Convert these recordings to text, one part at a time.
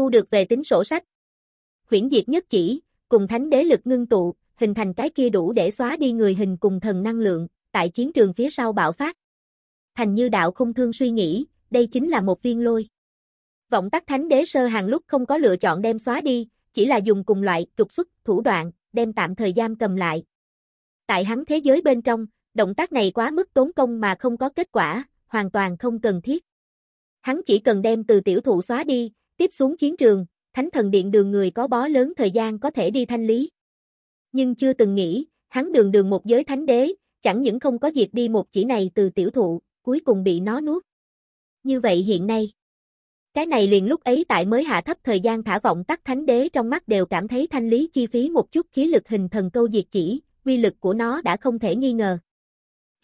thu được về tính sổ sách. Huyễn diệt nhất chỉ, cùng thánh đế lực ngưng tụ, hình thành cái kia đủ để xóa đi người hình cùng thần năng lượng, tại chiến trường phía sau bạo phát. Thành như đạo không thương suy nghĩ, đây chính là một viên lôi. Vọng tắc thánh đế sơ hàng lúc không có lựa chọn đem xóa đi, chỉ là dùng cùng loại trục xuất thủ đoạn, đem tạm thời giam cầm lại. Tại hắn thế giới bên trong, động tác này quá mức tốn công mà không có kết quả, hoàn toàn không cần thiết. Hắn chỉ cần đem từ tiểu thụ xóa đi, Tiếp xuống chiến trường, thánh thần điện đường người có bó lớn thời gian có thể đi thanh lý. Nhưng chưa từng nghĩ, hắn đường đường một giới thánh đế, chẳng những không có việc đi một chỉ này từ tiểu thụ, cuối cùng bị nó nuốt. Như vậy hiện nay, cái này liền lúc ấy tại mới hạ thấp thời gian thả vọng tắt thánh đế trong mắt đều cảm thấy thanh lý chi phí một chút khí lực hình thần câu diệt chỉ, quy lực của nó đã không thể nghi ngờ.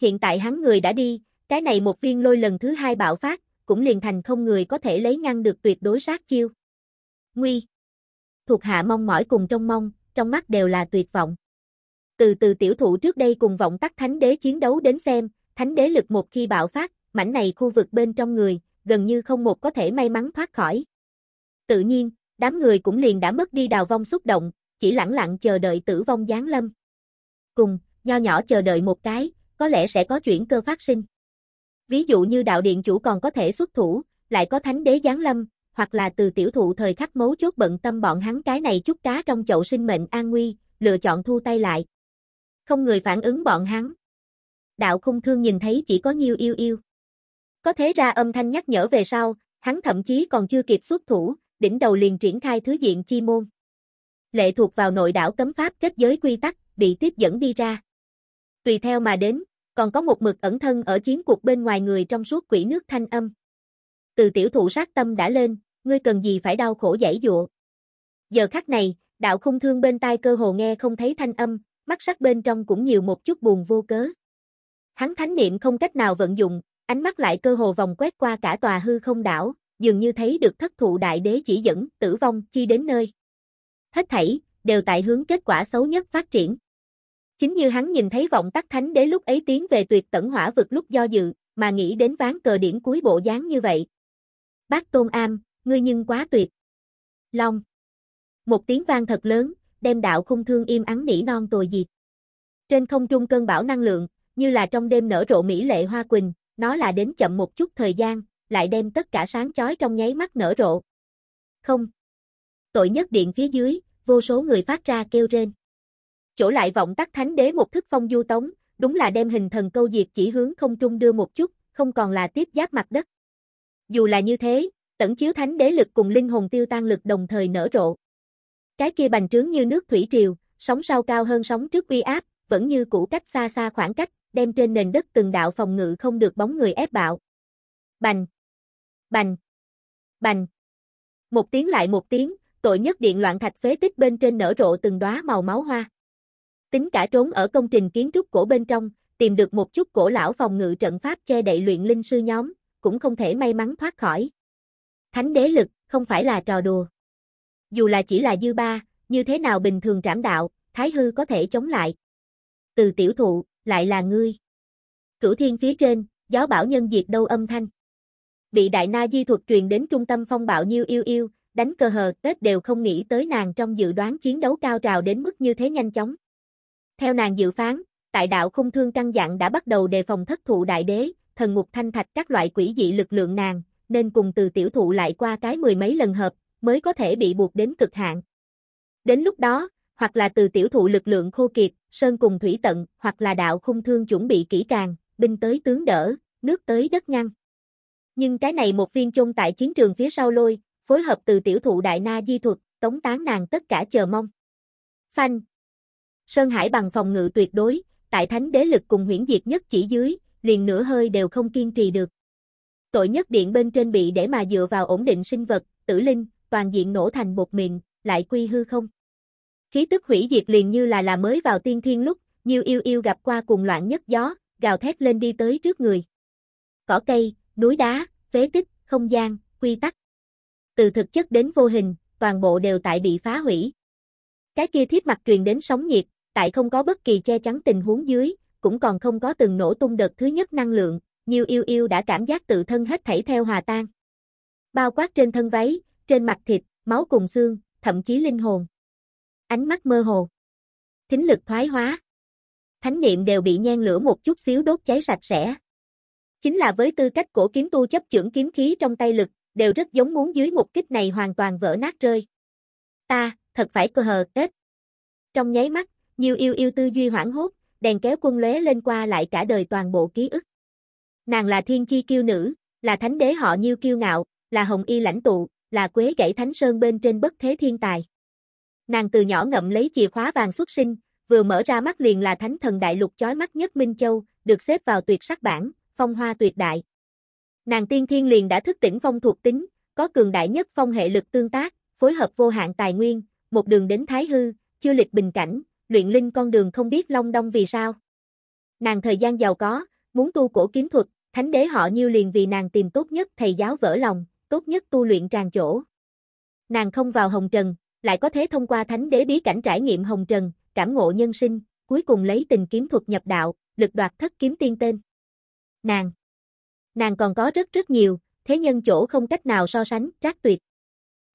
Hiện tại hắn người đã đi, cái này một viên lôi lần thứ hai bạo phát, cũng liền thành không người có thể lấy ngăn được tuyệt đối sát chiêu. Nguy. Thuộc hạ mong mỏi cùng trong mong, trong mắt đều là tuyệt vọng. Từ từ tiểu thụ trước đây cùng vọng tắc thánh đế chiến đấu đến xem, thánh đế lực một khi bạo phát, mảnh này khu vực bên trong người, gần như không một có thể may mắn thoát khỏi. Tự nhiên, đám người cũng liền đã mất đi đào vong xúc động, chỉ lặng lặng chờ đợi tử vong giáng lâm. Cùng, nho nhỏ chờ đợi một cái, có lẽ sẽ có chuyển cơ phát sinh. Ví dụ như đạo điện chủ còn có thể xuất thủ, lại có thánh đế giáng lâm, hoặc là từ tiểu thụ thời khắc mấu chốt bận tâm bọn hắn cái này chút cá trong chậu sinh mệnh an nguy, lựa chọn thu tay lại. Không người phản ứng bọn hắn. Đạo khung thương nhìn thấy chỉ có nhiêu yêu yêu. Có thế ra âm thanh nhắc nhở về sau, hắn thậm chí còn chưa kịp xuất thủ, đỉnh đầu liền triển khai thứ diện chi môn. Lệ thuộc vào nội đảo cấm pháp kết giới quy tắc, bị tiếp dẫn đi ra. Tùy theo mà đến, còn có một mực ẩn thân ở chiến cuộc bên ngoài người trong suốt quỷ nước thanh âm. Từ tiểu thụ sát tâm đã lên, ngươi cần gì phải đau khổ giải dụa. Giờ khắc này, đạo khung thương bên tai cơ hồ nghe không thấy thanh âm, mắt sắc bên trong cũng nhiều một chút buồn vô cớ. Hắn thánh niệm không cách nào vận dụng, ánh mắt lại cơ hồ vòng quét qua cả tòa hư không đảo, dường như thấy được thất thụ đại đế chỉ dẫn, tử vong, chi đến nơi. Hết thảy, đều tại hướng kết quả xấu nhất phát triển. Chính như hắn nhìn thấy vọng tắc thánh đế lúc ấy tiến về tuyệt tẩn hỏa vực lúc do dự, mà nghĩ đến ván cờ điểm cuối bộ dáng như vậy. Bác Tôn Am, ngươi nhưng quá tuyệt. Long. Một tiếng vang thật lớn, đem đạo khung thương im ắng nỉ non tồi diệt. Trên không trung cơn bão năng lượng, như là trong đêm nở rộ mỹ lệ hoa quỳnh, nó là đến chậm một chút thời gian, lại đem tất cả sáng chói trong nháy mắt nở rộ. Không. Tội nhất điện phía dưới, vô số người phát ra kêu rên chỗ lại vọng tắc thánh đế một thức phong du tống, đúng là đem hình thần câu diệt chỉ hướng không trung đưa một chút, không còn là tiếp giáp mặt đất. Dù là như thế, tẩn chiếu thánh đế lực cùng linh hồn tiêu tan lực đồng thời nở rộ. Cái kia bành trướng như nước thủy triều, sóng sau cao hơn sóng trước uy áp, vẫn như cũ cách xa xa khoảng cách, đem trên nền đất từng đạo phòng ngự không được bóng người ép bạo. Bành! Bành! Bành! Một tiếng lại một tiếng, tội nhất điện loạn thạch phế tích bên trên nở rộ từng đóa màu máu hoa tính cả trốn ở công trình kiến trúc cổ bên trong, tìm được một chút cổ lão phòng ngự trận pháp che đậy luyện linh sư nhóm, cũng không thể may mắn thoát khỏi. Thánh đế lực, không phải là trò đùa. Dù là chỉ là dư ba, như thế nào bình thường trảm đạo, thái hư có thể chống lại. Từ tiểu thụ, lại là ngươi. Cửu thiên phía trên, gió bảo nhân diệt đâu âm thanh. Bị đại na di thuật truyền đến trung tâm phong bạo như yêu yêu, đánh cơ hờ, Tết đều không nghĩ tới nàng trong dự đoán chiến đấu cao trào đến mức như thế nhanh chóng. Theo nàng dự phán, tại đạo khung thương căn dặn đã bắt đầu đề phòng thất thụ đại đế, thần ngục thanh thạch các loại quỷ dị lực lượng nàng, nên cùng từ tiểu thụ lại qua cái mười mấy lần hợp, mới có thể bị buộc đến cực hạn. Đến lúc đó, hoặc là từ tiểu thụ lực lượng khô kiệt, sơn cùng thủy tận, hoặc là đạo khung thương chuẩn bị kỹ càng, binh tới tướng đỡ, nước tới đất ngăn. Nhưng cái này một viên chôn tại chiến trường phía sau lôi, phối hợp từ tiểu thụ đại na di thuật, tống tán nàng tất cả chờ mong. Phanh, Sơn Hải bằng phòng ngự tuyệt đối, tại thánh đế lực cùng huyễn diệt nhất chỉ dưới, liền nửa hơi đều không kiên trì được. Tội nhất điện bên trên bị để mà dựa vào ổn định sinh vật, tử linh, toàn diện nổ thành bột mịn, lại quy hư không. Khí tức hủy diệt liền như là là mới vào tiên thiên lúc, như yêu yêu gặp qua cùng loạn nhất gió, gào thét lên đi tới trước người. Cỏ cây, núi đá, phế tích, không gian, quy tắc. Từ thực chất đến vô hình, toàn bộ đều tại bị phá hủy. Cái kia thiết mặt truyền đến sóng nhiệt, tại không có bất kỳ che chắn tình huống dưới, cũng còn không có từng nổ tung đợt thứ nhất năng lượng, nhiều yêu yêu đã cảm giác tự thân hết thảy theo hòa tan. Bao quát trên thân váy, trên mặt thịt, máu cùng xương, thậm chí linh hồn. Ánh mắt mơ hồ. Thính lực thoái hóa. Thánh niệm đều bị nhen lửa một chút xíu đốt cháy sạch sẽ. Chính là với tư cách của kiếm tu chấp trưởng kiếm khí trong tay lực, đều rất giống muốn dưới một kích này hoàn toàn vỡ nát rơi. Ta, thật phải cơ hờ kết. Trong nháy mắt, nhiều yêu yêu tư duy hoảng hốt, đèn kéo quân lóe lên qua lại cả đời toàn bộ ký ức. Nàng là thiên chi kiêu nữ, là thánh đế họ nhiêu kiêu ngạo, là hồng y lãnh tụ, là quế gãy thánh sơn bên trên bất thế thiên tài. Nàng từ nhỏ ngậm lấy chìa khóa vàng xuất sinh, vừa mở ra mắt liền là thánh thần đại lục chói mắt nhất Minh Châu, được xếp vào tuyệt sắc bản phong hoa tuyệt đại. Nàng tiên thiên liền đã thức tỉnh phong thuộc tính, có cường đại nhất phong hệ lực tương tác, phối hợp vô hạn tài nguyên, một đường đến thái hư, chưa lịch bình cảnh, luyện linh con đường không biết long đong vì sao. Nàng thời gian giàu có, muốn tu cổ kiếm thuật, thánh đế họ nhiêu liền vì nàng tìm tốt nhất thầy giáo vỡ lòng, tốt nhất tu luyện tràn chỗ. Nàng không vào hồng trần, lại có thế thông qua thánh đế bí cảnh trải nghiệm hồng trần, cảm ngộ nhân sinh, cuối cùng lấy tình kiếm thuật nhập đạo, lực đoạt thất kiếm tiên tên. Nàng Nàng còn có rất rất nhiều, thế nhân chỗ không cách nào so sánh, trác tuyệt.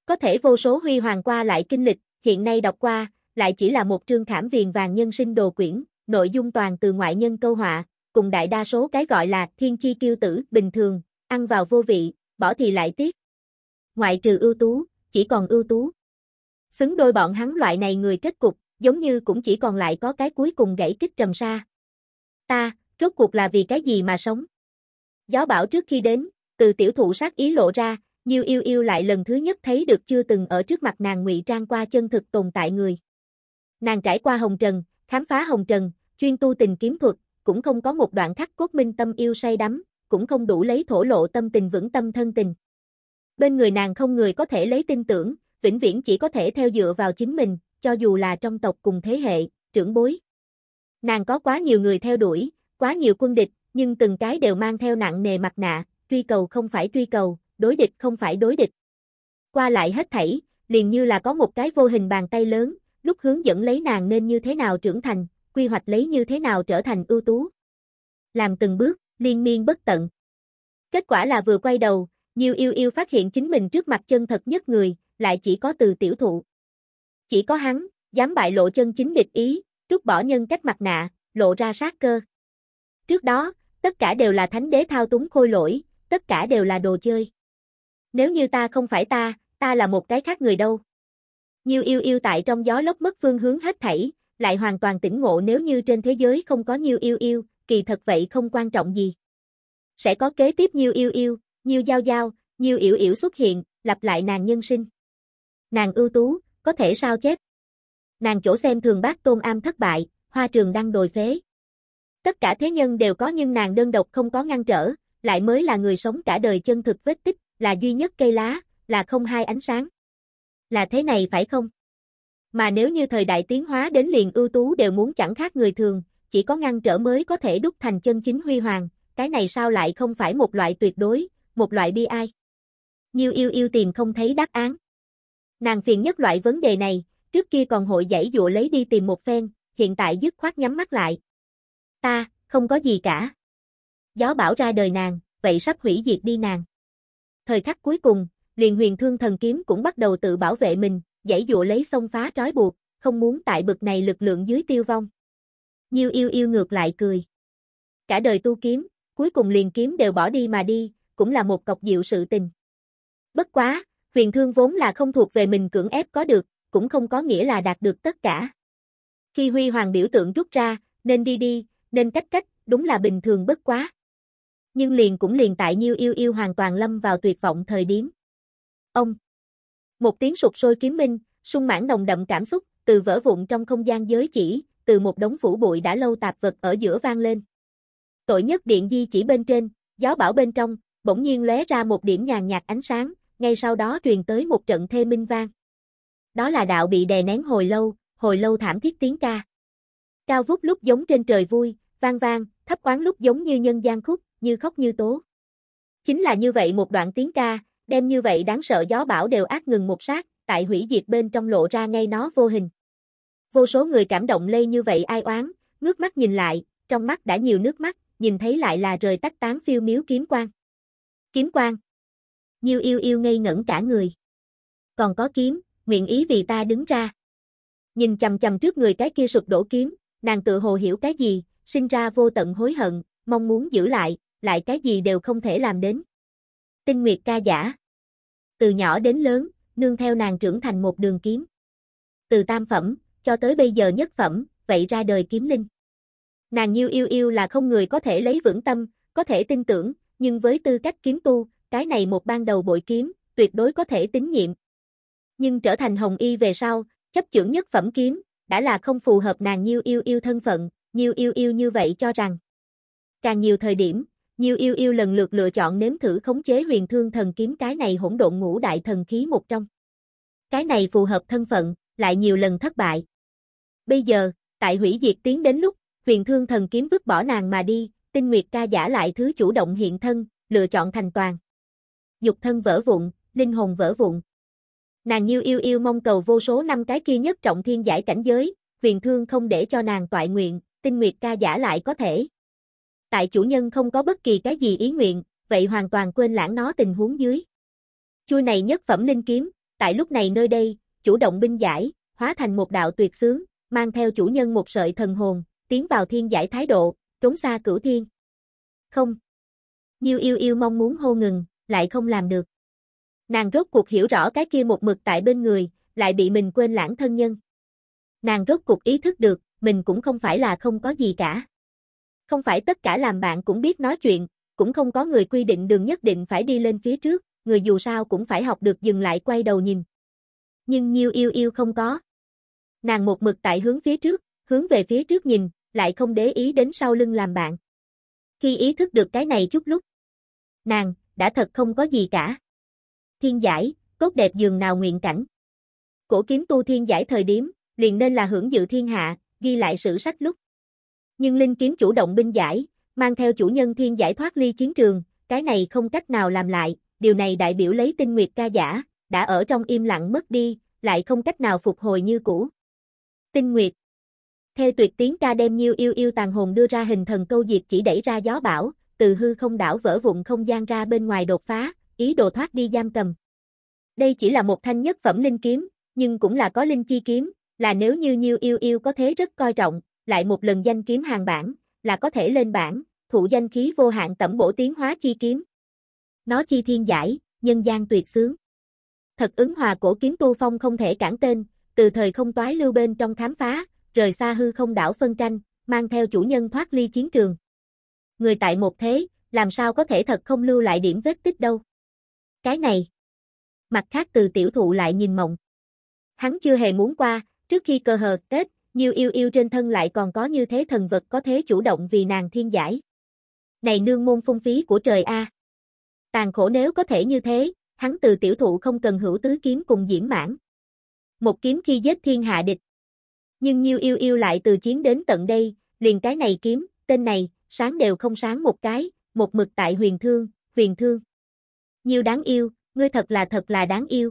Có thể vô số huy hoàng qua lại kinh lịch, hiện nay đọc qua, lại chỉ là một trương khảm viền vàng nhân sinh đồ quyển, nội dung toàn từ ngoại nhân câu họa, cùng đại đa số cái gọi là thiên chi kiêu tử bình thường, ăn vào vô vị, bỏ thì lại tiếc. Ngoại trừ ưu tú, chỉ còn ưu tú. Xứng đôi bọn hắn loại này người kết cục, giống như cũng chỉ còn lại có cái cuối cùng gãy kích trầm xa Ta, rốt cuộc là vì cái gì mà sống? Gió bão trước khi đến, từ tiểu thụ sát ý lộ ra, Nhiêu yêu yêu lại lần thứ nhất thấy được chưa từng ở trước mặt nàng ngụy trang qua chân thực tồn tại người. Nàng trải qua hồng trần, khám phá hồng trần, chuyên tu tình kiếm thuật, cũng không có một đoạn khắc cốt minh tâm yêu say đắm, cũng không đủ lấy thổ lộ tâm tình vững tâm thân tình. Bên người nàng không người có thể lấy tin tưởng, vĩnh viễn chỉ có thể theo dựa vào chính mình, cho dù là trong tộc cùng thế hệ, trưởng bối. Nàng có quá nhiều người theo đuổi, quá nhiều quân địch, nhưng từng cái đều mang theo nặng nề mặt nạ, truy cầu không phải truy cầu, đối địch không phải đối địch. Qua lại hết thảy, liền như là có một cái vô hình bàn tay lớn, lúc hướng dẫn lấy nàng nên như thế nào trưởng thành, quy hoạch lấy như thế nào trở thành ưu tú. Làm từng bước, liên miên bất tận. Kết quả là vừa quay đầu, Nhiêu yêu yêu phát hiện chính mình trước mặt chân thật nhất người, lại chỉ có từ tiểu thụ. Chỉ có hắn, dám bại lộ chân chính địch ý, trút bỏ nhân cách mặt nạ, lộ ra sát cơ. Trước đó, tất cả đều là thánh đế thao túng khôi lỗi, tất cả đều là đồ chơi. Nếu như ta không phải ta, ta là một cái khác người đâu. Nhiêu yêu yêu tại trong gió lốc mất phương hướng hết thảy, lại hoàn toàn tỉnh ngộ nếu như trên thế giới không có nhiêu yêu yêu, kỳ thật vậy không quan trọng gì. Sẽ có kế tiếp nhiêu yêu yêu, nhiêu giao giao, nhiêu yểu yểu xuất hiện, lặp lại nàng nhân sinh. Nàng ưu tú, có thể sao chép. Nàng chỗ xem thường bác tôn am thất bại, hoa trường đăng đồi phế. Tất cả thế nhân đều có nhưng nàng đơn độc không có ngăn trở, lại mới là người sống cả đời chân thực vết tích, là duy nhất cây lá, là không hai ánh sáng là thế này phải không? Mà nếu như thời đại tiến hóa đến liền ưu tú đều muốn chẳng khác người thường, chỉ có ngăn trở mới có thể đúc thành chân chính huy hoàng, cái này sao lại không phải một loại tuyệt đối, một loại bi ai? Nhiêu yêu yêu tìm không thấy đáp án. Nàng phiền nhất loại vấn đề này, trước kia còn hội dãy dụ lấy đi tìm một phen, hiện tại dứt khoát nhắm mắt lại. Ta, không có gì cả. Gió bảo ra đời nàng, vậy sắp hủy diệt đi nàng. Thời khắc cuối cùng, liền huyền thương thần kiếm cũng bắt đầu tự bảo vệ mình, dãy dụa lấy xông phá trói buộc, không muốn tại bực này lực lượng dưới tiêu vong. Nhiêu yêu yêu ngược lại cười. Cả đời tu kiếm, cuối cùng liền kiếm đều bỏ đi mà đi, cũng là một cọc diệu sự tình. Bất quá, huyền thương vốn là không thuộc về mình cưỡng ép có được, cũng không có nghĩa là đạt được tất cả. Khi huy hoàng biểu tượng rút ra, nên đi đi, nên cách cách, đúng là bình thường bất quá. Nhưng liền cũng liền tại nhiêu yêu yêu hoàn toàn lâm vào tuyệt vọng thời điểm. Ông! Một tiếng sụt sôi kiếm minh, sung mãn nồng đậm cảm xúc, từ vỡ vụn trong không gian giới chỉ, từ một đống phủ bụi đã lâu tạp vật ở giữa vang lên. Tội nhất điện di chỉ bên trên, gió bão bên trong, bỗng nhiên lóe ra một điểm nhàn nhạt ánh sáng, ngay sau đó truyền tới một trận thê minh vang. Đó là đạo bị đè nén hồi lâu, hồi lâu thảm thiết tiếng ca. Cao vút lúc giống trên trời vui, vang vang, thấp quán lúc giống như nhân gian khúc, như khóc như tố. Chính là như vậy một đoạn tiếng ca, đem như vậy đáng sợ gió bão đều ác ngừng một sát, tại hủy diệt bên trong lộ ra ngay nó vô hình. Vô số người cảm động lây như vậy ai oán, ngước mắt nhìn lại, trong mắt đã nhiều nước mắt, nhìn thấy lại là rời tách tán phiêu miếu kiếm quang. Kiếm quang. Nhiêu yêu yêu ngây ngẩn cả người. Còn có kiếm, nguyện ý vì ta đứng ra. Nhìn chầm chầm trước người cái kia sụp đổ kiếm, nàng tự hồ hiểu cái gì, sinh ra vô tận hối hận, mong muốn giữ lại, lại cái gì đều không thể làm đến. Tinh Nguyệt ca giả từ nhỏ đến lớn, nương theo nàng trưởng thành một đường kiếm. Từ tam phẩm, cho tới bây giờ nhất phẩm, vậy ra đời kiếm linh. Nàng nhiêu yêu yêu là không người có thể lấy vững tâm, có thể tin tưởng, nhưng với tư cách kiếm tu, cái này một ban đầu bội kiếm, tuyệt đối có thể tín nhiệm. Nhưng trở thành hồng y về sau, chấp trưởng nhất phẩm kiếm, đã là không phù hợp nàng nhiêu yêu yêu thân phận, nhiêu yêu yêu như vậy cho rằng. Càng nhiều thời điểm, Nhiêu yêu yêu lần lượt lựa chọn nếm thử khống chế huyền thương thần kiếm cái này hỗn độn ngũ đại thần khí một trong. Cái này phù hợp thân phận, lại nhiều lần thất bại. Bây giờ, tại hủy diệt tiến đến lúc, huyền thương thần kiếm vứt bỏ nàng mà đi, tinh nguyệt ca giả lại thứ chủ động hiện thân, lựa chọn thành toàn. Dục thân vỡ vụn, linh hồn vỡ vụn. Nàng nhiêu yêu yêu mong cầu vô số năm cái kia nhất trọng thiên giải cảnh giới, huyền thương không để cho nàng toại nguyện, tinh nguyệt ca giả lại có thể tại chủ nhân không có bất kỳ cái gì ý nguyện, vậy hoàn toàn quên lãng nó tình huống dưới. Chui này nhất phẩm linh kiếm, tại lúc này nơi đây, chủ động binh giải, hóa thành một đạo tuyệt sướng, mang theo chủ nhân một sợi thần hồn, tiến vào thiên giải thái độ, trốn xa cửu thiên. Không. Nhiêu yêu yêu mong muốn hô ngừng, lại không làm được. Nàng rốt cuộc hiểu rõ cái kia một mực tại bên người, lại bị mình quên lãng thân nhân. Nàng rốt cuộc ý thức được, mình cũng không phải là không có gì cả. Không phải tất cả làm bạn cũng biết nói chuyện, cũng không có người quy định đường nhất định phải đi lên phía trước, người dù sao cũng phải học được dừng lại quay đầu nhìn. Nhưng Nhiêu yêu yêu không có. Nàng một mực tại hướng phía trước, hướng về phía trước nhìn, lại không để ý đến sau lưng làm bạn. Khi ý thức được cái này chút lúc, nàng, đã thật không có gì cả. Thiên giải, cốt đẹp giường nào nguyện cảnh. Cổ kiếm tu thiên giải thời điểm, liền nên là hưởng dự thiên hạ, ghi lại sử sách lúc nhưng linh kiếm chủ động binh giải, mang theo chủ nhân thiên giải thoát ly chiến trường, cái này không cách nào làm lại, điều này đại biểu lấy tinh nguyệt ca giả, đã ở trong im lặng mất đi, lại không cách nào phục hồi như cũ. Tinh nguyệt theo tuyệt tiếng ca đem nhiêu yêu yêu tàn hồn đưa ra hình thần câu diệt chỉ đẩy ra gió bão, từ hư không đảo vỡ vụn không gian ra bên ngoài đột phá, ý đồ thoát đi giam cầm. Đây chỉ là một thanh nhất phẩm linh kiếm, nhưng cũng là có linh chi kiếm, là nếu như nhiêu yêu yêu có thế rất coi trọng, lại một lần danh kiếm hàng bản, là có thể lên bản, thụ danh khí vô hạn tẩm bổ tiến hóa chi kiếm. Nó chi thiên giải, nhân gian tuyệt sướng. Thật ứng hòa cổ kiếm tu phong không thể cản tên, từ thời không toái lưu bên trong khám phá, rời xa hư không đảo phân tranh, mang theo chủ nhân thoát ly chiến trường. Người tại một thế, làm sao có thể thật không lưu lại điểm vết tích đâu. Cái này. Mặt khác từ tiểu thụ lại nhìn mộng. Hắn chưa hề muốn qua, trước khi cơ hờ kết, Nhiêu yêu yêu trên thân lại còn có như thế thần vật có thế chủ động vì nàng thiên giải. Này nương môn phong phí của trời A. Tàn khổ nếu có thể như thế, hắn từ tiểu thụ không cần hữu tứ kiếm cùng diễm mãn. Một kiếm khi giết thiên hạ địch. Nhưng nhiêu yêu yêu lại từ chiến đến tận đây, liền cái này kiếm, tên này, sáng đều không sáng một cái, một mực tại huyền thương, huyền thương. Nhiêu đáng yêu, ngươi thật là thật là đáng yêu.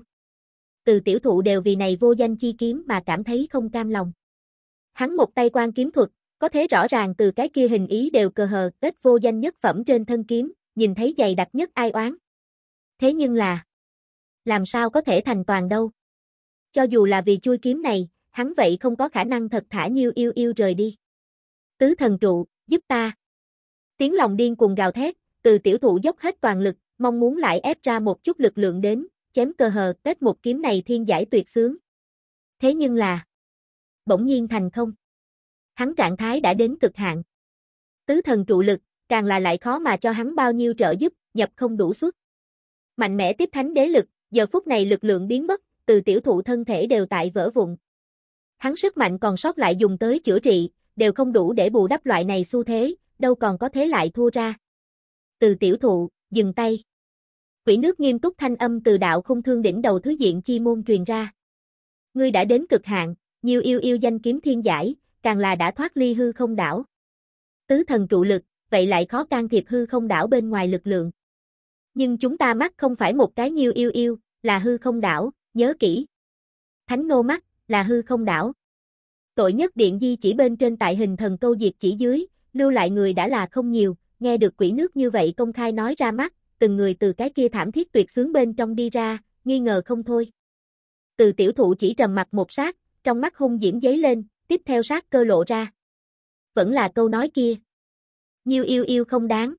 Từ tiểu thụ đều vì này vô danh chi kiếm mà cảm thấy không cam lòng. Hắn một tay quan kiếm thuật, có thế rõ ràng từ cái kia hình ý đều cờ hờ ít vô danh nhất phẩm trên thân kiếm, nhìn thấy dày đặc nhất ai oán. Thế nhưng là, làm sao có thể thành toàn đâu? Cho dù là vì chui kiếm này, hắn vậy không có khả năng thật thả nhiêu yêu yêu rời đi. Tứ thần trụ, giúp ta. Tiếng lòng điên cuồng gào thét, từ tiểu thụ dốc hết toàn lực, mong muốn lại ép ra một chút lực lượng đến, chém cơ hờ kết một kiếm này thiên giải tuyệt sướng. Thế nhưng là, bỗng nhiên thành không. Hắn trạng thái đã đến cực hạn. Tứ thần trụ lực, càng là lại khó mà cho hắn bao nhiêu trợ giúp, nhập không đủ suất. Mạnh mẽ tiếp thánh đế lực, giờ phút này lực lượng biến mất, từ tiểu thụ thân thể đều tại vỡ vụn. Hắn sức mạnh còn sót lại dùng tới chữa trị, đều không đủ để bù đắp loại này xu thế, đâu còn có thế lại thua ra. Từ tiểu thụ, dừng tay. Quỷ nước nghiêm túc thanh âm từ đạo không thương đỉnh đầu thứ diện chi môn truyền ra. Ngươi đã đến cực hạn, Nhiêu yêu yêu danh kiếm thiên giải, càng là đã thoát ly hư không đảo. Tứ thần trụ lực, vậy lại khó can thiệp hư không đảo bên ngoài lực lượng. Nhưng chúng ta mắt không phải một cái nhiêu yêu yêu, là hư không đảo, nhớ kỹ. Thánh nô mắt, là hư không đảo. Tội nhất điện di chỉ bên trên tại hình thần câu diệt chỉ dưới, lưu lại người đã là không nhiều, nghe được quỷ nước như vậy công khai nói ra mắt, từng người từ cái kia thảm thiết tuyệt sướng bên trong đi ra, nghi ngờ không thôi. Từ tiểu thụ chỉ trầm mặt một sát, trong mắt hung diễm giấy lên, tiếp theo sát cơ lộ ra. Vẫn là câu nói kia. Nhiêu yêu yêu không đáng.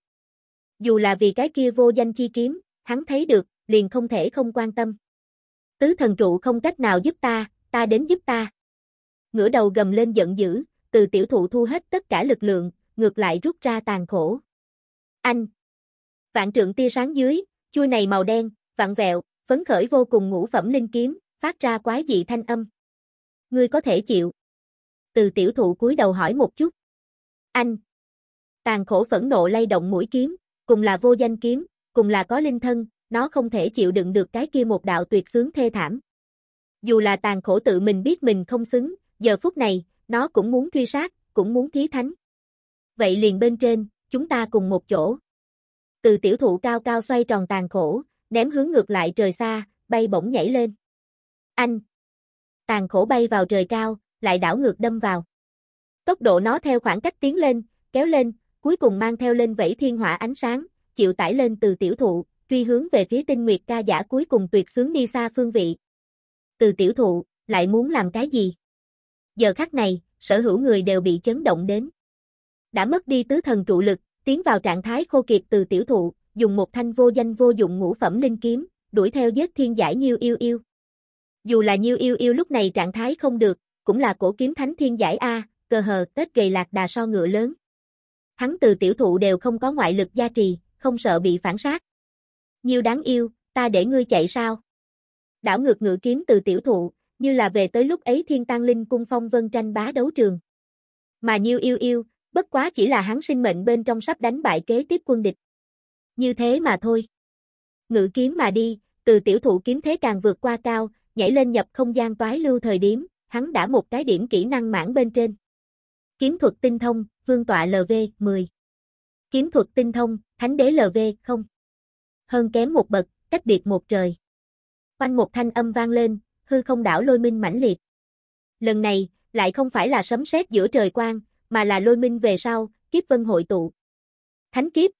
Dù là vì cái kia vô danh chi kiếm, hắn thấy được, liền không thể không quan tâm. Tứ thần trụ không cách nào giúp ta, ta đến giúp ta. Ngửa đầu gầm lên giận dữ, từ tiểu thụ thu hết tất cả lực lượng, ngược lại rút ra tàn khổ. Anh! Vạn trượng tia sáng dưới, chui này màu đen, vặn vẹo, phấn khởi vô cùng ngũ phẩm linh kiếm, phát ra quái dị thanh âm ngươi có thể chịu. Từ tiểu thụ cúi đầu hỏi một chút. Anh! Tàn khổ phẫn nộ lay động mũi kiếm, cùng là vô danh kiếm, cùng là có linh thân, nó không thể chịu đựng được cái kia một đạo tuyệt sướng thê thảm. Dù là tàn khổ tự mình biết mình không xứng, giờ phút này, nó cũng muốn truy sát, cũng muốn thí thánh. Vậy liền bên trên, chúng ta cùng một chỗ. Từ tiểu thụ cao cao xoay tròn tàn khổ, ném hướng ngược lại trời xa, bay bổng nhảy lên. Anh, tàn khổ bay vào trời cao, lại đảo ngược đâm vào. Tốc độ nó theo khoảng cách tiến lên, kéo lên, cuối cùng mang theo lên vẫy thiên hỏa ánh sáng, chịu tải lên từ tiểu thụ, truy hướng về phía tinh nguyệt ca giả cuối cùng tuyệt sướng đi xa phương vị. Từ tiểu thụ, lại muốn làm cái gì? Giờ khắc này, sở hữu người đều bị chấn động đến. Đã mất đi tứ thần trụ lực, tiến vào trạng thái khô kiệt từ tiểu thụ, dùng một thanh vô danh vô dụng ngũ phẩm linh kiếm, đuổi theo giết thiên giải nhiêu yêu yêu. Dù là nhiêu yêu yêu lúc này trạng thái không được, cũng là cổ kiếm thánh thiên giải A, cơ hờ tết gầy lạc đà so ngựa lớn. Hắn từ tiểu thụ đều không có ngoại lực gia trì, không sợ bị phản sát. Nhiêu đáng yêu, ta để ngươi chạy sao? Đảo ngược ngựa kiếm từ tiểu thụ, như là về tới lúc ấy thiên tăng linh cung phong vân tranh bá đấu trường. Mà nhiêu yêu yêu, bất quá chỉ là hắn sinh mệnh bên trong sắp đánh bại kế tiếp quân địch. Như thế mà thôi. Ngự kiếm mà đi, từ tiểu thụ kiếm thế càng vượt qua cao, nhảy lên nhập không gian toái lưu thời điểm, hắn đã một cái điểm kỹ năng mãn bên trên. Kiếm thuật tinh thông, vương tọa LV, 10. Kiếm thuật tinh thông, thánh đế LV, không. Hơn kém một bậc, cách biệt một trời. Quanh một thanh âm vang lên, hư không đảo lôi minh mãnh liệt. Lần này, lại không phải là sấm sét giữa trời quang, mà là lôi minh về sau, kiếp vân hội tụ. Thánh kiếp.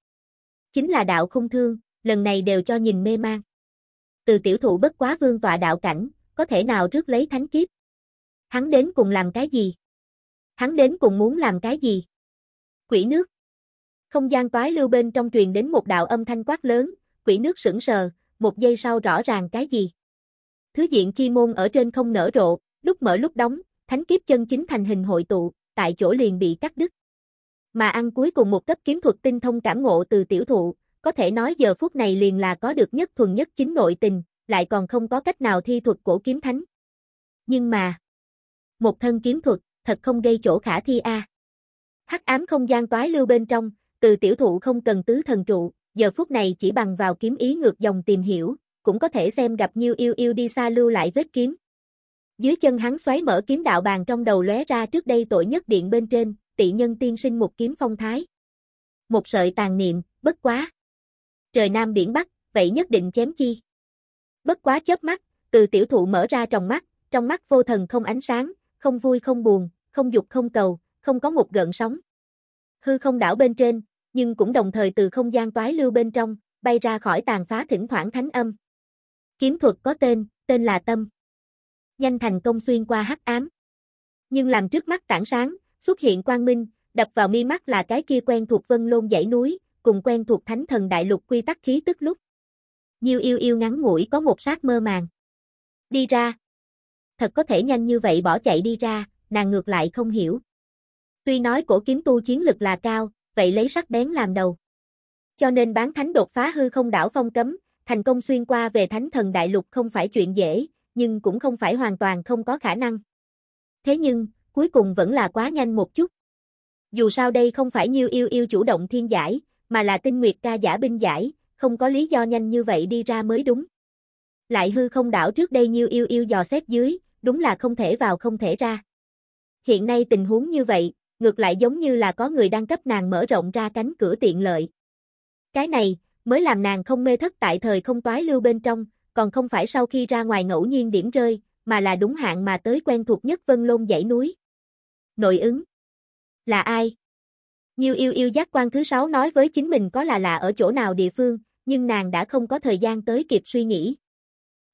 Chính là đạo không thương, lần này đều cho nhìn mê mang từ tiểu thụ bất quá vương tọa đạo cảnh, có thể nào rước lấy thánh kiếp? Hắn đến cùng làm cái gì? Hắn đến cùng muốn làm cái gì? Quỷ nước. Không gian toái lưu bên trong truyền đến một đạo âm thanh quát lớn, quỷ nước sững sờ, một giây sau rõ ràng cái gì? Thứ diện chi môn ở trên không nở rộ, lúc mở lúc đóng, thánh kiếp chân chính thành hình hội tụ, tại chỗ liền bị cắt đứt. Mà ăn cuối cùng một cấp kiếm thuật tinh thông cảm ngộ từ tiểu thụ, có thể nói giờ phút này liền là có được nhất thuần nhất chính nội tình, lại còn không có cách nào thi thuật cổ kiếm thánh. Nhưng mà, một thân kiếm thuật, thật không gây chỗ khả thi a. Hắc ám không gian toái lưu bên trong, từ tiểu thụ không cần tứ thần trụ, giờ phút này chỉ bằng vào kiếm ý ngược dòng tìm hiểu, cũng có thể xem gặp nhiêu yêu yêu đi xa lưu lại vết kiếm. Dưới chân hắn xoáy mở kiếm đạo bàn trong đầu lóe ra trước đây tội nhất điện bên trên, tỷ nhân tiên sinh một kiếm phong thái. Một sợi tàn niệm, bất quá trời nam biển bắc, vậy nhất định chém chi. Bất quá chớp mắt, từ tiểu thụ mở ra tròng mắt, trong mắt vô thần không ánh sáng, không vui không buồn, không dục không cầu, không có một gợn sóng. Hư không đảo bên trên, nhưng cũng đồng thời từ không gian toái lưu bên trong, bay ra khỏi tàn phá thỉnh thoảng thánh âm. Kiếm thuật có tên, tên là Tâm. Nhanh thành công xuyên qua hắc ám. Nhưng làm trước mắt tảng sáng, xuất hiện quang minh, đập vào mi mắt là cái kia quen thuộc vân lôn dãy núi, cùng quen thuộc thánh thần đại lục quy tắc khí tức lúc. Nhiêu yêu yêu ngắn ngủi có một sát mơ màng. Đi ra. Thật có thể nhanh như vậy bỏ chạy đi ra, nàng ngược lại không hiểu. Tuy nói cổ kiếm tu chiến lực là cao, vậy lấy sắc bén làm đầu. Cho nên bán thánh đột phá hư không đảo phong cấm, thành công xuyên qua về thánh thần đại lục không phải chuyện dễ, nhưng cũng không phải hoàn toàn không có khả năng. Thế nhưng, cuối cùng vẫn là quá nhanh một chút. Dù sao đây không phải nhiêu yêu yêu chủ động thiên giải, mà là tinh nguyệt ca giả binh giải, không có lý do nhanh như vậy đi ra mới đúng. Lại hư không đảo trước đây nhiêu yêu yêu dò xét dưới, đúng là không thể vào không thể ra. Hiện nay tình huống như vậy, ngược lại giống như là có người đang cấp nàng mở rộng ra cánh cửa tiện lợi. Cái này, mới làm nàng không mê thất tại thời không toái lưu bên trong, còn không phải sau khi ra ngoài ngẫu nhiên điểm rơi, mà là đúng hạn mà tới quen thuộc nhất vân lôn dãy núi. Nội ứng Là ai? Nhiêu yêu yêu giác quan thứ sáu nói với chính mình có là lạ ở chỗ nào địa phương, nhưng nàng đã không có thời gian tới kịp suy nghĩ.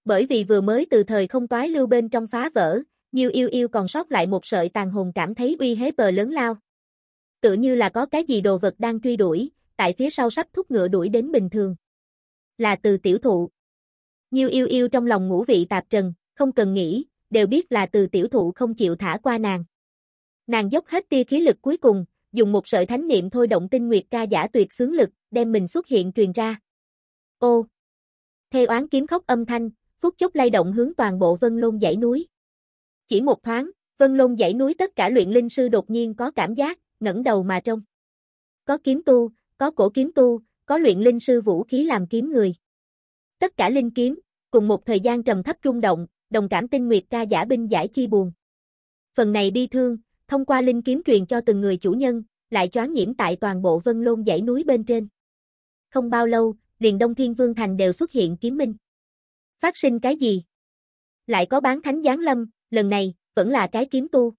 Bởi vì vừa mới từ thời không toái lưu bên trong phá vỡ, Nhiêu yêu yêu còn sót lại một sợi tàn hồn cảm thấy uy hế bờ lớn lao. Tự như là có cái gì đồ vật đang truy đuổi, tại phía sau sắp thúc ngựa đuổi đến bình thường. Là từ tiểu thụ. Nhiêu yêu yêu trong lòng ngũ vị tạp trần, không cần nghĩ, đều biết là từ tiểu thụ không chịu thả qua nàng. Nàng dốc hết tia khí lực cuối cùng, dùng một sợi thánh niệm thôi động tinh nguyệt ca giả tuyệt sướng lực, đem mình xuất hiện truyền ra. Ô! Thê oán kiếm khóc âm thanh, phút chốc lay động hướng toàn bộ vân lôn dãy núi. Chỉ một thoáng, vân lôn dãy núi tất cả luyện linh sư đột nhiên có cảm giác, ngẩng đầu mà trông. Có kiếm tu, có cổ kiếm tu, có luyện linh sư vũ khí làm kiếm người. Tất cả linh kiếm, cùng một thời gian trầm thấp rung động, đồng cảm tinh nguyệt ca giả binh giải chi buồn. Phần này bi thương, thông qua linh kiếm truyền cho từng người chủ nhân, lại choán nhiễm tại toàn bộ vân lôn dãy núi bên trên. Không bao lâu, liền Đông Thiên Vương Thành đều xuất hiện kiếm minh. Phát sinh cái gì? Lại có bán thánh giáng lâm, lần này, vẫn là cái kiếm tu.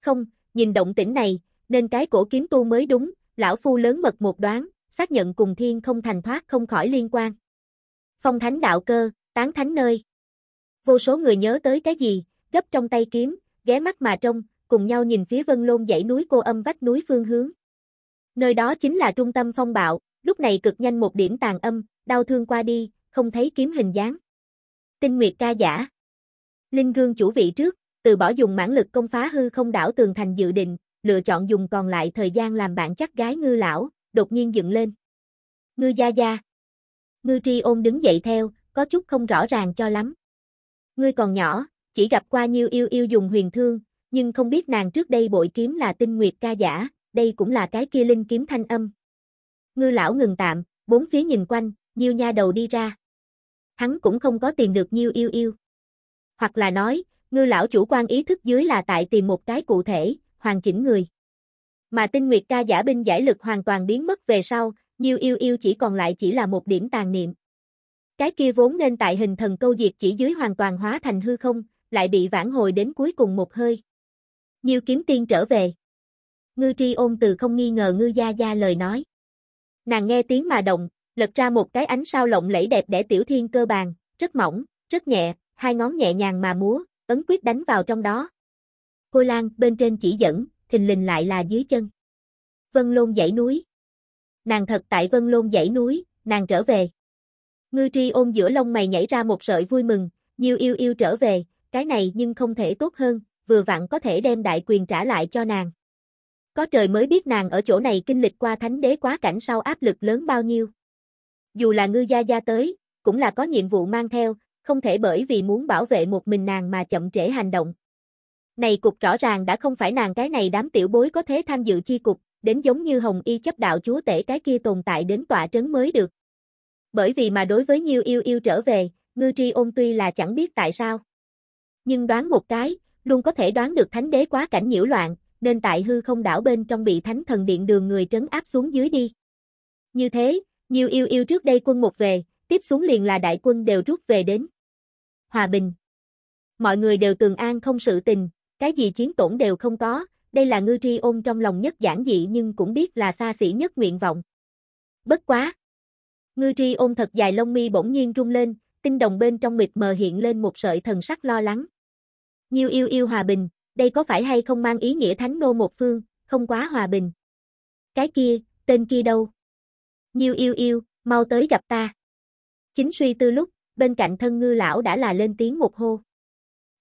Không, nhìn động tĩnh này, nên cái cổ kiếm tu mới đúng, lão phu lớn mật một đoán, xác nhận cùng thiên không thành thoát không khỏi liên quan. Phong thánh đạo cơ, tán thánh nơi. Vô số người nhớ tới cái gì, gấp trong tay kiếm, ghé mắt mà trông, cùng nhau nhìn phía vân lôn dãy núi cô âm vách núi phương hướng. Nơi đó chính là trung tâm phong bạo, lúc này cực nhanh một điểm tàn âm, đau thương qua đi, không thấy kiếm hình dáng. Tinh Nguyệt ca giả. Linh gương chủ vị trước, từ bỏ dùng mãn lực công phá hư không đảo tường thành dự định, lựa chọn dùng còn lại thời gian làm bạn chắc gái ngư lão, đột nhiên dựng lên. Ngư gia gia. Ngư tri ôn đứng dậy theo, có chút không rõ ràng cho lắm. Ngươi còn nhỏ, chỉ gặp qua nhiêu yêu yêu dùng huyền thương, nhưng không biết nàng trước đây bội kiếm là tinh nguyệt ca giả, đây cũng là cái kia linh kiếm thanh âm. Ngư lão ngừng tạm, bốn phía nhìn quanh, nhiêu nha đầu đi ra. Hắn cũng không có tìm được nhiêu yêu yêu. Hoặc là nói, ngư lão chủ quan ý thức dưới là tại tìm một cái cụ thể, hoàn chỉnh người. Mà tinh nguyệt ca giả binh giải lực hoàn toàn biến mất về sau, nhiêu yêu yêu chỉ còn lại chỉ là một điểm tàn niệm. Cái kia vốn nên tại hình thần câu diệt chỉ dưới hoàn toàn hóa thành hư không, lại bị vãn hồi đến cuối cùng một hơi. Nhiêu kiếm tiên trở về. Ngư tri ôn từ không nghi ngờ ngư gia gia lời nói. Nàng nghe tiếng mà động, lật ra một cái ánh sao lộng lẫy đẹp để tiểu thiên cơ bàn, rất mỏng, rất nhẹ, hai ngón nhẹ nhàng mà múa, ấn quyết đánh vào trong đó. Cô Lan bên trên chỉ dẫn, thình lình lại là dưới chân. Vân Lôn dãy núi. Nàng thật tại Vân Lôn dãy núi, nàng trở về. Ngư tri ôm giữa lông mày nhảy ra một sợi vui mừng, nhiều yêu yêu trở về, cái này nhưng không thể tốt hơn, vừa vặn có thể đem đại quyền trả lại cho nàng. Có trời mới biết nàng ở chỗ này kinh lịch qua thánh đế quá cảnh sau áp lực lớn bao nhiêu. Dù là ngư gia gia tới, cũng là có nhiệm vụ mang theo, không thể bởi vì muốn bảo vệ một mình nàng mà chậm trễ hành động. Này cục rõ ràng đã không phải nàng cái này đám tiểu bối có thế tham dự chi cục, đến giống như hồng y chấp đạo chúa tể cái kia tồn tại đến tọa trấn mới được. Bởi vì mà đối với nhiêu yêu yêu trở về, ngư tri ôn tuy là chẳng biết tại sao. Nhưng đoán một cái, luôn có thể đoán được thánh đế quá cảnh nhiễu loạn, nên tại hư không đảo bên trong bị thánh thần điện đường người trấn áp xuống dưới đi. Như thế, nhiều yêu yêu trước đây quân một về, tiếp xuống liền là đại quân đều rút về đến. Hòa bình. Mọi người đều tường an không sự tình, cái gì chiến tổn đều không có, đây là ngư tri ôn trong lòng nhất giản dị nhưng cũng biết là xa xỉ nhất nguyện vọng. Bất quá. Ngư tri ôn thật dài lông mi bỗng nhiên rung lên, tinh đồng bên trong mịt mờ hiện lên một sợi thần sắc lo lắng. Nhiêu yêu yêu hòa bình, đây có phải hay không mang ý nghĩa thánh nô một phương, không quá hòa bình. Cái kia, tên kia đâu? Nhiêu yêu yêu, mau tới gặp ta. Chính suy tư lúc, bên cạnh thân ngư lão đã là lên tiếng một hô.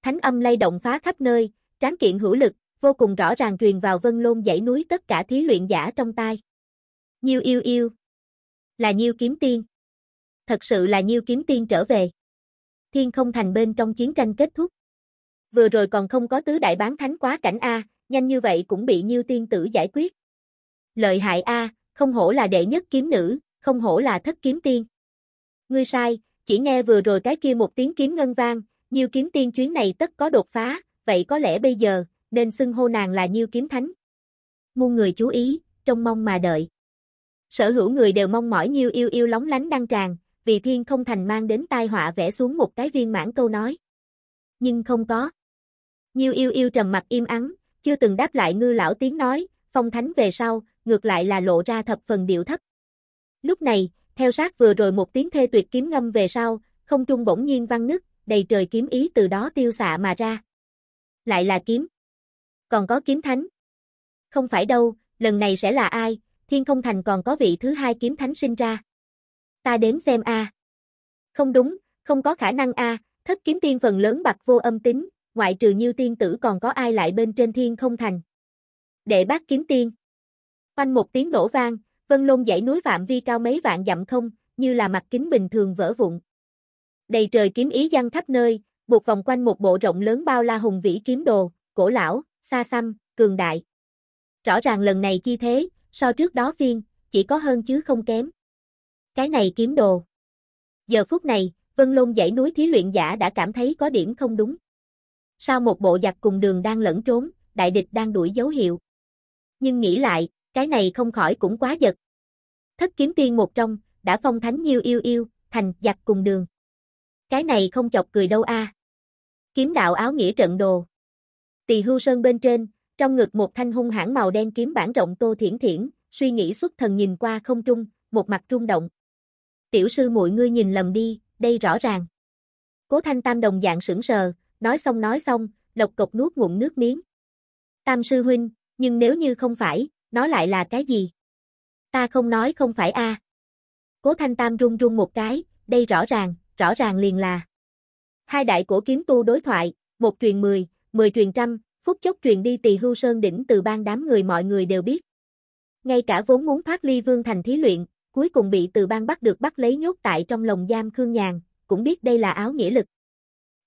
Thánh âm lay động phá khắp nơi, tráng kiện hữu lực, vô cùng rõ ràng truyền vào vân lôn dãy núi tất cả thí luyện giả trong tai. Nhiêu yêu yêu. Là nhiêu kiếm tiên. Thật sự là nhiêu kiếm tiên trở về. Thiên không thành bên trong chiến tranh kết thúc vừa rồi còn không có tứ đại bán thánh quá cảnh A, nhanh như vậy cũng bị Nhiêu Tiên Tử giải quyết. Lợi hại A, không hổ là đệ nhất kiếm nữ, không hổ là thất kiếm tiên. Ngươi sai, chỉ nghe vừa rồi cái kia một tiếng kiếm ngân vang, Nhiêu kiếm tiên chuyến này tất có đột phá, vậy có lẽ bây giờ, nên xưng hô nàng là Nhiêu kiếm thánh. Muôn người chú ý, trông mong mà đợi. Sở hữu người đều mong mỏi Nhiêu yêu yêu lóng lánh đăng tràng, vì thiên không thành mang đến tai họa vẽ xuống một cái viên mãn câu nói. Nhưng không có. Nhiêu yêu yêu trầm mặt im ắng, chưa từng đáp lại ngư lão tiếng nói, phong thánh về sau, ngược lại là lộ ra thập phần điệu thấp. Lúc này, theo sát vừa rồi một tiếng thê tuyệt kiếm ngâm về sau, không trung bỗng nhiên văng nứt, đầy trời kiếm ý từ đó tiêu xạ mà ra. Lại là kiếm. Còn có kiếm thánh. Không phải đâu, lần này sẽ là ai, thiên không thành còn có vị thứ hai kiếm thánh sinh ra. Ta đếm xem a. Không đúng, không có khả năng a, thất kiếm tiên phần lớn bạc vô âm tính, ngoại trừ nhiêu tiên tử còn có ai lại bên trên thiên không thành. Đệ bác kiếm tiên. quanh một tiếng nổ vang, vân lôn dãy núi phạm vi cao mấy vạn dặm không, như là mặt kính bình thường vỡ vụn. Đầy trời kiếm ý giăng khắp nơi, buộc vòng quanh một bộ rộng lớn bao la hùng vĩ kiếm đồ, cổ lão, xa xăm, cường đại. Rõ ràng lần này chi thế, so trước đó phiên, chỉ có hơn chứ không kém. Cái này kiếm đồ. Giờ phút này, Vân Lôn dãy núi thí luyện giả đã cảm thấy có điểm không đúng. Sao một bộ giặc cùng đường đang lẫn trốn, đại địch đang đuổi dấu hiệu. Nhưng nghĩ lại, cái này không khỏi cũng quá giật. Thất kiếm tiên một trong, đã phong thánh nhiêu yêu yêu, thành giặc cùng đường. Cái này không chọc cười đâu a. À. Kiếm đạo áo nghĩa trận đồ. Tỳ hưu sơn bên trên, trong ngực một thanh hung hãn màu đen kiếm bản rộng tô thiển thiển, suy nghĩ xuất thần nhìn qua không trung, một mặt trung động. Tiểu sư muội ngươi nhìn lầm đi, đây rõ ràng. Cố Thanh Tam đồng dạng sững sờ, Nói xong nói xong, lộc cộc nuốt ngụm nước miếng. Tam sư huynh, nhưng nếu như không phải, nó lại là cái gì? Ta không nói không phải a. Cố Thanh Tam run run một cái, đây rõ ràng, rõ ràng liền là. Hai đại cổ kiếm tu đối thoại, một truyền mười, mười truyền trăm, phút chốc truyền đi tỳ hưu sơn đỉnh từ ban đám người mọi người đều biết. Ngay cả vốn muốn thoát ly vương thành thí luyện, cuối cùng bị từ ban bắt được bắt lấy nhốt tại trong lồng giam Khương Nhàn, cũng biết đây là áo nghĩa lực.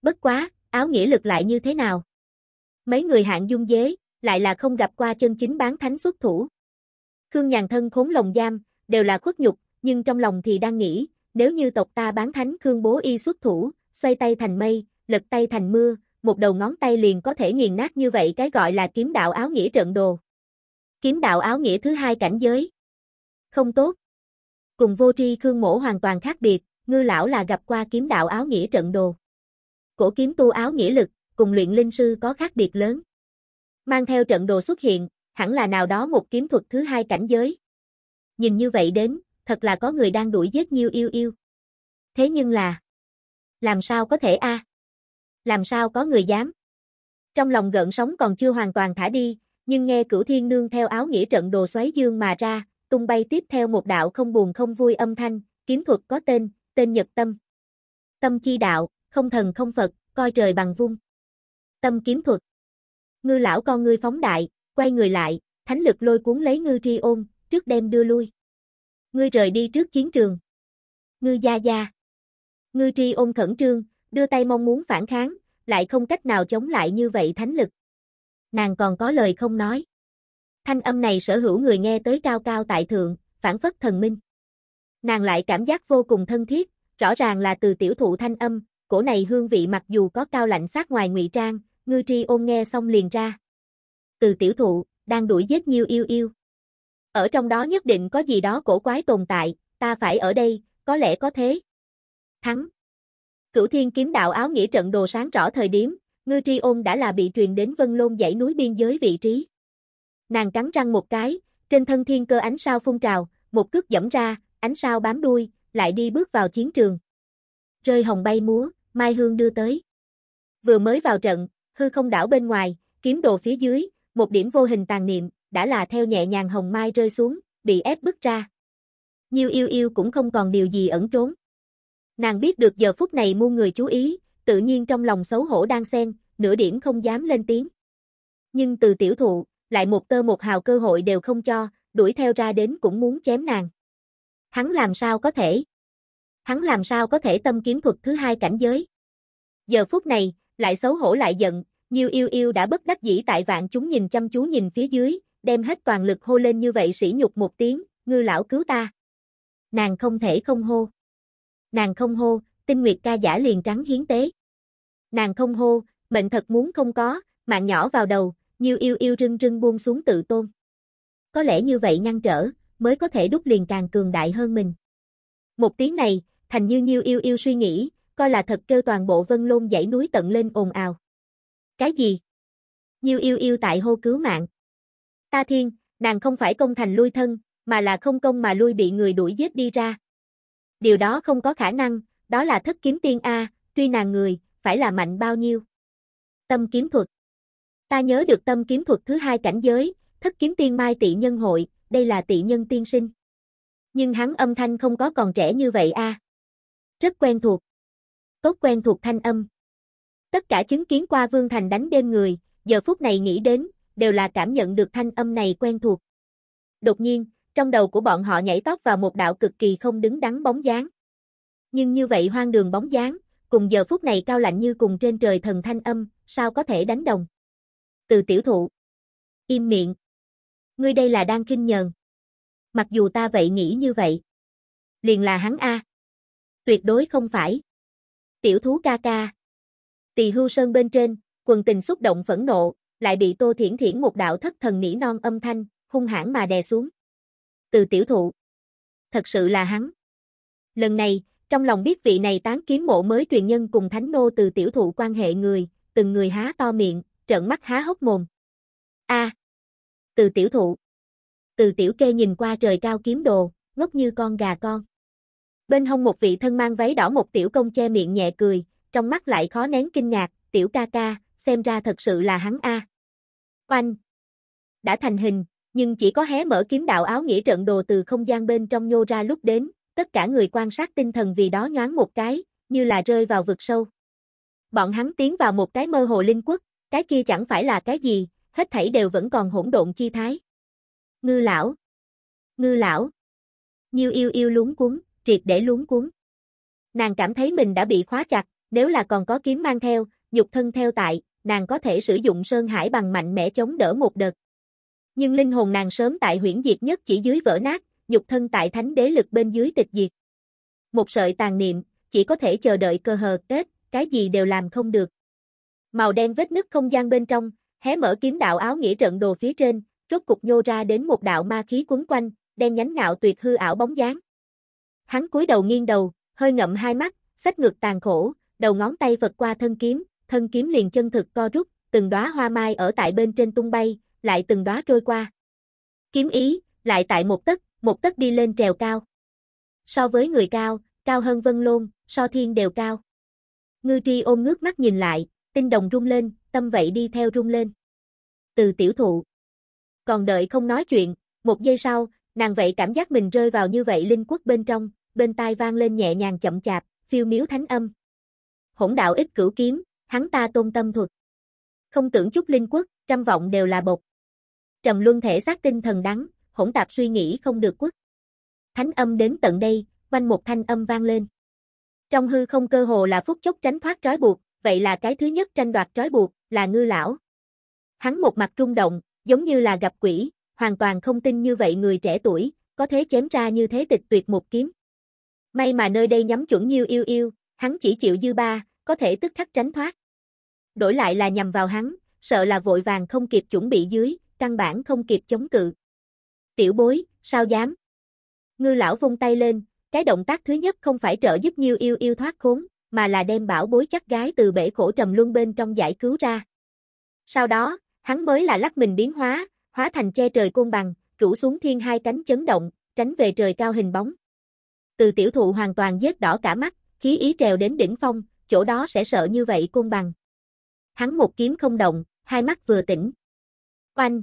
Bất quá, áo nghĩa lực lại như thế nào? Mấy người hạng dung dế, lại là không gặp qua chân chính bán thánh xuất thủ. Khương nhàn thân khốn lồng giam, đều là khuất nhục, nhưng trong lòng thì đang nghĩ, nếu như tộc ta bán thánh Khương bố y xuất thủ, xoay tay thành mây, lật tay thành mưa, một đầu ngón tay liền có thể nghiền nát như vậy cái gọi là kiếm đạo áo nghĩa trận đồ. Kiếm đạo áo nghĩa thứ hai cảnh giới. Không tốt. Cùng vô tri Khương mổ hoàn toàn khác biệt, ngư lão là gặp qua kiếm đạo áo nghĩa trận đồ cổ kiếm tu áo nghĩa lực, cùng luyện linh sư có khác biệt lớn. Mang theo trận đồ xuất hiện, hẳn là nào đó một kiếm thuật thứ hai cảnh giới. Nhìn như vậy đến, thật là có người đang đuổi giết Nhiêu Yêu Yêu. Thế nhưng là, làm sao có thể a? Làm sao có người dám? Trong lòng gợn sóng còn chưa hoàn toàn thả đi, nhưng nghe Cửu Thiên Nương theo áo nghĩa trận đồ xoáy dương mà ra, tung bay tiếp theo một đạo không buồn không vui âm thanh, kiếm thuật có tên, tên Nhật Tâm. Tâm chi đạo không thần không Phật, coi trời bằng vung. Tâm kiếm thuật. Ngư lão con ngươi phóng đại, quay người lại, thánh lực lôi cuốn lấy ngư tri ôn, trước đem đưa lui. Ngươi rời đi trước chiến trường. Ngư gia gia. Ngư tri ôn khẩn trương, đưa tay mong muốn phản kháng, lại không cách nào chống lại như vậy thánh lực. Nàng còn có lời không nói. Thanh âm này sở hữu người nghe tới cao cao tại thượng, phản phất thần minh. Nàng lại cảm giác vô cùng thân thiết, rõ ràng là từ tiểu thụ thanh âm, cổ này hương vị mặc dù có cao lạnh sát ngoài ngụy trang, ngư tri ôn nghe xong liền ra. Từ tiểu thụ, đang đuổi giết nhiêu yêu yêu. Ở trong đó nhất định có gì đó cổ quái tồn tại, ta phải ở đây, có lẽ có thế. Thắng. Cửu thiên kiếm đạo áo nghĩa trận đồ sáng rõ thời điểm, ngư tri ôn đã là bị truyền đến vân lôn dãy núi biên giới vị trí. Nàng cắn răng một cái, trên thân thiên cơ ánh sao phun trào, một cước dẫm ra, ánh sao bám đuôi, lại đi bước vào chiến trường rơi hồng bay múa, Mai Hương đưa tới. Vừa mới vào trận, hư không đảo bên ngoài, kiếm đồ phía dưới, một điểm vô hình tàn niệm, đã là theo nhẹ nhàng hồng mai rơi xuống, bị ép bứt ra. Nhiêu yêu yêu cũng không còn điều gì ẩn trốn. Nàng biết được giờ phút này muôn người chú ý, tự nhiên trong lòng xấu hổ đang xen, nửa điểm không dám lên tiếng. Nhưng từ tiểu thụ, lại một tơ một hào cơ hội đều không cho, đuổi theo ra đến cũng muốn chém nàng. Hắn làm sao có thể? hắn làm sao có thể tâm kiếm thuật thứ hai cảnh giới. Giờ phút này, lại xấu hổ lại giận, Nhiêu yêu yêu đã bất đắc dĩ tại vạn chúng nhìn chăm chú nhìn phía dưới, đem hết toàn lực hô lên như vậy sỉ nhục một tiếng, ngư lão cứu ta. Nàng không thể không hô. Nàng không hô, tinh nguyệt ca giả liền trắng hiến tế. Nàng không hô, mệnh thật muốn không có, mạng nhỏ vào đầu, nhiêu yêu yêu rưng rưng buông xuống tự tôn. Có lẽ như vậy ngăn trở, mới có thể đúc liền càng cường đại hơn mình. Một tiếng này, Thành Như Nhiêu yêu yêu suy nghĩ, coi là thật kêu toàn bộ vân lôn dãy núi tận lên ồn ào. Cái gì? Nhiêu yêu yêu tại hô cứu mạng. Ta thiên, nàng không phải công thành lui thân, mà là không công mà lui bị người đuổi giết đi ra. Điều đó không có khả năng, đó là thất kiếm tiên A, truy nàng người, phải là mạnh bao nhiêu. Tâm kiếm thuật. Ta nhớ được tâm kiếm thuật thứ hai cảnh giới, thất kiếm tiên mai tị nhân hội, đây là tị nhân tiên sinh. Nhưng hắn âm thanh không có còn trẻ như vậy a. À. Rất quen thuộc. Tốt quen thuộc thanh âm. Tất cả chứng kiến qua Vương Thành đánh đêm người, giờ phút này nghĩ đến, đều là cảm nhận được thanh âm này quen thuộc. Đột nhiên, trong đầu của bọn họ nhảy tót vào một đạo cực kỳ không đứng đắn bóng dáng. Nhưng như vậy hoang đường bóng dáng, cùng giờ phút này cao lạnh như cùng trên trời thần thanh âm, sao có thể đánh đồng. Từ tiểu thụ. Im miệng. Ngươi đây là đang kinh nhờn. Mặc dù ta vậy nghĩ như vậy. Liền là hắn A. Tuyệt đối không phải. Tiểu thú ca ca. Tỳ hưu sơn bên trên, quần tình xúc động phẫn nộ, lại bị Tô Thiển Thiển một đạo thất thần nỉ non âm thanh, hung hãn mà đè xuống. Từ tiểu thụ. Thật sự là hắn. Lần này, trong lòng biết vị này tán kiếm mộ mới truyền nhân cùng thánh nô từ tiểu thụ quan hệ người, từng người há to miệng, trợn mắt há hốc mồm. A. từ tiểu thụ. Từ tiểu kê nhìn qua trời cao kiếm đồ, ngốc như con gà con. Bên hông một vị thân mang váy đỏ một tiểu công che miệng nhẹ cười, trong mắt lại khó nén kinh ngạc, tiểu ca ca, xem ra thật sự là hắn a. À. Oanh! Đã thành hình, nhưng chỉ có hé mở kiếm đạo áo nghĩa trận đồ từ không gian bên trong nhô ra lúc đến, tất cả người quan sát tinh thần vì đó nhoáng một cái, như là rơi vào vực sâu. Bọn hắn tiến vào một cái mơ hồ linh quốc, cái kia chẳng phải là cái gì, hết thảy đều vẫn còn hỗn độn chi thái. Ngư lão! Ngư lão! Nhiêu yêu yêu lúng cuốn, triệt để luống cuốn. Nàng cảm thấy mình đã bị khóa chặt, nếu là còn có kiếm mang theo, nhục thân theo tại, nàng có thể sử dụng sơn hải bằng mạnh mẽ chống đỡ một đợt. Nhưng linh hồn nàng sớm tại huyễn diệt nhất chỉ dưới vỡ nát, nhục thân tại thánh đế lực bên dưới tịch diệt. Một sợi tàn niệm, chỉ có thể chờ đợi cơ hờ kết, cái gì đều làm không được. Màu đen vết nứt không gian bên trong, hé mở kiếm đạo áo nghĩa trận đồ phía trên, rốt cục nhô ra đến một đạo ma khí quấn quanh, đen nhánh ngạo tuyệt hư ảo bóng dáng. Hắn cúi đầu nghiêng đầu, hơi ngậm hai mắt, sách ngược tàn khổ, đầu ngón tay vượt qua thân kiếm, thân kiếm liền chân thực co rút, từng đóa hoa mai ở tại bên trên tung bay, lại từng đóa trôi qua. Kiếm ý, lại tại một tấc, một tấc đi lên trèo cao. So với người cao, cao hơn Vân Lôn, so thiên đều cao. Ngư Tri ôm ngước mắt nhìn lại, tinh đồng rung lên, tâm vậy đi theo rung lên. Từ tiểu thụ. Còn đợi không nói chuyện, một giây sau, Nàng vậy cảm giác mình rơi vào như vậy linh quốc bên trong, bên tai vang lên nhẹ nhàng chậm chạp, phiêu miếu thánh âm. Hỗn đạo ít cửu kiếm, hắn ta tôn tâm thuật. Không tưởng chút linh quốc, trăm vọng đều là bột. Trầm luân thể xác tinh thần đắng, hỗn tạp suy nghĩ không được quốc. Thánh âm đến tận đây, quanh một thanh âm vang lên. Trong hư không cơ hồ là phút chốc tránh thoát trói buộc, vậy là cái thứ nhất tranh đoạt trói buộc, là ngư lão. Hắn một mặt rung động, giống như là gặp quỷ, hoàn toàn không tin như vậy người trẻ tuổi, có thế chém ra như thế tịch tuyệt một kiếm. May mà nơi đây nhắm chuẩn như Yêu Yêu, hắn chỉ chịu dư ba, có thể tức khắc tránh thoát. Đổi lại là nhằm vào hắn, sợ là vội vàng không kịp chuẩn bị dưới, căn bản không kịp chống cự. Tiểu bối, sao dám? Ngư lão vung tay lên, cái động tác thứ nhất không phải trợ giúp như Yêu Yêu thoát khốn, mà là đem bảo bối chắc gái từ bể khổ trầm luân bên trong giải cứu ra. Sau đó, hắn mới là lắc mình biến hóa, hóa thành che trời côn bằng, rủ xuống thiên hai cánh chấn động, tránh về trời cao hình bóng. Từ tiểu thụ hoàn toàn giết đỏ cả mắt, khí ý trèo đến đỉnh phong, chỗ đó sẽ sợ như vậy côn bằng. Hắn một kiếm không động, hai mắt vừa tỉnh. Oanh!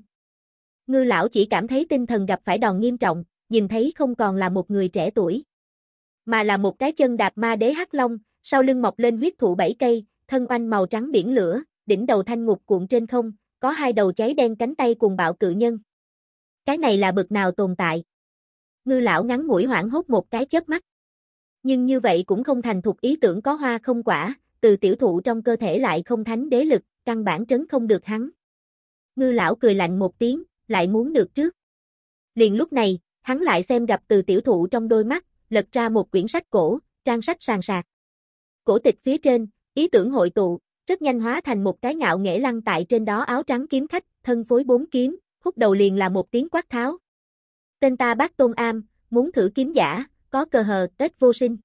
Ngư lão chỉ cảm thấy tinh thần gặp phải đòn nghiêm trọng, nhìn thấy không còn là một người trẻ tuổi, mà là một cái chân đạp ma đế hắc long, sau lưng mọc lên huyết thụ bảy cây, thân oanh màu trắng biển lửa, đỉnh đầu thanh ngục cuộn trên không, có hai đầu cháy đen cánh tay cuồng bạo cự nhân. Cái này là bực nào tồn tại? Ngư lão ngắn mũi hoảng hốt một cái chớp mắt. Nhưng như vậy cũng không thành thục ý tưởng có hoa không quả, từ tiểu thụ trong cơ thể lại không thánh đế lực, căn bản trấn không được hắn. Ngư lão cười lạnh một tiếng, lại muốn được trước. Liền lúc này, hắn lại xem gặp từ tiểu thụ trong đôi mắt, lật ra một quyển sách cổ, trang sách sàn sạc. Cổ tịch phía trên, ý tưởng hội tụ, rất nhanh hóa thành một cái ngạo nghễ lăn tại trên đó áo trắng kiếm khách, thân phối bốn kiếm, hút đầu liền là một tiếng quát tháo. Tên ta bác tôn am, muốn thử kiếm giả, có cơ hờ, tết vô sinh.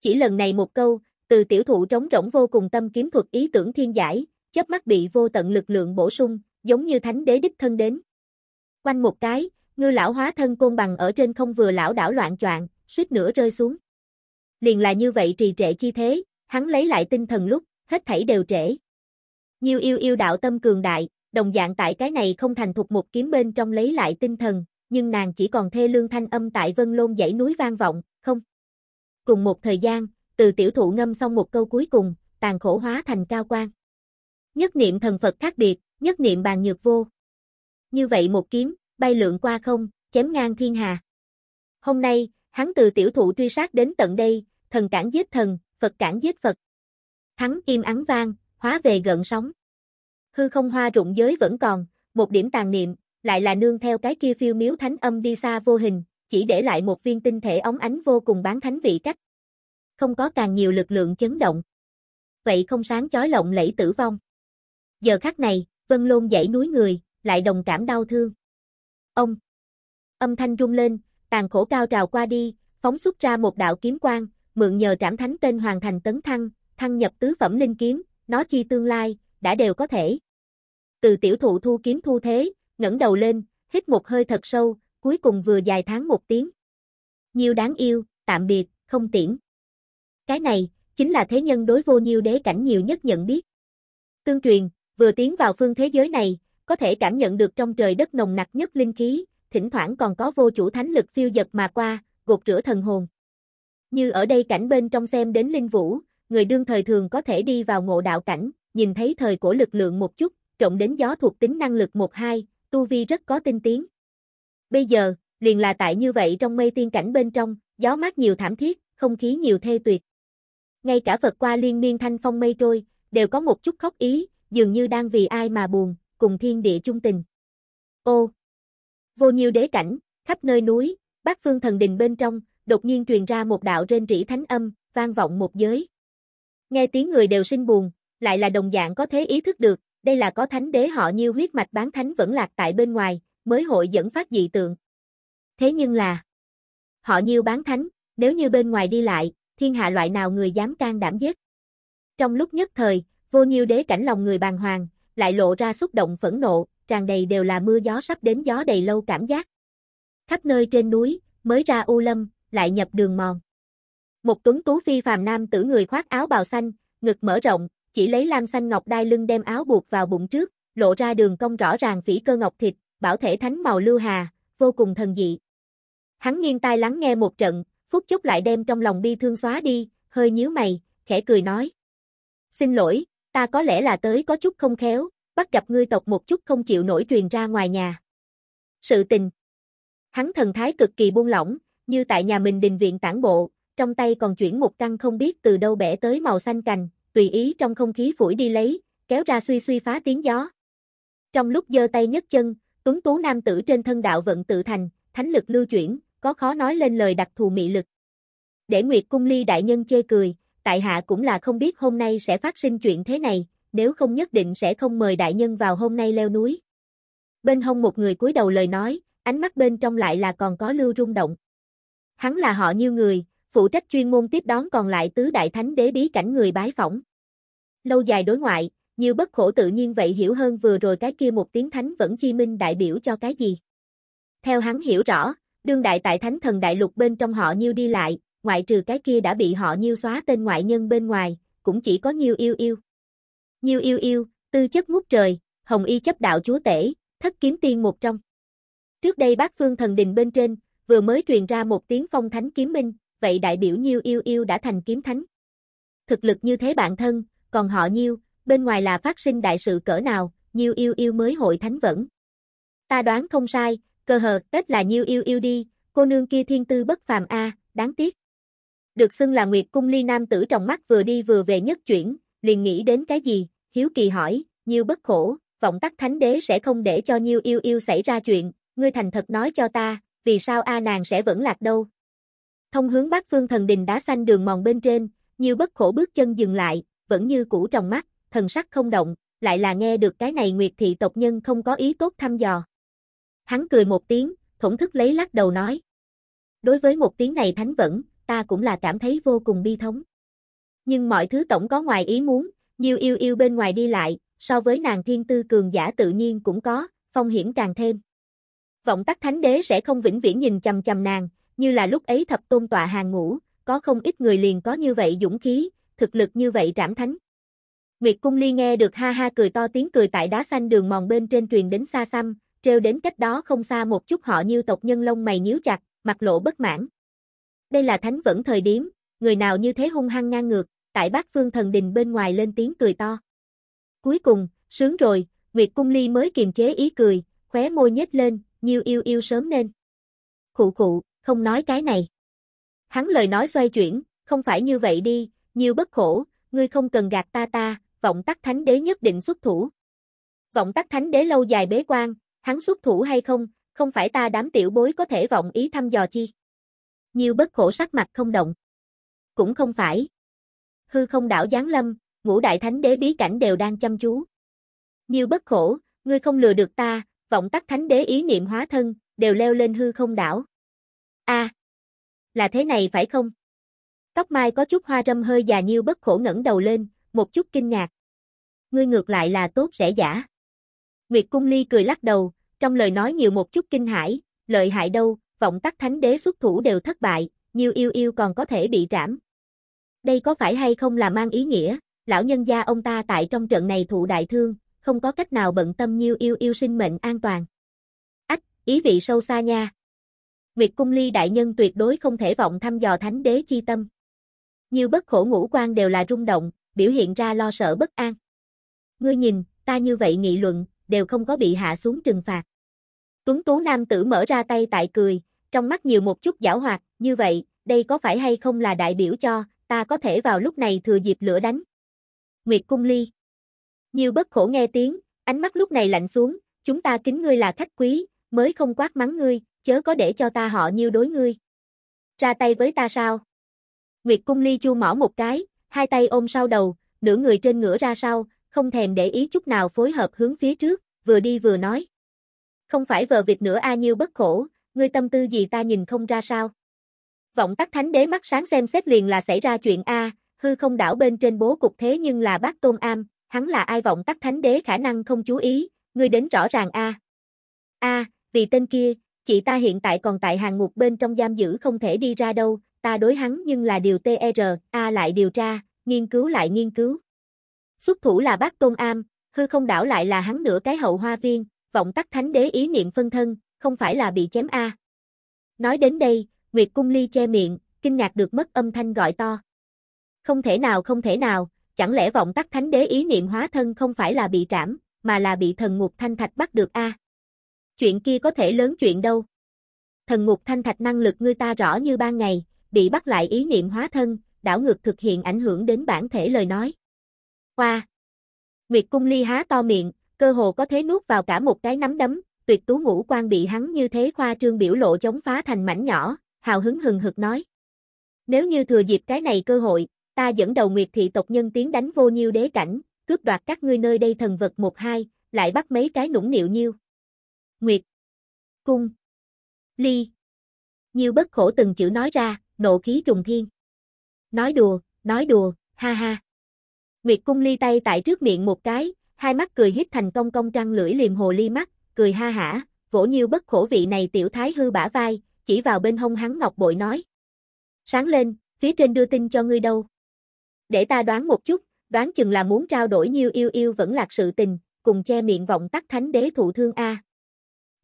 Chỉ lần này một câu, từ tiểu thụ trống rỗng vô cùng tâm kiếm thuật ý tưởng thiên giải, chớp mắt bị vô tận lực lượng bổ sung, giống như thánh đế đích thân đến. Quanh một cái, ngư lão hóa thân côn bằng ở trên không vừa lão đảo loạn choạng, suýt nữa rơi xuống. Liền là như vậy trì trệ chi thế, hắn lấy lại tinh thần lúc, hết thảy đều trễ. Nhiều yêu yêu đạo tâm cường đại, đồng dạng tại cái này không thành thục một kiếm bên trong lấy lại tinh thần, nhưng nàng chỉ còn thê lương thanh âm tại vân lôn dãy núi vang vọng, không. Cùng một thời gian, từ tiểu thụ ngâm xong một câu cuối cùng, tàn khổ hóa thành cao quan. Nhất niệm thần Phật khác biệt, nhất niệm bàn nhược vô. Như vậy một kiếm, bay lượn qua không, chém ngang thiên hà. Hôm nay, hắn từ tiểu thụ truy sát đến tận đây, thần cản giết thần, Phật cản giết Phật thắng kim ắng vang, hóa về gợn sóng. Hư không hoa rụng giới vẫn còn, một điểm tàn niệm, lại là nương theo cái kia phiêu miếu thánh âm đi xa vô hình, chỉ để lại một viên tinh thể ống ánh vô cùng bán thánh vị cách. Không có càng nhiều lực lượng chấn động. Vậy không sáng chói lộng lẫy tử vong. Giờ khắc này, Vân Lôn dãy núi người, lại đồng cảm đau thương. Ông! Âm thanh rung lên, tàn khổ cao trào qua đi, phóng xuất ra một đạo kiếm quang, mượn nhờ trảm thánh tên hoàn thành tấn thăng, thăng nhập tứ phẩm linh kiếm, nó chi tương lai, đã đều có thể. Từ tiểu thụ thu kiếm thu thế, ngẩng đầu lên, hít một hơi thật sâu, cuối cùng vừa dài tháng một tiếng. Nhiều đáng yêu, tạm biệt, không tiễn. Cái này, chính là thế nhân đối vô nhiêu đế cảnh nhiều nhất nhận biết. Tương truyền, vừa tiến vào phương thế giới này, có thể cảm nhận được trong trời đất nồng nặc nhất linh khí, thỉnh thoảng còn có vô chủ thánh lực phiêu dật mà qua, gột rửa thần hồn. Như ở đây cảnh bên trong xem đến linh vũ, người đương thời thường có thể đi vào ngộ đạo cảnh, nhìn thấy thời của lực lượng một chút, trọng đến gió thuộc tính năng lực 1-2, tu vi rất có tinh tiến. Bây giờ, liền là tại như vậy trong mây tiên cảnh bên trong, gió mát nhiều thảm thiết, không khí nhiều thê tuyệt. Ngay cả vật qua liên miên thanh phong mây trôi, đều có một chút khóc ý, dường như đang vì ai mà buồn, cùng thiên địa chung tình. Ô! Vô nhiêu đế cảnh, khắp nơi núi, bát phương thần đình bên trong, đột nhiên truyền ra một đạo rên rỉ thánh âm, vang vọng một giới nghe tiếng người đều sinh buồn, lại là đồng dạng có thế ý thức được, đây là có thánh đế họ nhiêu huyết mạch bán thánh vẫn lạc tại bên ngoài, mới hội dẫn phát dị tượng. Thế nhưng là, họ nhiêu bán thánh, nếu như bên ngoài đi lại, thiên hạ loại nào người dám can đảm giết. Trong lúc nhất thời, vô nhiêu đế cảnh lòng người bàng hoàng, lại lộ ra xúc động phẫn nộ, tràn đầy đều là mưa gió sắp đến gió đầy lâu cảm giác. Khắp nơi trên núi, mới ra u lâm, lại nhập đường mòn. Một tuấn tú phi phàm nam tử người khoác áo bào xanh, ngực mở rộng, chỉ lấy lam xanh ngọc đai lưng đem áo buộc vào bụng trước, lộ ra đường cong rõ ràng phỉ cơ ngọc thịt, bảo thể thánh màu lưu hà, vô cùng thần dị. Hắn nghiêng tai lắng nghe một trận, phút chốc lại đem trong lòng bi thương xóa đi, hơi nhíu mày, khẽ cười nói: "Xin lỗi, ta có lẽ là tới có chút không khéo, bắt gặp ngươi tộc một chút không chịu nổi truyền ra ngoài nhà." Sự tình. Hắn thần thái cực kỳ buông lỏng, như tại nhà mình đình viện tản bộ, trong tay còn chuyển một căn không biết từ đâu bẻ tới màu xanh cành, tùy ý trong không khí phủi đi lấy, kéo ra suy suy phá tiếng gió. Trong lúc giơ tay nhấc chân, tuấn tú nam tử trên thân đạo vận tự thành, thánh lực lưu chuyển, có khó nói lên lời đặc thù mị lực. Để Nguyệt Cung Ly đại nhân chê cười, tại hạ cũng là không biết hôm nay sẽ phát sinh chuyện thế này, nếu không nhất định sẽ không mời đại nhân vào hôm nay leo núi. Bên hông một người cúi đầu lời nói, ánh mắt bên trong lại là còn có lưu rung động. Hắn là họ nhiêu người, phụ trách chuyên môn tiếp đón còn lại tứ đại thánh đế bí cảnh người bái phỏng. Lâu dài đối ngoại, nhiều bất khổ tự nhiên vậy hiểu hơn vừa rồi cái kia một tiếng thánh vẫn chi minh đại biểu cho cái gì. Theo hắn hiểu rõ, đương đại tại thánh thần đại lục bên trong họ nhiêu đi lại, ngoại trừ cái kia đã bị họ nhiêu xóa tên ngoại nhân bên ngoài, cũng chỉ có nhiêu yêu yêu. Nhiêu yêu yêu, tư chất ngút trời, hồng y chấp đạo chúa tể, thất kiếm tiên một trong. Trước đây bác phương thần đình bên trên, vừa mới truyền ra một tiếng phong thánh kiếm minh, vậy đại biểu Nhiêu Yêu Yêu đã thành kiếm thánh. Thực lực như thế bạn thân, còn họ Nhiêu, bên ngoài là phát sinh đại sự cỡ nào, Nhiêu Yêu Yêu mới hội thánh vẫn. Ta đoán không sai, cơ hờ, tết là Nhiêu Yêu Yêu đi, cô nương kia thiên tư bất phàm a, đáng tiếc. Được xưng là Nguyệt Cung Ly Nam tử trong mắt vừa đi vừa về nhất chuyển, liền nghĩ đến cái gì, hiếu kỳ hỏi, Nhiêu bất khổ, vọng tắc thánh đế sẽ không để cho Nhiêu Yêu Yêu xảy ra chuyện, ngươi thành thật nói cho ta, vì sao a nàng sẽ vẫn lạc đâu. Thông hướng bát phương thần đình đá xanh đường mòn bên trên, nhiều bất khổ bước chân dừng lại, vẫn như cũ trong mắt, thần sắc không động, lại là nghe được cái này nguyệt thị tộc nhân không có ý tốt thăm dò. Hắn cười một tiếng, thổn thức lấy lắc đầu nói. Đối với một tiếng này thánh vẫn, ta cũng là cảm thấy vô cùng bi thống. Nhưng mọi thứ tổng có ngoài ý muốn, nhiều yêu yêu bên ngoài đi lại, so với nàng thiên tư cường giả tự nhiên cũng có, phong hiểm càng thêm. Vọng tắc thánh đế sẽ không vĩnh viễn nhìn chầm chầm nàng, như là lúc ấy thập tôn tọa hàng ngũ, có không ít người liền có như vậy dũng khí, thực lực như vậy trảm thánh. Nguyệt Cung Ly nghe được ha ha cười to tiếng cười tại đá xanh đường mòn bên trên truyền đến xa xăm, treo đến cách đó không xa một chút họ như tộc nhân lông mày nhíu chặt, mặt lộ bất mãn. Đây là thánh vẫn thời điểm, người nào như thế hung hăng ngang ngược, tại bát phương thần đình bên ngoài lên tiếng cười to. Cuối cùng, sướng rồi, Nguyệt Cung Ly mới kiềm chế ý cười, khóe môi nhếch lên, như yêu yêu sớm nên. Khụ khụ không nói cái này. Hắn lời nói xoay chuyển, không phải như vậy đi, nhiều bất khổ, ngươi không cần gạt ta ta, vọng tắc thánh đế nhất định xuất thủ. Vọng tắc thánh đế lâu dài bế quan, hắn xuất thủ hay không, không phải ta đám tiểu bối có thể vọng ý thăm dò chi. Nhiều bất khổ sắc mặt không động. Cũng không phải. Hư không đảo Giáng Lâm, ngũ đại thánh đế bí cảnh đều đang chăm chú. Nhiều bất khổ, ngươi không lừa được ta, vọng tắc thánh đế ý niệm hóa thân, đều leo lên hư không đảo a Là thế này phải không? Tóc mai có chút hoa râm hơi già nhiêu bất khổ ngẩng đầu lên, một chút kinh ngạc. Ngươi ngược lại là tốt rẻ giả. Nguyệt Cung Ly cười lắc đầu, trong lời nói nhiều một chút kinh hãi, lợi hại đâu, vọng tắc thánh đế xuất thủ đều thất bại, nhiều yêu yêu còn có thể bị trảm. Đây có phải hay không là mang ý nghĩa, lão nhân gia ông ta tại trong trận này thụ đại thương, không có cách nào bận tâm nhiêu yêu yêu sinh mệnh an toàn. Ách, ý vị sâu xa nha. Nguyệt Cung Ly Đại Nhân tuyệt đối không thể vọng thăm dò thánh đế chi tâm. Nhiều bất khổ ngũ quan đều là rung động, biểu hiện ra lo sợ bất an. Ngươi nhìn, ta như vậy nghị luận, đều không có bị hạ xuống trừng phạt. Tuấn Tú Nam tử mở ra tay tại cười, trong mắt nhiều một chút giảo hoạt, như vậy, đây có phải hay không là đại biểu cho, ta có thể vào lúc này thừa dịp lửa đánh. Nguyệt Cung Ly Nhiều bất khổ nghe tiếng, ánh mắt lúc này lạnh xuống, chúng ta kính ngươi là khách quý, mới không quát mắng ngươi, chớ có để cho ta họ nhiêu đối ngươi. Ra tay với ta sao? Nguyệt cung ly chu mỏ một cái, hai tay ôm sau đầu, nửa người trên ngửa ra sau, không thèm để ý chút nào phối hợp hướng phía trước, vừa đi vừa nói. Không phải vờ việc nữa a à nhiêu bất khổ, ngươi tâm tư gì ta nhìn không ra sao? Vọng tắc thánh đế mắt sáng xem xét liền là xảy ra chuyện A, hư không đảo bên trên bố cục thế nhưng là bác tôn am, hắn là ai vọng tắc thánh đế khả năng không chú ý, ngươi đến rõ ràng A. A, vì tên kia, chị ta hiện tại còn tại hàng ngục bên trong giam giữ không thể đi ra đâu, ta đối hắn nhưng là điều TRA e à lại điều tra, nghiên cứu lại nghiên cứu. Xuất thủ là bác Tôn Am, hư không đảo lại là hắn nửa cái hậu hoa viên, vọng tắc thánh đế ý niệm phân thân, không phải là bị chém A. Nói đến đây, Nguyệt Cung Ly che miệng, kinh ngạc được mất âm thanh gọi to. Không thể nào không thể nào, chẳng lẽ vọng tắc thánh đế ý niệm hóa thân không phải là bị trảm, mà là bị thần ngục thanh thạch bắt được A chuyện kia có thể lớn chuyện đâu. Thần ngục thanh thạch năng lực ngươi ta rõ như ban ngày, bị bắt lại ý niệm hóa thân, đảo ngược thực hiện ảnh hưởng đến bản thể lời nói. Hoa! Nguyệt cung ly há to miệng, cơ hồ có thể nuốt vào cả một cái nắm đấm, tuyệt tú ngũ quan bị hắn như thế khoa trương biểu lộ chống phá thành mảnh nhỏ, hào hứng hừng hực nói. Nếu như thừa dịp cái này cơ hội, ta dẫn đầu Nguyệt thị tộc nhân tiến đánh vô nhiêu đế cảnh, cướp đoạt các ngươi nơi đây thần vật một hai, lại bắt mấy cái nũng nịu nhiêu nguyệt, cung, ly. Nhiều bất khổ từng chữ nói ra, nộ khí trùng thiên. Nói đùa, nói đùa, ha ha. Nguyệt cung ly tay tại trước miệng một cái, hai mắt cười hít thành công công trăng lưỡi liềm hồ ly mắt, cười ha hả, vỗ nhiêu bất khổ vị này tiểu thái hư bả vai, chỉ vào bên hông hắn ngọc bội nói. Sáng lên, phía trên đưa tin cho ngươi đâu. Để ta đoán một chút, đoán chừng là muốn trao đổi nhiêu yêu yêu vẫn lạc sự tình, cùng che miệng vọng tắc thánh đế thụ thương A.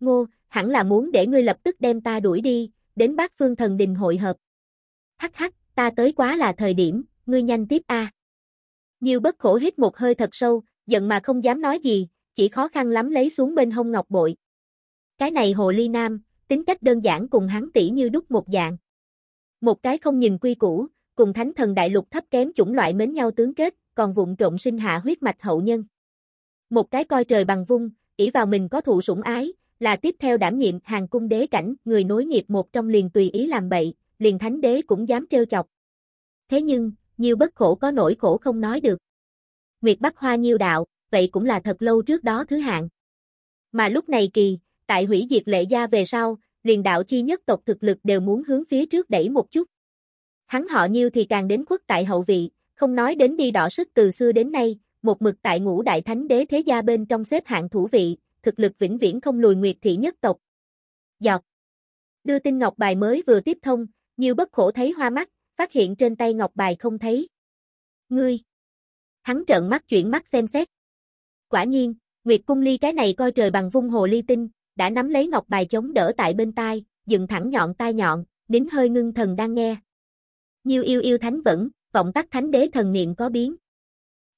Ngô, hẳn là muốn để ngươi lập tức đem ta đuổi đi, đến bác phương thần đình hội hợp. Hắc hắc, ta tới quá là thời điểm, ngươi nhanh tiếp a. À. Nhiều bất khổ hít một hơi thật sâu, giận mà không dám nói gì, chỉ khó khăn lắm lấy xuống bên hông ngọc bội. Cái này hồ ly nam, tính cách đơn giản cùng hắn tỷ như đúc một dạng. Một cái không nhìn quy củ, cùng thánh thần đại lục thấp kém chủng loại mến nhau tướng kết, còn vụng trộn sinh hạ huyết mạch hậu nhân. Một cái coi trời bằng vung, ỷ vào mình có thụ sủng ái, là tiếp theo đảm nhiệm hàng cung đế cảnh, người nối nghiệp một trong liền tùy ý làm bậy, liền thánh đế cũng dám trêu chọc. Thế nhưng, nhiều bất khổ có nỗi khổ không nói được. Nguyệt Bắc Hoa nhiêu đạo, vậy cũng là thật lâu trước đó thứ hạng. Mà lúc này kỳ, tại hủy diệt lệ gia về sau, liền đạo chi nhất tộc thực lực đều muốn hướng phía trước đẩy một chút. Hắn họ nhiêu thì càng đến khuất tại hậu vị, không nói đến đi đỏ sức từ xưa đến nay, một mực tại ngũ đại thánh đế thế gia bên trong xếp hạng thủ vị, thực lực vĩnh viễn không lùi nguyệt thị nhất tộc. Dọc. Đưa tin ngọc bài mới vừa tiếp thông, nhiều bất khổ thấy hoa mắt, phát hiện trên tay ngọc bài không thấy. Ngươi. Hắn trợn mắt chuyển mắt xem xét. Quả nhiên, Nguyệt Cung Ly cái này coi trời bằng vung hồ ly tinh, đã nắm lấy ngọc bài chống đỡ tại bên tai, dựng thẳng nhọn tai nhọn, nín hơi ngưng thần đang nghe. Nhiêu yêu yêu thánh vẫn, vọng tắc thánh đế thần niệm có biến.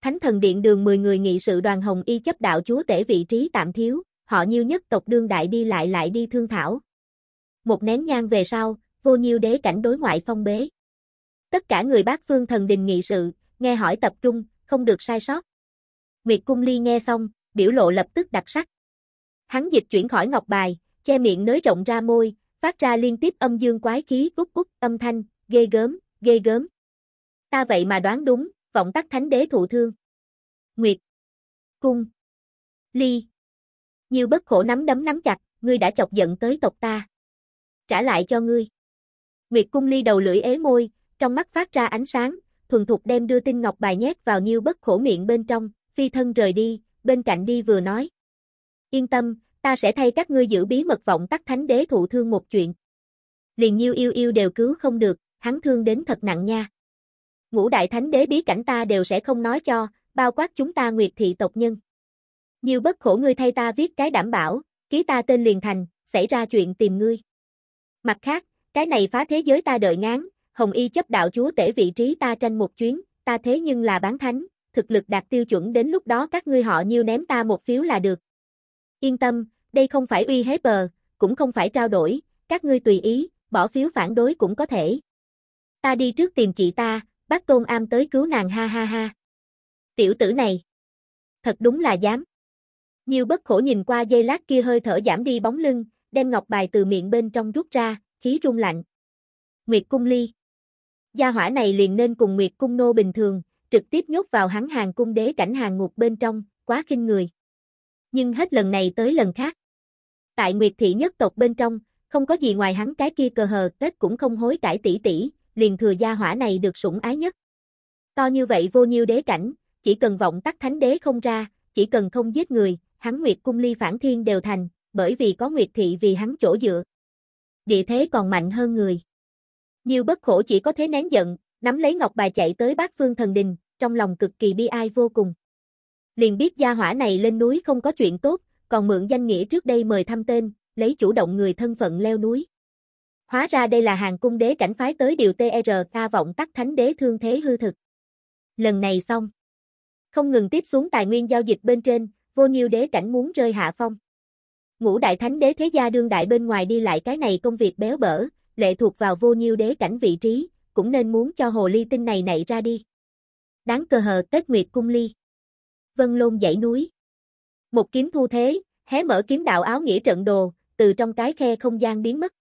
Thánh thần điện đường 10 người nghị sự đoàn Hồng Y chấp đạo chúa tể vị trí tạm thiếu, họ nhiêu nhất tộc đương đại đi lại lại đi thương thảo. Một nén nhang về sau, vô nhiêu đế cảnh đối ngoại phong bế. Tất cả người bác phương thần đình nghị sự, nghe hỏi tập trung, không được sai sót. Nguyệt Cung Ly nghe xong, biểu lộ lập tức đặc sắc. Hắn dịch chuyển khỏi ngọc bài, che miệng nới rộng ra môi, phát ra liên tiếp âm dương quái khí gúc úc âm thanh, ghê gớm, ghê gớm. Ta vậy mà đoán đúng, vọng tắc thánh đế thụ thương. Nguyệt. Cung. Ly. Nhiều bất khổ nắm đấm nắm chặt, ngươi đã chọc giận tới tộc ta. Trả lại cho ngươi. Nguyệt cung ly đầu lưỡi ế môi, trong mắt phát ra ánh sáng, thuần thục đem đưa tinh ngọc bài nhét vào nhiêu bất khổ miệng bên trong, phi thân rời đi, bên cạnh đi vừa nói. Yên tâm, ta sẽ thay các ngươi giữ bí mật vọng tắc thánh đế thụ thương một chuyện. Liền nhiêu yêu yêu đều cứu không được, hắn thương đến thật nặng nha ngũ đại thánh đế bí cảnh ta đều sẽ không nói cho, bao quát chúng ta nguyệt thị tộc nhân. Nhiều bất khổ ngươi thay ta viết cái đảm bảo, ký ta tên liền thành, xảy ra chuyện tìm ngươi. Mặt khác, cái này phá thế giới ta đợi ngán, hồng y chấp đạo chúa tể vị trí ta tranh một chuyến, ta thế nhưng là bán thánh, thực lực đạt tiêu chuẩn đến lúc đó các ngươi họ nhiêu ném ta một phiếu là được. Yên tâm, đây không phải uy hiếp bờ, cũng không phải trao đổi, các ngươi tùy ý, bỏ phiếu phản đối cũng có thể. Ta đi trước tìm chị ta, bác Tôn Am tới cứu nàng ha ha ha. Tiểu tử này, thật đúng là dám. Nhiều bất khổ nhìn qua dây lát kia hơi thở giảm đi bóng lưng, đem ngọc bài từ miệng bên trong rút ra, khí rung lạnh. Nguyệt cung ly. Gia hỏa này liền nên cùng Nguyệt cung nô bình thường, trực tiếp nhốt vào hắn hàng cung đế cảnh hàng ngục bên trong, quá khinh người. Nhưng hết lần này tới lần khác. Tại Nguyệt thị nhất tộc bên trong, không có gì ngoài hắn cái kia cờ hờ tết cũng không hối cải tỷ tỷ, liền thừa gia hỏa này được sủng ái nhất. To như vậy vô nhiêu đế cảnh, chỉ cần vọng tắc thánh đế không ra, chỉ cần không giết người, hắn Nguyệt Cung Ly Phản Thiên đều thành, bởi vì có Nguyệt Thị vì hắn chỗ dựa. Địa thế còn mạnh hơn người. nhiều bất khổ chỉ có thế nén giận, nắm lấy ngọc bài chạy tới bát phương thần đình, trong lòng cực kỳ bi ai vô cùng. Liền biết gia hỏa này lên núi không có chuyện tốt, còn mượn danh nghĩa trước đây mời thăm tên, lấy chủ động người thân phận leo núi. Hóa ra đây là hàng cung đế cảnh phái tới điều TRK vọng tắt thánh đế thương thế hư thực. Lần này xong. Không ngừng tiếp xuống tài nguyên giao dịch bên trên, vô nhiêu đế cảnh muốn rơi hạ phong. Ngũ đại thánh đế thế gia đương đại bên ngoài đi lại cái này công việc béo bở, lệ thuộc vào vô nhiêu đế cảnh vị trí, cũng nên muốn cho hồ ly tinh này nảy ra đi. Đáng cơ hờ Tết Nguyệt Cung Ly. Vân Lôn dãy núi. Một kiếm thu thế, hé mở kiếm đạo áo nghĩa trận đồ, từ trong cái khe không gian biến mất.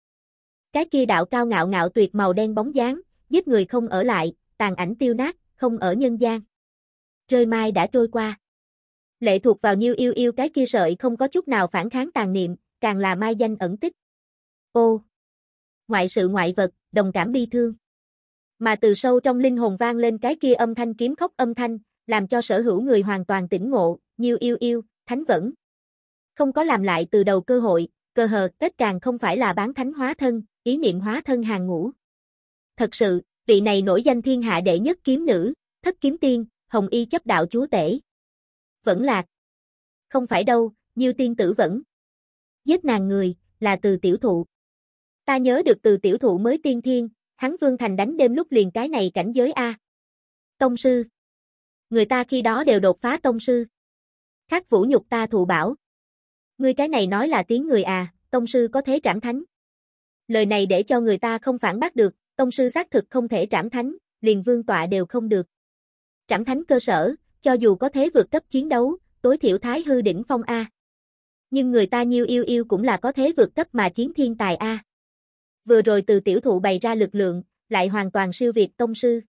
Cái kia đạo cao ngạo ngạo tuyệt màu đen bóng dáng, giết người không ở lại, tàn ảnh tiêu nát, không ở nhân gian. Rơi mai đã trôi qua. Lệ thuộc vào nhiêu yêu yêu cái kia sợi không có chút nào phản kháng tàn niệm, càng là mai danh ẩn tích. Ô! Ngoại sự ngoại vật, đồng cảm bi thương. Mà từ sâu trong linh hồn vang lên cái kia âm thanh kiếm khóc âm thanh, làm cho sở hữu người hoàn toàn tỉnh ngộ, nhiêu yêu yêu, thánh vẫn. Không có làm lại từ đầu cơ hội, cơ hờ tết càng không phải là bán thánh hóa thân, ý niệm hóa thân hàng ngũ. Thật sự, vị này nổi danh thiên hạ đệ nhất kiếm nữ, thất kiếm tiên, hồng y chấp đạo chúa tể. Vẫn lạc. Không phải đâu, nhiều tiên tử vẫn. Giết nàng người, là từ tiểu thụ. Ta nhớ được từ tiểu thụ mới tiên thiên, hắn vương thành đánh đêm lúc liền cái này cảnh giới A. Tông sư. Người ta khi đó đều đột phá tông sư. Khắc vũ nhục ta thụ bảo, Ngươi cái này nói là tiếng người à, tông sư có thế trảm thánh. Lời này để cho người ta không phản bác được, tông sư xác thực không thể trảm thánh, liền vương tọa đều không được. Trảm thánh cơ sở, cho dù có thế vượt cấp chiến đấu, tối thiểu thái hư đỉnh phong A. Nhưng người ta nhiêu yêu yêu cũng là có thế vượt cấp mà chiến thiên tài A. Vừa rồi từ tiểu thụ bày ra lực lượng, lại hoàn toàn siêu việt tông sư.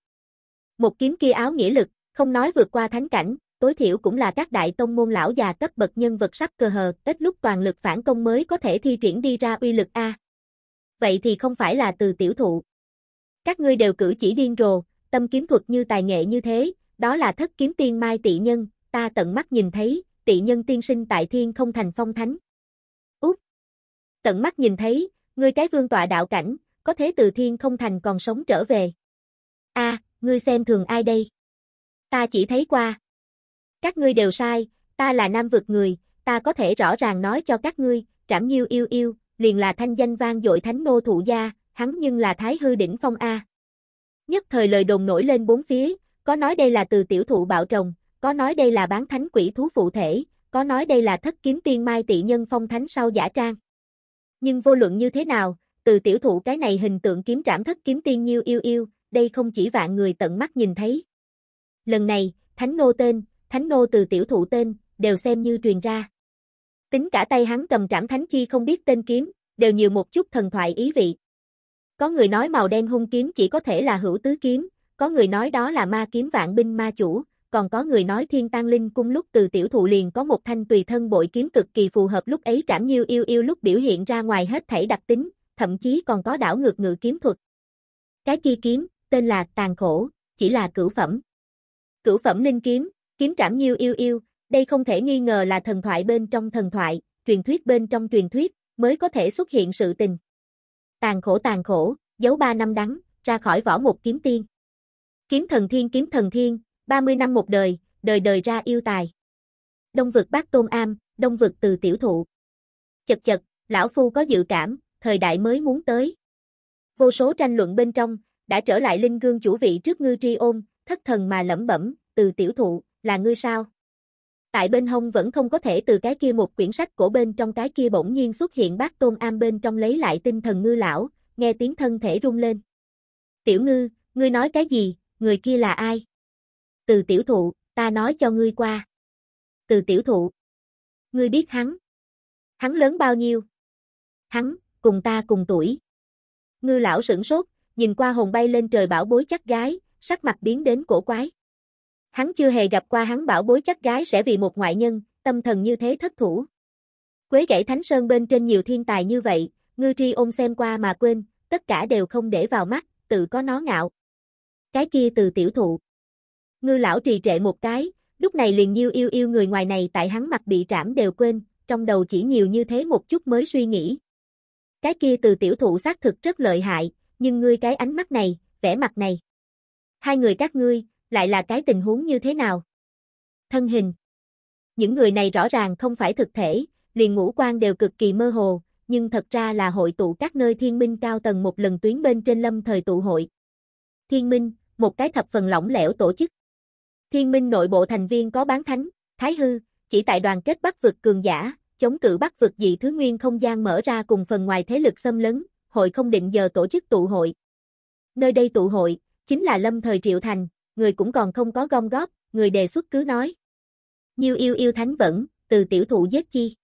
Một kiếm kia áo nghĩa lực, không nói vượt qua thánh cảnh, tối thiểu cũng là các đại tông môn lão già cấp bậc nhân vật sắp cơ hờ, ít lúc toàn lực phản công mới có thể thi triển đi ra uy lực A. Vậy thì không phải là từ tiểu thụ. Các ngươi đều cử chỉ điên rồ, tâm kiếm thuật như tài nghệ như thế, đó là thất kiếm tiên mai tị nhân, ta tận mắt nhìn thấy, tị nhân tiên sinh tại thiên không thành phong thánh. Úc! Tận mắt nhìn thấy, ngươi cái vương tọa đạo cảnh, có thế từ thiên không thành còn sống trở về. A, ngươi xem thường ai đây? Ta chỉ thấy qua, các ngươi đều sai, ta là nam vực người, ta có thể rõ ràng nói cho các ngươi, trảm nhiêu yêu yêu, liền là thanh danh vang dội thánh nô thụ gia, hắn nhưng là thái hư đỉnh phong A. Nhất thời lời đồn nổi lên bốn phía, có nói đây là từ tiểu thụ bạo trồng, có nói đây là bán thánh quỷ thú phụ thể, có nói đây là thất kiếm tiên mai tị nhân phong thánh sau giả trang. Nhưng vô luận như thế nào, từ tiểu thụ cái này hình tượng kiếm trảm thất kiếm tiên nhiêu yêu yêu, đây không chỉ vạn người tận mắt nhìn thấy. Lần này, thánh nô tên, thánh nô từ tiểu thụ tên, đều xem như truyền ra. Tính cả tay hắn cầm trảm thánh chi không biết tên kiếm, đều nhiều một chút thần thoại ý vị. Có người nói màu đen hung kiếm chỉ có thể là hữu tứ kiếm, có người nói đó là ma kiếm vạn binh ma chủ, còn có người nói thiên tăng linh cung lúc từ tiểu thụ liền có một thanh tùy thân bội kiếm cực kỳ phù hợp lúc ấy trảm nhiêu yêu yêu lúc biểu hiện ra ngoài hết thảy đặc tính, thậm chí còn có đảo ngược ngự kiếm thuật. Cái kia kiếm, tên là tàn khổ, chỉ là cửu phẩm. Cửu phẩm linh kiếm, Kiếm trảm nhiêu yêu yêu, đây không thể nghi ngờ là thần thoại bên trong thần thoại, truyền thuyết bên trong truyền thuyết, mới có thể xuất hiện sự tình. Tàn khổ tàn khổ, giấu ba năm đắng, ra khỏi vỏ một kiếm tiên. Kiếm thần thiên kiếm thần thiên, 30 năm một đời, đời đời ra yêu tài. Đông vực bác tôn am, đông vực từ tiểu thụ. Chật chật, lão phu có dự cảm, thời đại mới muốn tới. Vô số tranh luận bên trong, đã trở lại linh gương chủ vị trước ngư tri ôn, thất thần mà lẩm bẩm, từ tiểu thụ là ngươi sao? Tại bên hông vẫn không có thể từ cái kia một quyển sách cổ bên trong cái kia bỗng nhiên xuất hiện bác tôn am bên trong lấy lại tinh thần ngư lão, nghe tiếng thân thể rung lên. Tiểu ngư, ngươi nói cái gì, người kia là ai? Từ tiểu thụ, ta nói cho ngươi qua. Từ tiểu thụ. Ngươi biết hắn. Hắn lớn bao nhiêu? Hắn, cùng ta cùng tuổi. Ngư lão sửng sốt, nhìn qua hồn bay lên trời bảo bối chắc gái, sắc mặt biến đến cổ quái. Hắn chưa hề gặp qua hắn bảo bối chắc gái sẽ vì một ngoại nhân, tâm thần như thế thất thủ. Quế gãy Thánh Sơn bên trên nhiều thiên tài như vậy, ngư tri ôm xem qua mà quên, tất cả đều không để vào mắt, tự có nó ngạo. Cái kia từ tiểu thụ. Ngư lão trì trệ một cái, lúc này liền như yêu yêu người ngoài này tại hắn mặt bị trảm đều quên, trong đầu chỉ nhiều như thế một chút mới suy nghĩ. Cái kia từ tiểu thụ xác thực rất lợi hại, nhưng ngươi cái ánh mắt này, vẻ mặt này. Hai người các ngươi, lại là cái tình huống như thế nào? Thân hình Những người này rõ ràng không phải thực thể, liền ngũ quan đều cực kỳ mơ hồ, nhưng thật ra là hội tụ các nơi thiên minh cao tầng một lần tuyến bên trên lâm thời tụ hội. Thiên minh, một cái thập phần lỏng lẻo tổ chức. Thiên minh nội bộ thành viên có bán thánh, thái hư, chỉ tại đoàn kết bắc vực cường giả, chống cự bắc vực dị thứ nguyên không gian mở ra cùng phần ngoài thế lực xâm lấn, hội không định giờ tổ chức tụ hội. Nơi đây tụ hội, chính là lâm thời triệu thành, người cũng còn không có gom góp, người đề xuất cứ nói. Nhiêu yêu yêu thánh vẫn, từ tiểu thụ giết chi.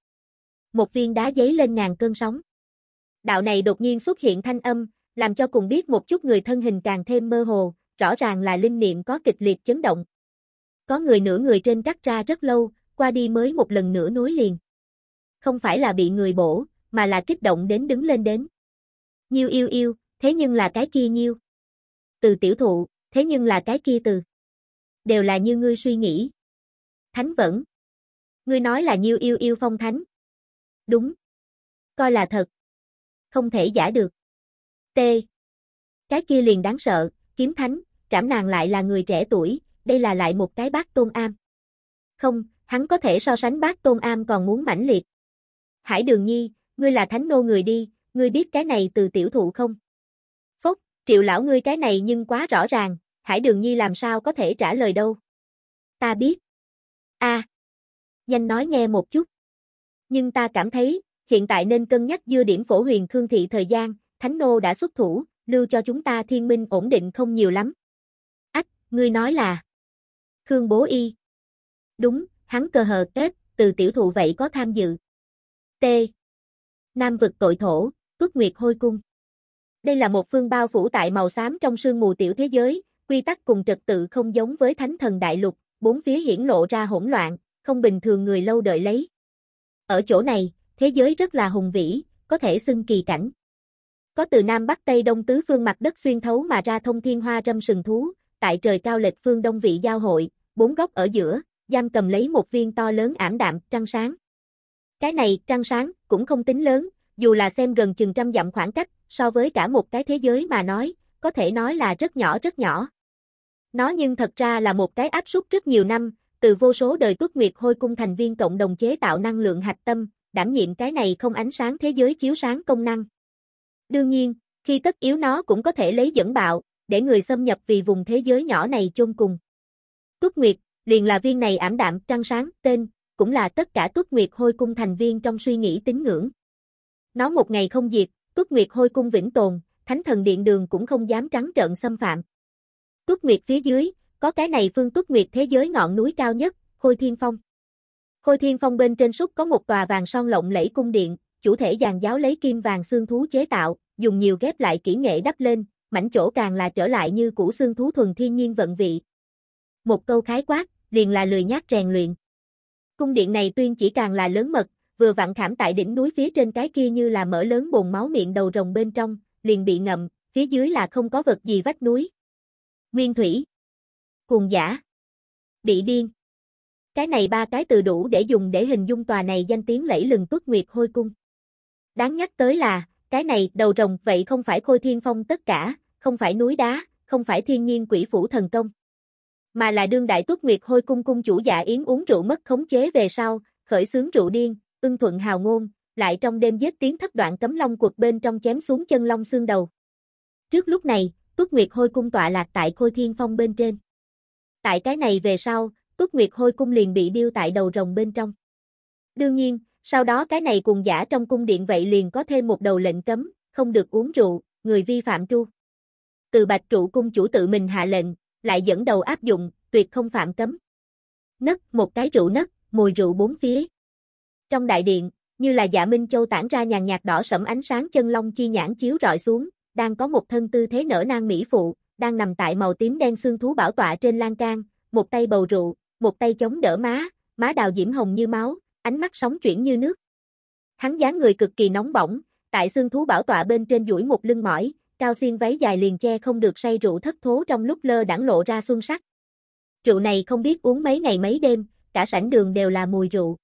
Một viên đá giấy lên ngàn cơn sóng. Đạo này đột nhiên xuất hiện thanh âm, làm cho cùng biết một chút người thân hình càng thêm mơ hồ, rõ ràng là linh niệm có kịch liệt chấn động. Có người nửa người trên cắt ra rất lâu, qua đi mới một lần nữa nối liền. Không phải là bị người bổ, mà là kích động đến đứng lên đến. Nhiêu yêu yêu, thế nhưng là cái kia nhiêu. Từ tiểu thụ, thế nhưng là cái kia từ. Đều là như ngươi suy nghĩ. Thánh vẫn. Ngươi nói là nhiêu yêu yêu phong thánh. Đúng. Coi là thật. Không thể giả được. T. Cái kia liền đáng sợ, kiếm thánh, trảm nàng lại là người trẻ tuổi, đây là lại một cái bác tôn am. Không, hắn có thể so sánh bác tôn am còn muốn mãnh liệt. Hải đường nhi, ngươi là thánh nô người đi, ngươi biết cái này từ tiểu thụ không? phúc triệu lão ngươi cái này nhưng quá rõ ràng, Hải Đường Nhi làm sao có thể trả lời đâu. Ta biết. a Nhanh nói nghe một chút. Nhưng ta cảm thấy, hiện tại nên cân nhắc dưa điểm phổ huyền Khương Thị thời gian, Thánh Nô đã xuất thủ, lưu cho chúng ta thiên minh ổn định không nhiều lắm. Ách, ngươi nói là... Khương Bố Y. Đúng, hắn cơ hờ tết, từ tiểu thụ vậy có tham dự. T. Nam vực tội thổ, tuất nguyệt hôi cung. Đây là một phương bao phủ tại màu xám trong sương mù tiểu thế giới, quy tắc cùng trật tự không giống với thánh thần đại lục, bốn phía hiển lộ ra hỗn loạn, không bình thường người lâu đợi lấy. Ở chỗ này, thế giới rất là hùng vĩ, có thể xưng kỳ cảnh. Có từ Nam Bắc Tây Đông tứ phương mặt đất xuyên thấu mà ra thông thiên hoa râm sừng thú, tại trời cao lệch phương đông vị giao hội, bốn góc ở giữa, giam cầm lấy một viên to lớn ảm đạm, trăng sáng. Cái này, trăng sáng, cũng không tính lớn, dù là xem gần chừng trăm dặm khoảng cách, so với cả một cái thế giới mà nói, có thể nói là rất nhỏ rất nhỏ. Nó nhưng thật ra là một cái áp suất rất nhiều năm, từ vô số đời tuất nguyệt hôi cung thành viên cộng đồng chế tạo năng lượng hạch tâm, đảm nhiệm cái này không ánh sáng thế giới chiếu sáng công năng. Đương nhiên, khi tất yếu nó cũng có thể lấy dẫn bạo, để người xâm nhập vì vùng thế giới nhỏ này chôn cùng. Tuất Nguyệt, liền là viên này ảm đạm trăng sáng, tên, cũng là tất cả Tuất Nguyệt hôi cung thành viên trong suy nghĩ tín ngưỡng. Nó một ngày không diệt, Tuất Nguyệt hôi cung vĩnh tồn, thánh thần điện đường cũng không dám trắng trợn xâm phạm. Túc Nguyệt phía dưới, có cái này phương Túc Nguyệt thế giới ngọn núi cao nhất, Khôi Thiên Phong. Khôi Thiên Phong bên trên súc có một tòa vàng son lộng lẫy cung điện, chủ thể giàn giáo lấy kim vàng xương thú chế tạo, dùng nhiều ghép lại kỹ nghệ đắp lên, mảnh chỗ càng là trở lại như củ xương thú thuần thiên nhiên vận vị. Một câu khái quát, liền là lười nhát rèn luyện. Cung điện này tuyên chỉ càng là lớn mật, vừa vặn khảm tại đỉnh núi phía trên cái kia như là mở lớn bồn máu miệng đầu rồng bên trong, liền bị ngậm, phía dưới là không có vật gì vách núi. Nguyên thủy. Cuồng giả. Bị điên. Cái này ba cái từ đủ để dùng để hình dung tòa này danh tiếng lẫy lừng tuất nguyệt hôi cung. Đáng nhắc tới là, cái này đầu rồng vậy không phải khôi thiên phong tất cả, không phải núi đá, không phải thiên nhiên quỷ phủ thần công. Mà là đương đại tuất nguyệt hôi cung cung chủ giả yến uống rượu mất khống chế về sau, khởi xướng rượu điên, ưng thuận hào ngôn, lại trong đêm giết tiếng thất đoạn cấm long cuộc bên trong chém xuống chân long xương đầu. Trước lúc này, Tuất Nguyệt Hôi Cung tọa lạc tại Khôi Thiên Phong bên trên. Tại cái này về sau, Tuất Nguyệt Hôi Cung liền bị điêu tại đầu rồng bên trong. Đương nhiên, sau đó cái này cùng giả trong cung điện vậy liền có thêm một đầu lệnh cấm, không được uống rượu, người vi phạm tru. Từ bạch trụ cung chủ tự mình hạ lệnh, lại dẫn đầu áp dụng, tuyệt không phạm cấm. Nấc, một cái rượu nấc, mùi rượu bốn phía. Trong đại điện, như là dạ Minh Châu tản ra nhàn nhạt đỏ sẫm ánh sáng chân long chi nhãn chiếu rọi xuống, đang có một thân tư thế nở nang mỹ phụ, đang nằm tại màu tím đen xương thú bảo tọa trên lan can, một tay bầu rượu, một tay chống đỡ má, má đào diễm hồng như máu, ánh mắt sóng chuyển như nước. Hắn dáng người cực kỳ nóng bỏng, tại xương thú bảo tọa bên trên duỗi một lưng mỏi, cao xiên váy dài liền che không được say rượu thất thố trong lúc lơ đãng lộ ra xuân sắc. Rượu này không biết uống mấy ngày mấy đêm, cả sảnh đường đều là mùi rượu.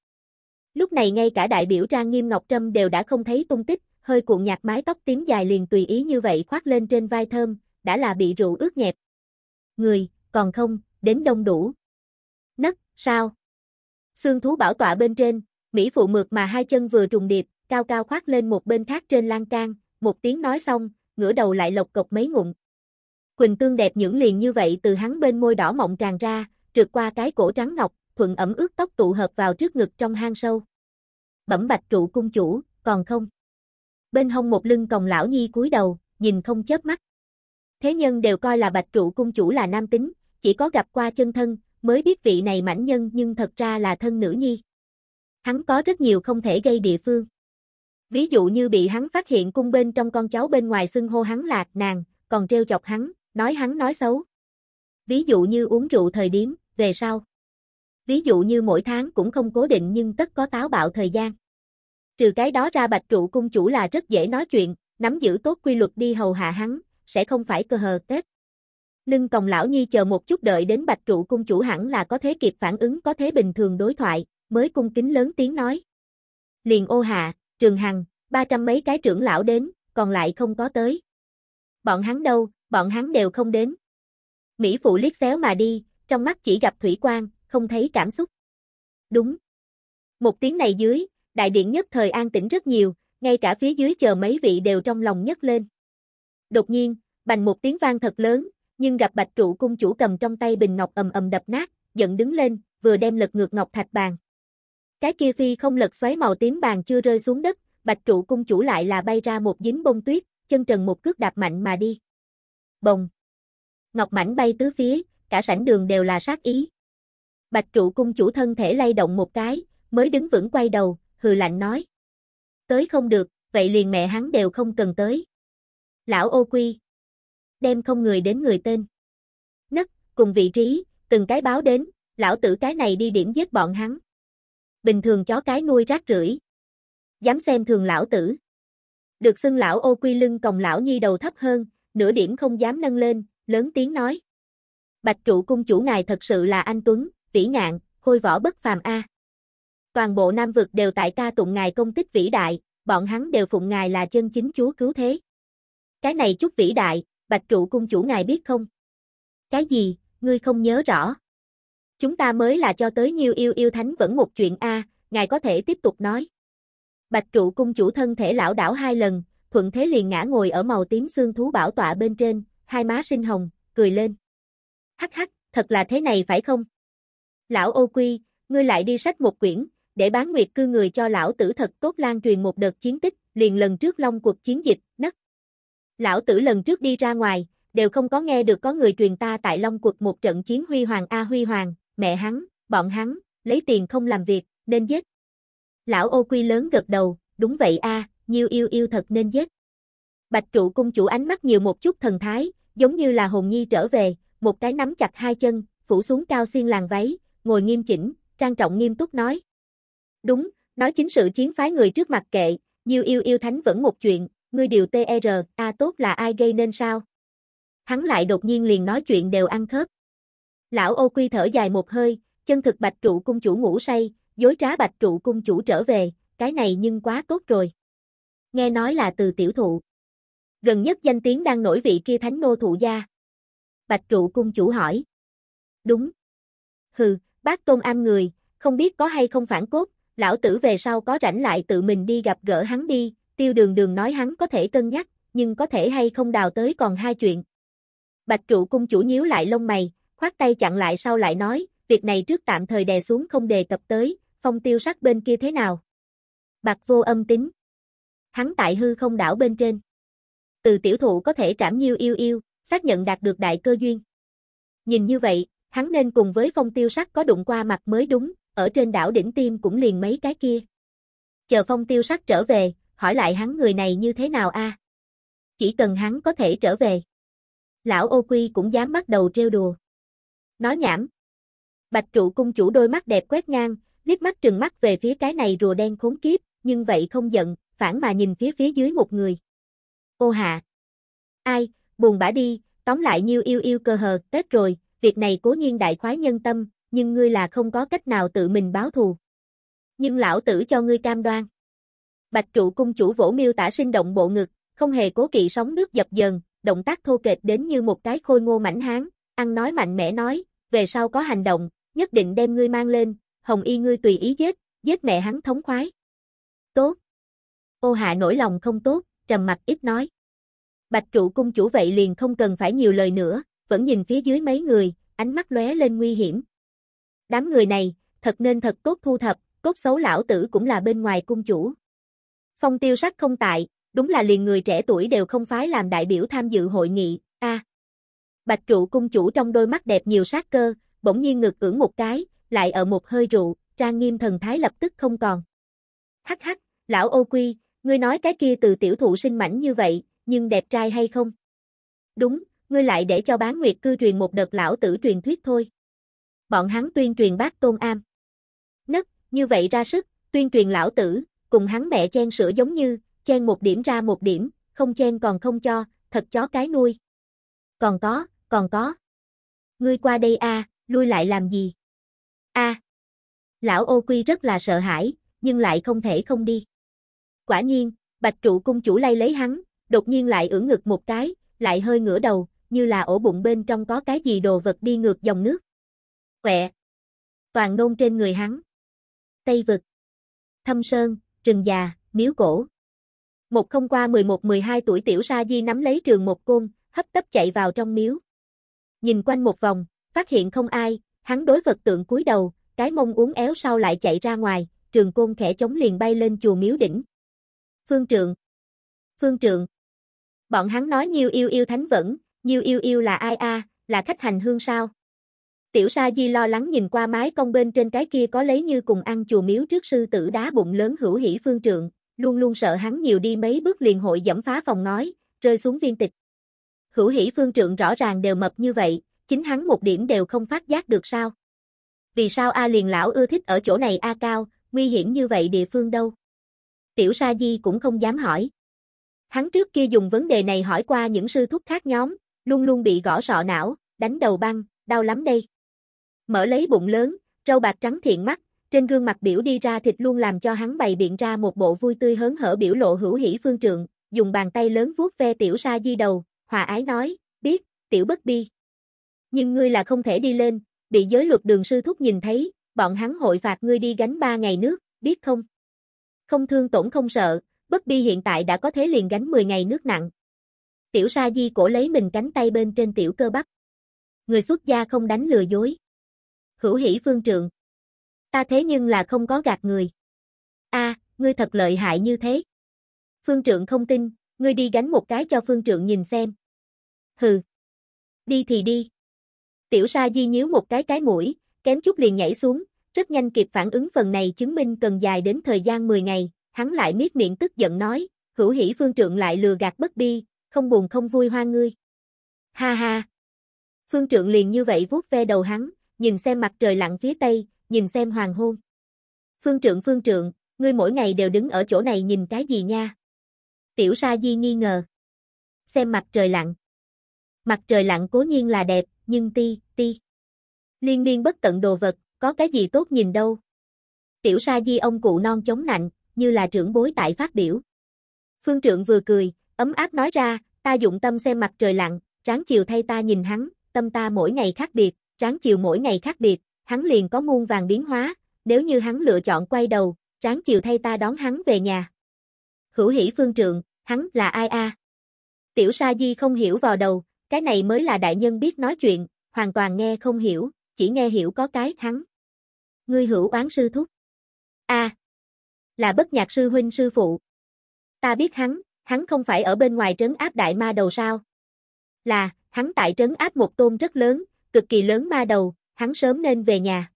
Lúc này ngay cả đại biểu Trang Nghiêm Ngọc Trâm đều đã không thấy tung tích, hơi cuộn nhạt mái tóc tím dài liền tùy ý như vậy khoác lên trên vai thơm, đã là bị rượu ướt nhẹp. Người, còn không, đến đông đủ. Nấc, sao? Xương thú bảo tọa bên trên, Mỹ phụ mượt mà hai chân vừa trùng điệp, cao cao khoác lên một bên khác trên lan can, một tiếng nói xong, ngửa đầu lại lộc cộc mấy ngụm. Quỳnh tương đẹp những liền như vậy từ hắn bên môi đỏ mọng tràn ra, trượt qua cái cổ trắng ngọc, thuận ẩm ướt tóc tụ hợp vào trước ngực trong hang sâu. Bẩm bạch trụ cung chủ, còn không. Bên hông một lưng còng lão nhi cúi đầu, nhìn không chớp mắt. Thế nhân đều coi là bạch trụ cung chủ là nam tính, chỉ có gặp qua chân thân, mới biết vị này mãnh nhân nhưng thật ra là thân nữ nhi. Hắn có rất nhiều không thể gây địa phương. Ví dụ như bị hắn phát hiện cung bên trong con cháu bên ngoài xưng hô hắn là nàng, còn treo chọc hắn, nói hắn nói xấu. Ví dụ như uống rượu thời điểm, về sau ví dụ như mỗi tháng cũng không cố định nhưng tất có táo bạo thời gian. Trừ cái đó ra bạch trụ cung chủ là rất dễ nói chuyện, nắm giữ tốt quy luật đi hầu hạ hắn, sẽ không phải cơ hờ tết. Lưng còng lão nhi chờ một chút đợi đến bạch trụ cung chủ hẳn là có thế kịp phản ứng có thế bình thường đối thoại, mới cung kính lớn tiếng nói. Liền ô hạ, trường hằng, ba trăm mấy cái trưởng lão đến, còn lại không có tới. Bọn hắn đâu, bọn hắn đều không đến. Mỹ phụ liếc xéo mà đi, trong mắt chỉ gặp thủy quang không thấy cảm xúc. Đúng. Một tiếng này dưới, đại điện nhất thời an tĩnh rất nhiều, ngay cả phía dưới chờ mấy vị đều trong lòng nhấc lên. Đột nhiên, bành một tiếng vang thật lớn, nhưng gặp Bạch Trụ cung chủ cầm trong tay bình ngọc ầm ầm đập nát, giận đứng lên, vừa đem lật ngược ngọc thạch bàn. Cái kia phi không lật xoáy màu tím bàn chưa rơi xuống đất, Bạch Trụ cung chủ lại là bay ra một dính bông tuyết, chân trần một cước đạp mạnh mà đi. Bồng. Ngọc mảnh bay tứ phía, cả sảnh đường đều là sát ý. Bạch trụ cung chủ thân thể lay động một cái, mới đứng vững quay đầu, hừ lạnh nói. Tới không được, vậy liền mẹ hắn đều không cần tới. Lão ô quy. Đem không người đến người tên. Nấc, cùng vị trí, từng cái báo đến, lão tử cái này đi điểm giết bọn hắn. Bình thường chó cái nuôi rác rưởi. Dám xem thường lão tử. Được xưng lão ô quy lưng còng lão nhi đầu thấp hơn, nửa điểm không dám nâng lên, lớn tiếng nói. Bạch trụ cung chủ ngài thật sự là anh Tuấn, vĩ ngạn, khôi võ bất phàm A. Toàn bộ Nam vực đều tại ca tụng ngài công tích vĩ đại, bọn hắn đều phụng ngài là chân chính chúa cứu thế. Cái này chút vĩ đại, bạch trụ cung chủ ngài biết không? Cái gì, ngươi không nhớ rõ. Chúng ta mới là cho tới nhiêu yêu yêu thánh vẫn một chuyện A, ngài có thể tiếp tục nói. Bạch trụ cung chủ thân thể lão đảo hai lần, thuận thế liền ngã ngồi ở màu tím xương thú bảo tọa bên trên, hai má sinh hồng, cười lên. Hắc hắc, thật là thế này phải không? Lão ô quy, ngươi lại đi sách một quyển, để bán nguyệt cư người cho lão tử thật tốt lan truyền một đợt chiến tích, liền lần trước long cuộc chiến dịch, nấc. Lão tử lần trước đi ra ngoài, đều không có nghe được có người truyền ta tại long cuộc một trận chiến huy hoàng A huy hoàng, mẹ hắn, bọn hắn, lấy tiền không làm việc, nên giết. Lão ô quy lớn gật đầu, đúng vậy a nhiêu yêu yêu thật nên giết. Bạch trụ cung chủ ánh mắt nhiều một chút thần thái, giống như là hồn nhi trở về, một cái nắm chặt hai chân, phủ xuống cao xiên làng váy, ngồi nghiêm chỉnh, trang trọng nghiêm túc nói. Đúng, nói chính sự chiến phái người trước mặt kệ, nhiều yêu yêu thánh vẫn một chuyện, ngươi điều TR, e A tốt là ai gây nên sao? Hắn lại đột nhiên liền nói chuyện đều ăn khớp. Lão ô quy thở dài một hơi, chân thực bạch trụ cung chủ ngủ say, dối trá bạch trụ cung chủ trở về, cái này nhưng quá tốt rồi. Nghe nói là từ tiểu thụ. Gần nhất danh tiếng đang nổi vị kia thánh nô thụ gia. Bạch trụ cung chủ hỏi. Đúng. Hừ, bác công am người, không biết có hay không phản cốt, lão tử về sau có rảnh lại tự mình đi gặp gỡ hắn đi, tiêu đường đường nói hắn có thể cân nhắc, nhưng có thể hay không đào tới còn hai chuyện. Bạch trụ cung chủ nhíu lại lông mày, khoát tay chặn lại sau lại nói, việc này trước tạm thời đè xuống không đề cập tới, phong tiêu sắc bên kia thế nào. Bạch vô âm tính. Hắn tại hư không đảo bên trên. Từ tiểu thụ có thể trảm nhiêu yêu yêu, xác nhận đạt được đại cơ duyên. Nhìn như vậy, hắn nên cùng với phong tiêu sắc có đụng qua mặt mới đúng, ở trên đảo đỉnh tim cũng liền mấy cái kia. Chờ phong tiêu sắc trở về, hỏi lại hắn người này như thế nào a? Chỉ cần hắn có thể trở về. Lão ô quy cũng dám bắt đầu trêu đùa. Nói nhảm. Bạch trụ cung chủ đôi mắt đẹp quét ngang, liếc mắt trừng mắt về phía cái này rùa đen khốn kiếp, nhưng vậy không giận, phản mà nhìn phía phía dưới một người. Ô hạ. Ai, buồn bã đi, tóm lại nhiêu yêu yêu cơ hờ, Tết rồi, việc này cố nhiên đại khoái nhân tâm, nhưng ngươi là không có cách nào tự mình báo thù. Nhưng lão tử cho ngươi cam đoan. Bạch trụ cung chủ vỗ miêu tả sinh động bộ ngực, không hề cố kỵ sóng nước dập dờn, động tác thô kệch đến như một cái khôi ngô mảnh hán, ăn nói mạnh mẽ nói, về sau có hành động, nhất định đem ngươi mang lên, hồng y ngươi tùy ý giết, giết mẹ hắn thống khoái. Tốt. Ô hạ nổi lòng không tốt, trầm mặt ít nói. Bạch trụ cung chủ vậy liền không cần phải nhiều lời nữa, vẫn nhìn phía dưới mấy người, ánh mắt lóe lên nguy hiểm. Đám người này, thật nên thật tốt thu thập, cốt xấu lão tử cũng là bên ngoài cung chủ. Phong tiêu sắc không tại, đúng là liền người trẻ tuổi đều không phái làm đại biểu tham dự hội nghị, a Bạch trụ cung chủ trong đôi mắt đẹp nhiều sát cơ, bỗng nhiên ngực ưỡng một cái, lại ở một hơi rượu, trang nghiêm thần thái lập tức không còn. Hắc hắc, lão ô quy, ngươi nói cái kia từ tiểu thụ sinh mảnh như vậy, nhưng đẹp trai hay không? Đúng, ngươi lại để cho bán nguyệt cư truyền một đợt lão tử truyền thuyết thôi. Bọn hắn tuyên truyền bác tôn am. Nấc, như vậy ra sức, tuyên truyền lão tử, cùng hắn mẹ chen sữa giống như, chen một điểm ra một điểm, không chen còn không cho, thật chó cái nuôi. Còn có, còn có. Ngươi qua đây a, lui lại làm gì? A. Lão Ô Quy rất là sợ hãi, nhưng lại không thể không đi. Quả nhiên, Bạch Trụ cung chủ lay lấy hắn, đột nhiên lại ưỡn ngực một cái, lại hơi ngửa đầu, như là ổ bụng bên trong có cái gì đồ vật đi ngược dòng nước. Quẹ. Toàn nôn trên người hắn. Tây vực. Thâm sơn, rừng già, miếu cổ. Một không qua 11-12 tuổi tiểu sa di nắm lấy trường một côn, hấp tấp chạy vào trong miếu. Nhìn quanh một vòng, phát hiện không ai, hắn đối vật tượng cúi đầu, cái mông uốn éo sau lại chạy ra ngoài, trường côn khẽ chống liền bay lên chùa miếu đỉnh. Phương trượng. Phương trượng. Bọn hắn nói nhiều yêu yêu thánh vẫn, Nhiêu yêu yêu là ai a, là khách hành hương sao? Tiểu Sa Di lo lắng nhìn qua mái công bên trên cái kia có lấy như cùng ăn chùa miếu trước sư tử đá bụng lớn hữu hỷ phương trượng, luôn luôn sợ hắn nhiều đi mấy bước liền hội dẫm phá phòng nói rơi xuống viên tịch. Hữu hỷ phương trượng rõ ràng đều mập như vậy, chính hắn một điểm đều không phát giác được sao. Vì sao A liền lão ưa thích ở chỗ này A cao, nguy hiểm như vậy địa phương đâu? Tiểu Sa Di cũng không dám hỏi. Hắn trước kia dùng vấn đề này hỏi qua những sư thúc khác nhóm, luôn luôn bị gõ sọ não, đánh đầu băng, đau lắm đây. Mở lấy bụng lớn, râu bạc trắng thiện mắt, trên gương mặt biểu đi ra thịt luôn làm cho hắn bày biện ra một bộ vui tươi hớn hở biểu lộ hữu hỷ phương trượng, dùng bàn tay lớn vuốt ve tiểu sa di đầu, hòa ái nói, biết, tiểu bất bi. Nhưng ngươi là không thể đi lên, bị giới luật đường sư thúc nhìn thấy, bọn hắn hội phạt ngươi đi gánh ba ngày nước, biết không? Không thương tổn không sợ, bất bi hiện tại đã có thế liền gánh 10 ngày nước nặng. Tiểu Sa Di cổ lấy mình cánh tay bên trên tiểu cơ bắp. Người xuất gia không đánh lừa dối. Hữu hỷ phương trượng. Ta thế nhưng là không có gạt người. a ngươi thật lợi hại như thế. Phương trượng không tin, ngươi đi gánh một cái cho phương trượng nhìn xem. Hừ. Đi thì đi. Tiểu Sa Di nhíu một cái cái mũi, kém chút liền nhảy xuống, rất nhanh kịp phản ứng phần này chứng minh cần dài đến thời gian 10 ngày, hắn lại miết miệng tức giận nói, hữu hỷ phương trượng lại lừa gạt bất bi, không buồn không vui hoa ngươi. Ha ha. Phương trượng liền như vậy vuốt ve đầu hắn, nhìn xem mặt trời lặn phía tây, nhìn xem hoàng hôn. Phương trượng phương trượng, ngươi mỗi ngày đều đứng ở chỗ này nhìn cái gì nha? Tiểu Sa Di nghi ngờ. Xem mặt trời lặn. Mặt trời lặn cố nhiên là đẹp, nhưng ti, ti. Liên miên bất tận đồ vật, có cái gì tốt nhìn đâu. Tiểu Sa Di ông cụ non chống nạnh, như là trưởng bối tại phát biểu. Phương trượng vừa cười, Ấm áp nói ra, ta dụng tâm xem mặt trời lặn, ráng chiều thay ta nhìn hắn, tâm ta mỗi ngày khác biệt, ráng chiều mỗi ngày khác biệt, hắn liền có muôn vàng biến hóa, nếu như hắn lựa chọn quay đầu, ráng chiều thay ta đón hắn về nhà. Hữu hỷ phương trượng, hắn là ai a? Tiểu Sa Di không hiểu vào đầu, cái này mới là đại nhân biết nói chuyện, hoàn toàn nghe không hiểu, chỉ nghe hiểu có cái hắn. Ngươi hữu oán sư thúc. A. là bất nhạc sư huynh sư phụ. Ta biết hắn, hắn không phải ở bên ngoài trấn áp đại ma đầu sao? Là, hắn tại trấn áp một tôn rất lớn, cực kỳ lớn ma đầu, hắn sớm nên về nhà.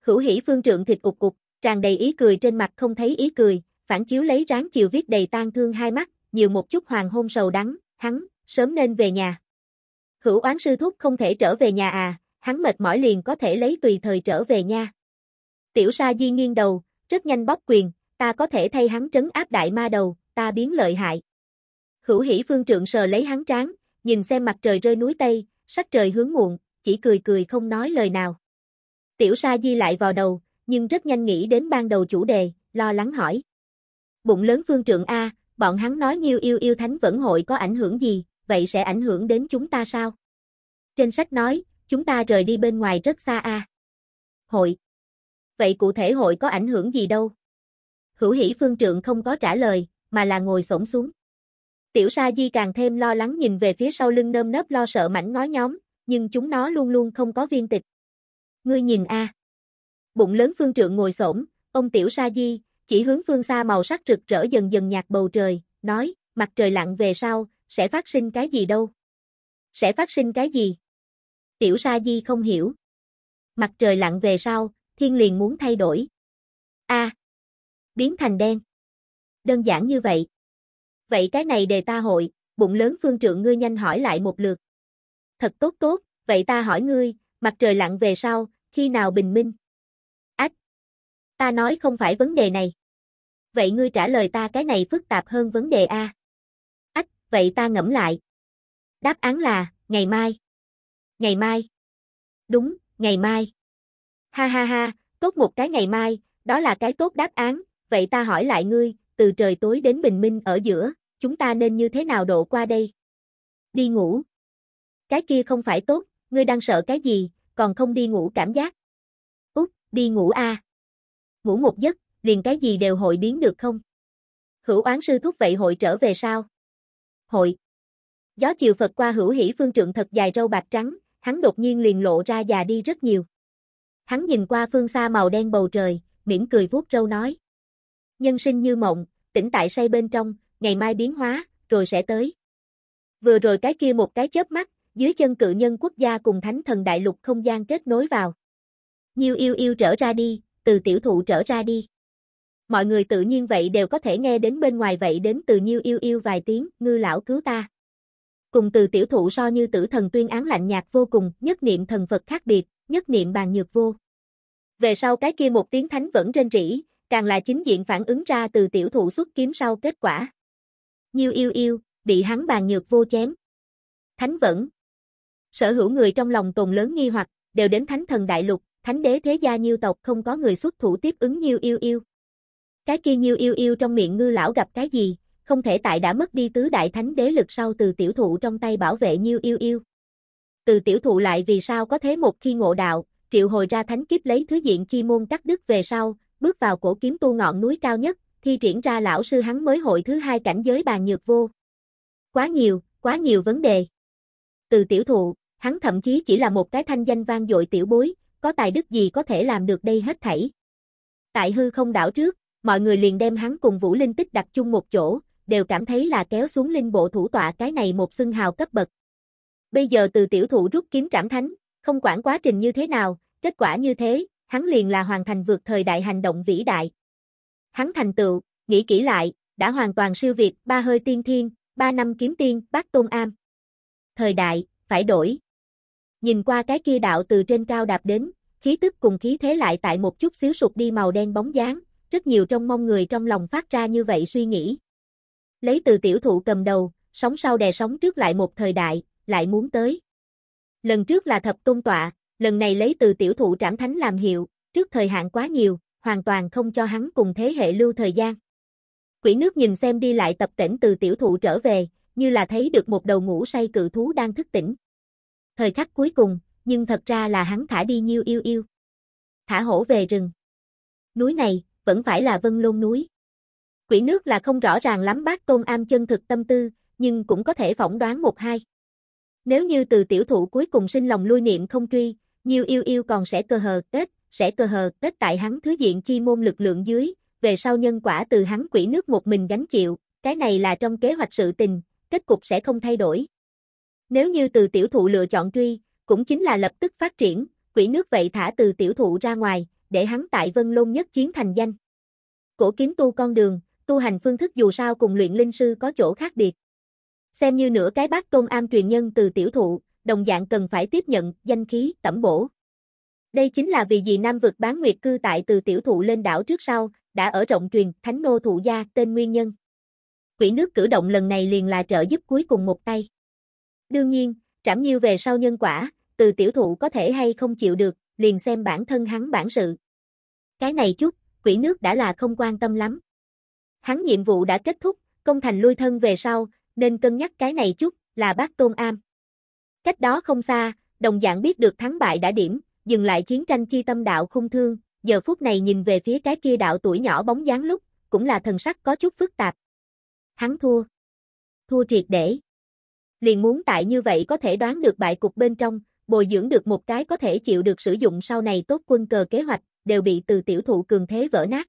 Hữu hỷ phương trượng thịt ục cục, tràn đầy ý cười trên mặt không thấy ý cười, phản chiếu lấy ráng chiều viết đầy tan thương hai mắt, nhiều một chút hoàng hôn sầu đắng, hắn, sớm nên về nhà. Hữu oán sư thúc không thể trở về nhà à, hắn mệt mỏi liền có thể lấy tùy thời trở về nha. Tiểu sa di nghiêng đầu, rất nhanh bóp quyền, ta có thể thay hắn trấn áp đại ma đầu, ta biến lợi hại. Hữu hỷ phương trượng sờ lấy hắn trán, nhìn xem mặt trời rơi núi Tây, sắc trời hướng muộn, chỉ cười cười không nói lời nào. Tiểu sa di lại vào đầu, nhưng rất nhanh nghĩ đến ban đầu chủ đề, lo lắng hỏi. Bụng lớn phương trượng A, bọn hắn nói nhiêu yêu yêu thánh vẫn hội có ảnh hưởng gì, vậy sẽ ảnh hưởng đến chúng ta sao? Trên sách nói, chúng ta rời đi bên ngoài rất xa A. Hội. Vậy cụ thể hội có ảnh hưởng gì đâu? Hữu hỷ phương trượng không có trả lời, mà là ngồi xổm xuống. Tiểu Sa Di càng thêm lo lắng nhìn về phía sau lưng nơm nớp lo sợ mảnh nói nhóm, nhưng chúng nó luôn luôn không có viên tịch. Ngươi nhìn a. Bụng lớn phương trượng ngồi xổm, ông Tiểu Sa Di chỉ hướng phương xa màu sắc rực rỡ dần dần nhạt bầu trời, nói, mặt trời lặn về sau, sẽ phát sinh cái gì đâu? Sẽ phát sinh cái gì? Tiểu Sa Di không hiểu. Mặt trời lặn về sau, thiên liền muốn thay đổi. A. biến thành đen đơn giản như vậy. Vậy cái này đề ta hội, bụng lớn phương trưởng ngươi nhanh hỏi lại một lượt. Thật tốt tốt, vậy ta hỏi ngươi, mặt trời lặn về sau, khi nào bình minh? Ách! Ta nói không phải vấn đề này. Vậy ngươi trả lời ta cái này phức tạp hơn vấn đề A. Ách, vậy ta ngẫm lại. Đáp án là, ngày mai. Ngày mai. Đúng, ngày mai. Ha ha ha, tốt một cái ngày mai, đó là cái tốt đáp án, vậy ta hỏi lại ngươi, từ trời tối đến bình minh ở giữa, chúng ta nên như thế nào độ qua đây? Đi ngủ. Cái kia không phải tốt, ngươi đang sợ cái gì, còn không đi ngủ cảm giác. Út, đi ngủ a. Ngủ một giấc, liền cái gì đều hội biến được không? Hữu oán sư thúc vậy hội trở về sao? Hội. Gió chiều Phật qua hữu hỷ phương trượng thật dài râu bạc trắng, hắn đột nhiên liền lộ ra già đi rất nhiều. Hắn nhìn qua phương xa màu đen bầu trời, mỉm cười vuốt râu nói. Nhân sinh như mộng, tỉnh tại say bên trong, ngày mai biến hóa, rồi sẽ tới. Vừa rồi cái kia một cái chớp mắt, dưới chân cự nhân quốc gia cùng thánh thần đại lục không gian kết nối vào. Nhiêu yêu yêu trở ra đi, từ tiểu thụ trở ra đi. Mọi người tự nhiên vậy đều có thể nghe đến bên ngoài vậy đến từ nhiêu yêu yêu vài tiếng, ngư lão cứu ta. Cùng từ tiểu thụ so như tử thần tuyên án lạnh nhạt vô cùng, nhất niệm thần Phật khác biệt, nhất niệm bàn nhược vô. Về sau cái kia một tiếng thánh vẫn trên rỉ, càng là chính diện phản ứng ra từ tiểu thụ xuất kiếm sau kết quả. Nhiêu yêu yêu, bị hắn bàn nhược vô chém. Thánh vẫn. Sở hữu người trong lòng tồn lớn nghi hoặc, đều đến thánh thần đại lục, thánh đế thế gia nhiêu tộc không có người xuất thủ tiếp ứng nhiêu yêu yêu. Cái kia nhiêu yêu yêu trong miệng ngư lão gặp cái gì, không thể tại đã mất đi tứ đại thánh đế lực sau từ tiểu thụ trong tay bảo vệ nhiêu yêu yêu. Từ tiểu thụ lại vì sao có thế một khi ngộ đạo, triệu hồi ra thánh kiếp lấy thứ diện chi môn cắt đứt về sau, bước vào cổ kiếm tu ngọn núi cao nhất, thi triển ra lão sư hắn mới hội thứ hai cảnh giới bàn nhược vô. Quá nhiều, quá nhiều vấn đề. Từ tiểu thụ, hắn thậm chí chỉ là một cái thanh danh vang dội tiểu bối, có tài đức gì có thể làm được đây hết thảy. Tại hư không đảo trước, mọi người liền đem hắn cùng Vũ Linh Tích đặt chung một chỗ, đều cảm thấy là kéo xuống linh bộ thủ tọa cái này một xưng hào cấp bậc. Bây giờ từ tiểu thụ rút kiếm trảm thánh, không quản quá trình như thế nào, kết quả như thế, hắn liền là hoàn thành vượt thời đại hành động vĩ đại. Hắn thành tựu, nghĩ kỹ lại, đã hoàn toàn siêu việt ba hơi tiên thiên, ba năm kiếm tiên, bác tôn am. Thời đại, phải đổi. Nhìn qua cái kia đạo từ trên cao đạp đến, khí tức cùng khí thế lại tại một chút xíu sụp đi màu đen bóng dáng, rất nhiều trong mong người trong lòng phát ra như vậy suy nghĩ. Lấy từ tiểu thụ cầm đầu, sống sau đè sống trước lại một thời đại, lại muốn tới. Lần trước là thập tôn tọa, lần này lấy từ tiểu thụ trảm thánh làm hiệu, trước thời hạn quá nhiều, hoàn toàn không cho hắn cùng thế hệ lưu thời gian. Quỷ nước nhìn xem đi lại tập tỉnh từ tiểu thụ trở về, như là thấy được một đầu ngủ say cự thú đang thức tỉnh. Thời khắc cuối cùng, nhưng thật ra là hắn thả đi nhiêu yêu yêu. Thả hổ về rừng. Núi này, vẫn phải là vân lôn núi. Quỷ nước là không rõ ràng lắm bác tôn am chân thực tâm tư, nhưng cũng có thể phỏng đoán một hai. Nếu như từ tiểu thụ cuối cùng sinh lòng lui niệm không truy, Nhiêu yêu yêu còn sẽ cơ hờ kết, sẽ cơ hờ kết tại hắn thứ diện chi môn lực lượng dưới, về sau nhân quả từ hắn quỷ nước một mình gánh chịu, cái này là trong kế hoạch sự tình, kết cục sẽ không thay đổi. Nếu như từ tiểu thụ lựa chọn truy, cũng chính là lập tức phát triển, quỷ nước vậy thả từ tiểu thụ ra ngoài, để hắn tại vân lôn nhất chiến thành danh. Cổ kiếm tu con đường, tu hành phương thức dù sao cùng luyện linh sư có chỗ khác biệt. Xem như nửa cái bát tôn am truyền nhân từ tiểu thụ, đồng dạng cần phải tiếp nhận danh khí tẩm bổ. Đây chính là vì gì Nam vực bán nguyệt cư tại từ tiểu thụ lên đảo trước sau, đã ở rộng truyền thánh nô thụ gia tên nguyên nhân. Quỷ nước cử động lần này liền là trợ giúp cuối cùng một tay. Đương nhiên, trảm nhiêu về sau nhân quả, từ tiểu thụ có thể hay không chịu được, liền xem bản thân hắn bản sự. Cái này chút, quỷ nước đã là không quan tâm lắm. Hắn nhiệm vụ đã kết thúc, công thành lui thân về sau, nên cân nhắc cái này chút, là bác Tôn Am. Cách đó không xa, đồng dạng biết được thắng bại đã điểm, dừng lại chiến tranh chi tâm đạo khung thương, giờ phút này nhìn về phía cái kia đạo tuổi nhỏ bóng dáng lúc, cũng là thần sắc có chút phức tạp. Hắn thua. Thua triệt để. Liền muốn tại như vậy có thể đoán được bại cục bên trong, bồi dưỡng được một cái có thể chịu được sử dụng sau này tốt quân cờ kế hoạch, đều bị từ tiểu thụ cường thế vỡ nát.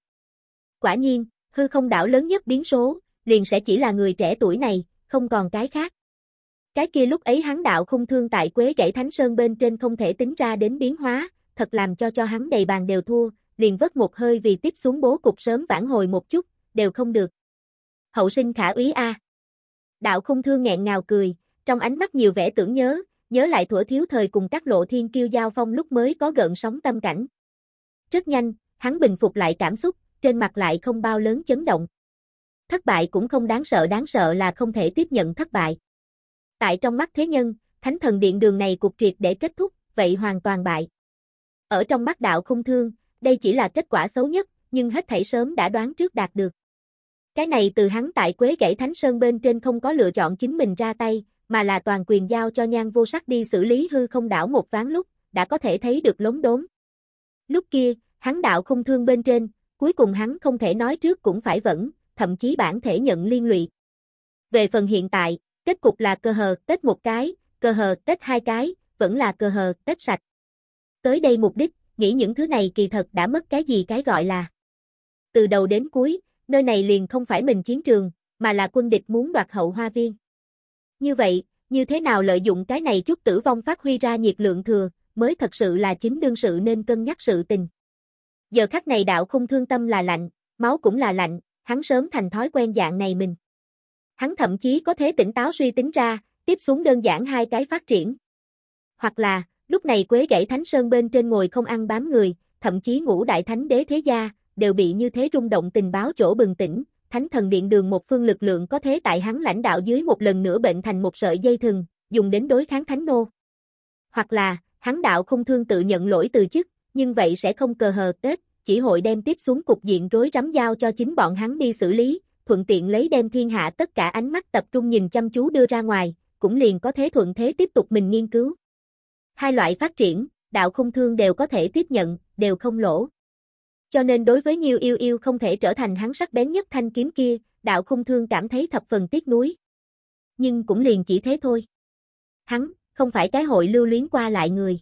Quả nhiên, hư không đảo lớn nhất biến số, liền sẽ chỉ là người trẻ tuổi này, không còn cái khác. Cái kia lúc ấy hắn đạo khung thương tại quế gãy thánh sơn bên trên không thể tính ra đến biến hóa, thật làm cho cho hắn đầy bàn đều thua, liền vất một hơi vì tiếp xuống bố cục sớm vãn hồi một chút, đều không được. Hậu sinh khả úy a. Đạo khung thương nghẹn ngào cười, trong ánh mắt nhiều vẻ tưởng nhớ, nhớ lại thuở thiếu thời cùng các lộ thiên kiêu giao phong lúc mới có gợn sóng tâm cảnh. Rất nhanh, hắn bình phục lại cảm xúc, trên mặt lại không bao lớn chấn động. Thất bại cũng không đáng sợ đáng sợ là không thể tiếp nhận thất bại. Tại trong mắt thế nhân, thánh thần điện đường này cuộc triệt để kết thúc, vậy hoàn toàn bại. Ở trong mắt đạo không thương, đây chỉ là kết quả xấu nhất, nhưng hết thảy sớm đã đoán trước đạt được. Cái này từ hắn tại quế gãy thánh sơn bên trên không có lựa chọn chính mình ra tay, mà là toàn quyền giao cho nhan vô sắc đi xử lý hư không đảo một ván lúc, đã có thể thấy được lống đốn. Lúc kia, hắn đạo không thương bên trên, cuối cùng hắn không thể nói trước cũng phải vẫn, thậm chí bản thể nhận liên lụy. Về phần hiện tại, Kết cục là cơ hờ tết một cái, cơ hờ tết hai cái, vẫn là cơ hờ tết sạch. Tới đây mục đích, nghĩ những thứ này kỳ thật đã mất cái gì cái gọi là. Từ đầu đến cuối, nơi này liền không phải mình chiến trường, mà là quân địch muốn đoạt hậu hoa viên. Như vậy, như thế nào lợi dụng cái này chút tử vong phát huy ra nhiệt lượng thừa, mới thật sự là chính đương sự nên cân nhắc sự tình. Giờ khắc này đạo không thương tâm là lạnh, máu cũng là lạnh, hắn sớm thành thói quen dạng này mình hắn thậm chí có thể tỉnh táo suy tính ra, tiếp xuống đơn giản hai cái phát triển. Hoặc là, lúc này quế gãy thánh sơn bên trên ngồi không ăn bám người, thậm chí ngũ đại thánh đế thế gia, đều bị như thế rung động tình báo chỗ bừng tỉnh, thánh thần điện đường một phương lực lượng có thế tại hắn lãnh đạo dưới một lần nữa bệnh thành một sợi dây thừng, dùng đến đối kháng thánh nô. Hoặc là, hắn đạo không thương tự nhận lỗi từ chức, nhưng vậy sẽ không cờ hờ tết, chỉ hội đem tiếp xuống cục diện rối rắm giao cho chính bọn hắn đi xử lý, thuận tiện lấy đem thiên hạ tất cả ánh mắt tập trung nhìn chăm chú đưa ra ngoài, cũng liền có thế thuận thế tiếp tục mình nghiên cứu. Hai loại phát triển, đạo không thương đều có thể tiếp nhận, đều không lỗ. Cho nên đối với Nhiêu Yêu Yêu không thể trở thành hắn sắc bén nhất thanh kiếm kia, đạo không thương cảm thấy thập phần tiếc nuối. Nhưng cũng liền chỉ thế thôi. Hắn, không phải cái hội lưu luyến qua lại người.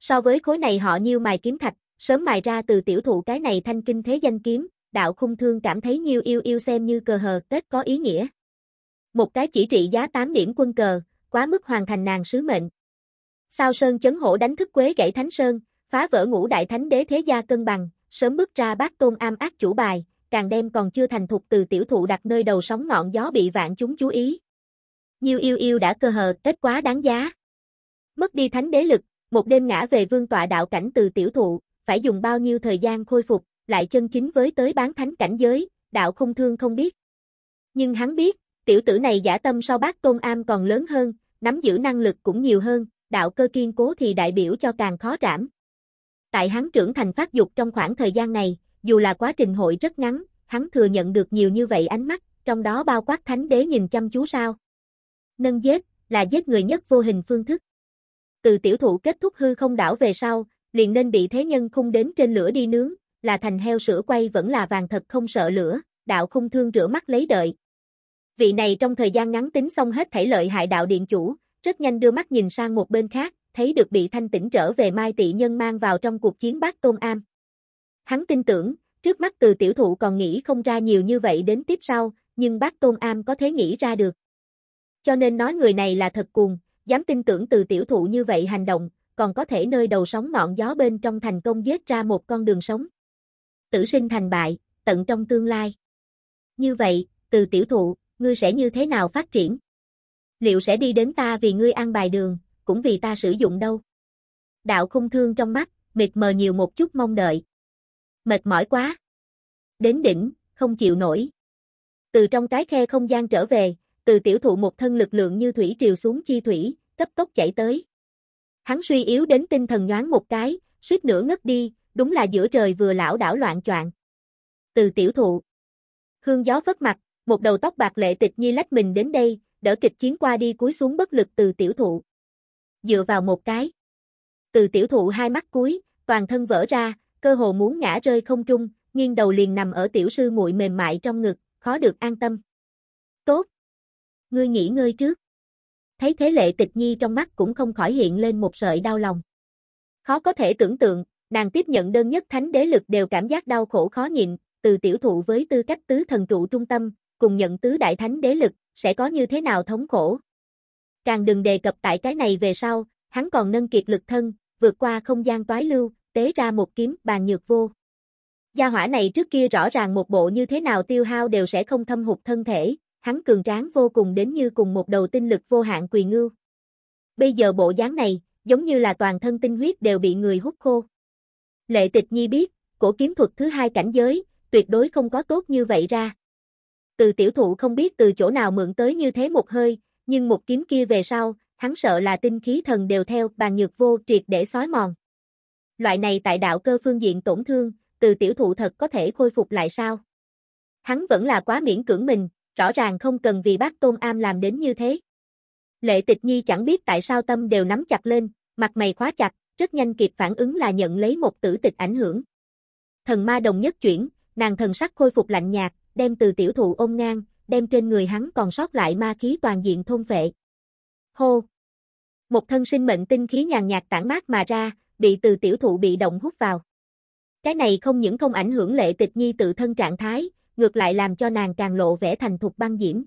So với khối này họ Nhiêu mài kiếm thạch, sớm mài ra từ tiểu thụ cái này thanh kinh thế danh kiếm, đạo khung thương cảm thấy nhiêu yêu yêu xem như cờ hờ tết có ý nghĩa. Một cái chỉ trị giá 8 điểm quân cờ, quá mức hoàn thành nàng sứ mệnh. Sao Sơn chấn hổ đánh thức quế gãy Thánh Sơn, phá vỡ ngũ đại thánh đế thế gia cân bằng, sớm bước ra bác tôn am ác chủ bài, càng đem còn chưa thành thục từ tiểu thụ đặt nơi đầu sóng ngọn gió bị vạn chúng chú ý. Nhiêu yêu yêu đã cơ hờ tết quá đáng giá. Mất đi thánh đế lực, một đêm ngã về vương tọa đạo cảnh từ tiểu thụ, phải dùng bao nhiêu thời gian khôi phục, lại chân chính với tới bán thánh cảnh giới, đạo không thương không biết. Nhưng hắn biết, tiểu tử này giả tâm so bác tôn am còn lớn hơn, nắm giữ năng lực cũng nhiều hơn, đạo cơ kiên cố thì đại biểu cho càng khó trảm. Tại hắn trưởng thành phát dục trong khoảng thời gian này, dù là quá trình hội rất ngắn, hắn thừa nhận được nhiều như vậy ánh mắt, trong đó bao quát thánh đế nhìn chăm chú sao. Nâng giết, là giết người nhất vô hình phương thức. Từ tiểu thụ kết thúc hư không đảo về sau, liền nên bị thế nhân khung đến trên lửa đi nướng, là thành heo sữa quay vẫn là vàng thật không sợ lửa, đạo khung thương rửa mắt lấy đợi. Vị này trong thời gian ngắn tính xong hết thảy lợi hại đạo điện chủ, rất nhanh đưa mắt nhìn sang một bên khác, thấy được bị thanh tỉnh trở về Mai Tị Nhân mang vào trong cuộc chiến bác Tôn Am. Hắn tin tưởng, trước mắt từ tiểu thụ còn nghĩ không ra nhiều như vậy đến tiếp sau, nhưng bác Tôn Am có thế nghĩ ra được. Cho nên nói người này là thật cuồng, dám tin tưởng từ tiểu thụ như vậy hành động, còn có thể nơi đầu sóng ngọn gió bên trong thành công giết ra một con đường sống tử sinh thành bại, tận trong tương lai. Như vậy, từ tiểu thụ, ngươi sẽ như thế nào phát triển? Liệu sẽ đi đến ta vì ngươi an bài đường, cũng vì ta sử dụng đâu? Đạo khung thương trong mắt, mịt mờ nhiều một chút mong đợi. Mệt mỏi quá. Đến đỉnh, không chịu nổi. Từ trong cái khe không gian trở về, từ tiểu thụ một thân lực lượng như thủy triều xuống chi thủy, cấp tốc chảy tới. Hắn suy yếu đến tinh thần nhoáng một cái, suýt nữa ngất đi, đúng là giữa trời vừa lão đảo loạn choạng. Từ tiểu thụ. Hương gió phất mặt, một đầu tóc bạc lệ tịch nhi lách mình đến đây, đỡ kịch chiến qua đi cúi xuống bất lực từ tiểu thụ. Dựa vào một cái. Từ tiểu thụ hai mắt cúi, toàn thân vỡ ra, cơ hồ muốn ngã rơi không trung, nghiêng đầu liền nằm ở tiểu sư muội mềm mại trong ngực, khó được an tâm. Tốt. Ngươi nghỉ ngơi trước. Thấy thế lệ tịch nhi trong mắt cũng không khỏi hiện lên một sợi đau lòng. Khó có thể tưởng tượng, Nàng tiếp nhận đơn nhất thánh đế lực đều cảm giác đau khổ khó nhịn, từ tiểu thụ với tư cách tứ thần trụ trung tâm, cùng nhận tứ đại thánh đế lực, sẽ có như thế nào thống khổ. Càng đừng đề cập tại cái này về sau, hắn còn nâng kiệt lực thân, vượt qua không gian toái lưu, tế ra một kiếm bàn nhược vô. Gia hỏa này trước kia rõ ràng một bộ như thế nào tiêu hao đều sẽ không thâm hụt thân thể, hắn cường tráng vô cùng đến như cùng một đầu tinh lực vô hạn quỳ ngưu. Bây giờ bộ dáng này, giống như là toàn thân tinh huyết đều bị người hút khô. Lệ tịch nhi biết, cổ kiếm thuật thứ hai cảnh giới, tuyệt đối không có tốt như vậy ra. Từ tiểu thụ không biết từ chỗ nào mượn tới như thế một hơi, nhưng một kiếm kia về sau, hắn sợ là tinh khí thần đều theo bàn nhược vô triệt để xói mòn. Loại này tại đạo cơ phương diện tổn thương, từ tiểu thụ thật có thể khôi phục lại sao? Hắn vẫn là quá miễn cưỡng mình, rõ ràng không cần vì bác Tôn Am làm đến như thế. Lệ tịch nhi chẳng biết tại sao tâm đều nắm chặt lên, mặt mày khóa chặt, rất nhanh kịp phản ứng là nhận lấy một tử tịch ảnh hưởng. Thần ma đồng nhất chuyển, nàng thần sắc khôi phục lạnh nhạt, đem từ tiểu thụ ôm ngang, đem trên người hắn còn sót lại ma khí toàn diện thôn phệ. Hô! Một thân sinh mệnh tinh khí nhàn nhạt tản mát mà ra, bị từ tiểu thụ bị động hút vào. Cái này không những không ảnh hưởng lệ tịch nhi tự thân trạng thái, ngược lại làm cho nàng càng lộ vẻ thành thục băng diễm.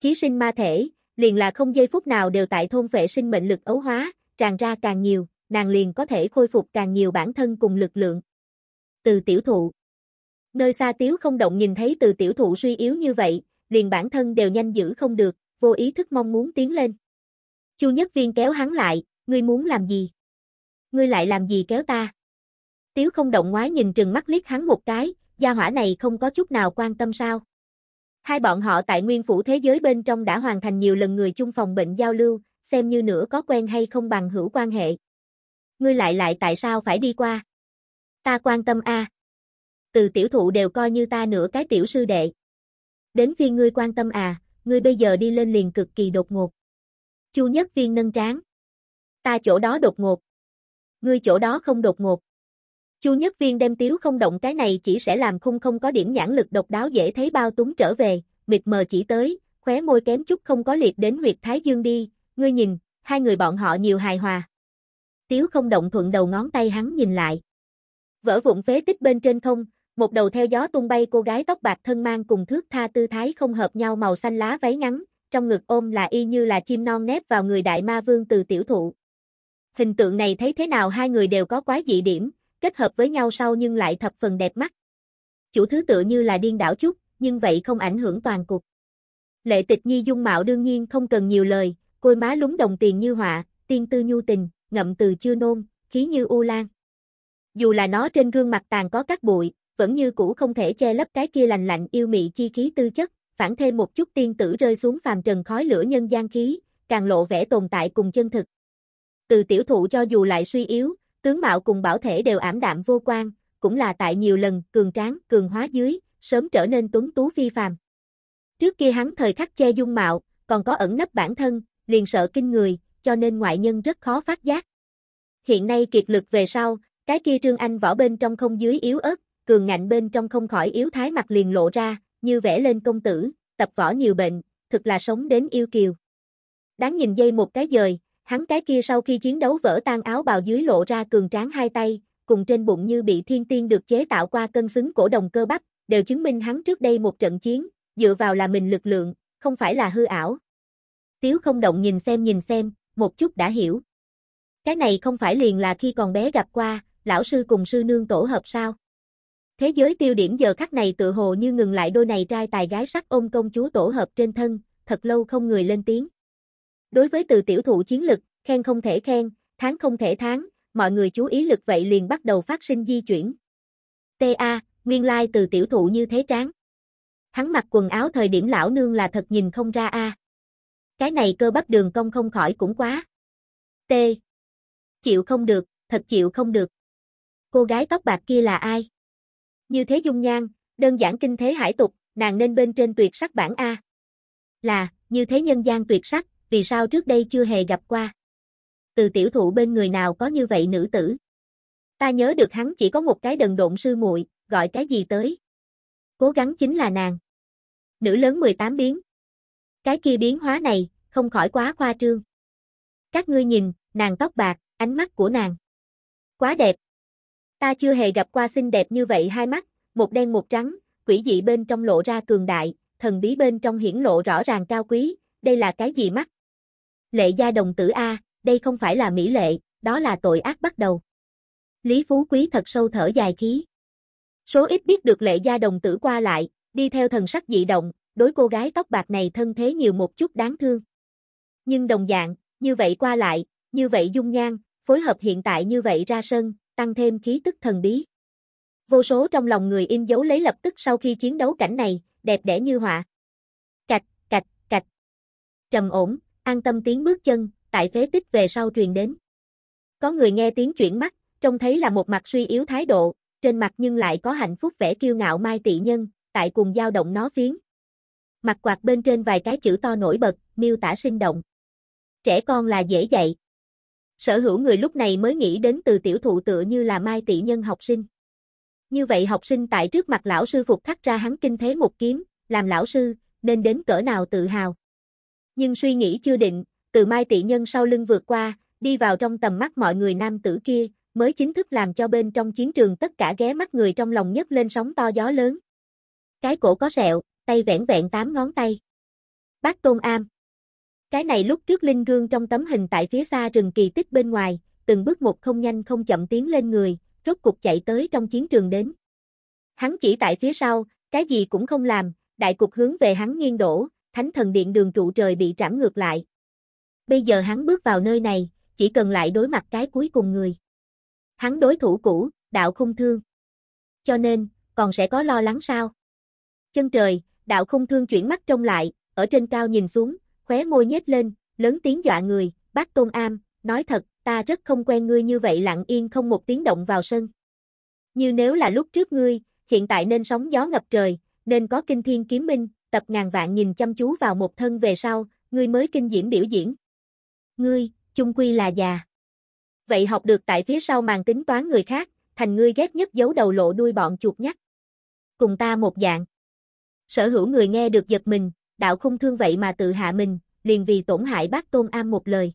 Chí sinh ma thể, liền là không giây phút nào đều tại thôn phệ sinh mệnh lực ấu hóa, tràn ra càng nhiều, nàng liền có thể khôi phục càng nhiều bản thân cùng lực lượng. Từ tiểu thụ Nơi xa tiếu không động nhìn thấy từ tiểu thụ suy yếu như vậy, liền bản thân đều nhanh giữ không được, vô ý thức mong muốn tiến lên. Chu nhất viên kéo hắn lại, ngươi muốn làm gì? Ngươi lại làm gì kéo ta? Tiếu không động ngoái nhìn trừng mắt liếc hắn một cái, gia hỏa này không có chút nào quan tâm sao. Hai bọn họ tại nguyên phủ thế giới bên trong đã hoàn thành nhiều lần người chung phòng bệnh giao lưu, xem như nữa có quen hay không bằng hữu quan hệ ngươi lại lại tại sao phải đi qua? Ta quan tâm a. Từ tiểu thụ đều coi như ta nửa cái tiểu sư đệ. Đến phiên ngươi quan tâm à, ngươi bây giờ đi lên liền cực kỳ đột ngột. Chu nhất viên nâng tráng. Ta chỗ đó đột ngột. Ngươi chỗ đó không đột ngột. Chu nhất viên đem tiếu không động cái này chỉ sẽ làm khung không có điểm nhãn lực độc đáo dễ thấy bao túng trở về, mịt mờ chỉ tới, khóe môi kém chút không có liệt đến huyệt thái dương đi, ngươi nhìn, hai người bọn họ nhiều hài hòa tiếu không động thuận đầu ngón tay hắn nhìn lại. Vỡ vụn phế tích bên trên không, một đầu theo gió tung bay cô gái tóc bạc thân mang cùng thước tha tư thái không hợp nhau màu xanh lá váy ngắn, trong ngực ôm là y như là chim non nép vào người đại ma vương từ tiểu thụ. Hình tượng này thấy thế nào hai người đều có quá dị điểm, kết hợp với nhau sau nhưng lại thập phần đẹp mắt. Chủ thứ tự như là điên đảo chút, nhưng vậy không ảnh hưởng toàn cục. Lệ tịch nhi dung mạo đương nhiên không cần nhiều lời, côi má lúng đồng tiền như họa, tiên tư nhu tình ngậm từ chưa nôn, khí như u lan. Dù là nó trên gương mặt tàn có các bụi, vẫn như cũ không thể che lấp cái kia lành lạnh yêu mị chi khí tư chất, phản thêm một chút tiên tử rơi xuống phàm trần khói lửa nhân gian khí, càng lộ vẻ tồn tại cùng chân thực. Từ tiểu thụ cho dù lại suy yếu, tướng mạo cùng bảo thể đều ảm đạm vô quan, cũng là tại nhiều lần cường tráng, cường hóa dưới, sớm trở nên tuấn tú phi phàm. Trước kia hắn thời khắc che dung mạo, còn có ẩn nấp bản thân, liền sợ kinh người, cho nên ngoại nhân rất khó phát giác. Hiện nay kiệt lực về sau, cái kia Trương Anh võ bên trong không dưới yếu ớt, cường ngạnh bên trong không khỏi yếu thái mặt liền lộ ra, như vẽ lên công tử, tập võ nhiều bệnh, thực là sống đến yêu kiều. Đáng nhìn dây một cái dời, hắn cái kia sau khi chiến đấu vỡ tan áo bào dưới lộ ra cường tráng hai tay, cùng trên bụng như bị thiên tiên được chế tạo qua cân xứng cổ đồng cơ bắp, đều chứng minh hắn trước đây một trận chiến, dựa vào là mình lực lượng, không phải là hư ảo. Tiếu không động nhìn xem nhìn xem, một chút đã hiểu. Cái này không phải liền là khi còn bé gặp qua, lão sư cùng sư nương tổ hợp sao? Thế giới tiêu điểm giờ khắc này tự hồ như ngừng lại đôi này trai tài gái sắc ôm công chúa tổ hợp trên thân, thật lâu không người lên tiếng. Đối với từ tiểu thụ chiến lực, khen không thể khen, tháng không thể tháng, mọi người chú ý lực vậy liền bắt đầu phát sinh di chuyển. TA, nguyên lai like từ tiểu thụ như thế tráng. Hắn mặc quần áo thời điểm lão nương là thật nhìn không ra a cái này cơ bắp đường cong không khỏi cũng quá. T. Chịu không được, thật chịu không được. Cô gái tóc bạc kia là ai? Như thế dung nhan, đơn giản kinh thế hải tục, nàng nên bên trên tuyệt sắc bản A. Là, như thế nhân gian tuyệt sắc, vì sao trước đây chưa hề gặp qua? Từ tiểu thụ bên người nào có như vậy nữ tử? Ta nhớ được hắn chỉ có một cái đần độn sư muội, gọi cái gì tới? Cố gắng chính là nàng. Nữ lớn 18 biến. Cái kia biến hóa này, không khỏi quá khoa trương. Các ngươi nhìn, nàng tóc bạc, ánh mắt của nàng. Quá đẹp. Ta chưa hề gặp qua xinh đẹp như vậy hai mắt, một đen một trắng, quỷ dị bên trong lộ ra cường đại, thần bí bên trong hiển lộ rõ ràng cao quý, đây là cái gì mắt? Lệ gia đồng tử A, đây không phải là mỹ lệ, đó là tội ác bắt đầu. Lý Phú Quý thật sâu thở dài khí. Số ít biết được lệ gia đồng tử qua lại, đi theo thần sắc dị động, đối cô gái tóc bạc này thân thế nhiều một chút đáng thương. Nhưng đồng dạng, như vậy qua lại, như vậy dung nhan, phối hợp hiện tại như vậy ra sân, tăng thêm khí tức thần bí. Vô số trong lòng người im dấu lấy lập tức sau khi chiến đấu cảnh này, đẹp đẽ như họa. Cạch, cạch, cạch. Trầm ổn, an tâm tiếng bước chân, tại phế tích về sau truyền đến. Có người nghe tiếng chuyển mắt, trông thấy là một mặt suy yếu thái độ, trên mặt nhưng lại có hạnh phúc vẻ kiêu ngạo mai tị nhân, tại cùng dao động nó phiến mặt quạt bên trên vài cái chữ to nổi bật, miêu tả sinh động. Trẻ con là dễ dạy. Sở hữu người lúc này mới nghĩ đến từ tiểu thụ tựa như là mai tỷ nhân học sinh. Như vậy học sinh tại trước mặt lão sư phục thắt ra hắn kinh thế một kiếm, làm lão sư, nên đến cỡ nào tự hào. Nhưng suy nghĩ chưa định, từ mai tỷ nhân sau lưng vượt qua, đi vào trong tầm mắt mọi người nam tử kia, mới chính thức làm cho bên trong chiến trường tất cả ghé mắt người trong lòng nhất lên sóng to gió lớn. Cái cổ có sẹo, tay vẻn vẹn tám ngón tay. Bác Tôn Am Cái này lúc trước linh gương trong tấm hình tại phía xa rừng kỳ tích bên ngoài, từng bước một không nhanh không chậm tiến lên người, rốt cục chạy tới trong chiến trường đến. Hắn chỉ tại phía sau, cái gì cũng không làm, đại cục hướng về hắn nghiêng đổ, thánh thần điện đường trụ trời bị trảm ngược lại. Bây giờ hắn bước vào nơi này, chỉ cần lại đối mặt cái cuối cùng người. Hắn đối thủ cũ, đạo không thương. Cho nên, còn sẽ có lo lắng sao? Chân trời, Đạo không thương chuyển mắt trông lại, ở trên cao nhìn xuống, khóe môi nhếch lên, lớn tiếng dọa người, bác Tôn Am, nói thật, ta rất không quen ngươi như vậy lặng yên không một tiếng động vào sân. Như nếu là lúc trước ngươi, hiện tại nên sóng gió ngập trời, nên có kinh thiên kiếm minh, tập ngàn vạn nhìn chăm chú vào một thân về sau, ngươi mới kinh diễm biểu diễn. Ngươi, chung quy là già. Vậy học được tại phía sau màn tính toán người khác, thành ngươi ghét nhất giấu đầu lộ đuôi bọn chuột nhắt. Cùng ta một dạng. Sở hữu người nghe được giật mình, đạo không thương vậy mà tự hạ mình, liền vì tổn hại bác Tôn Am một lời.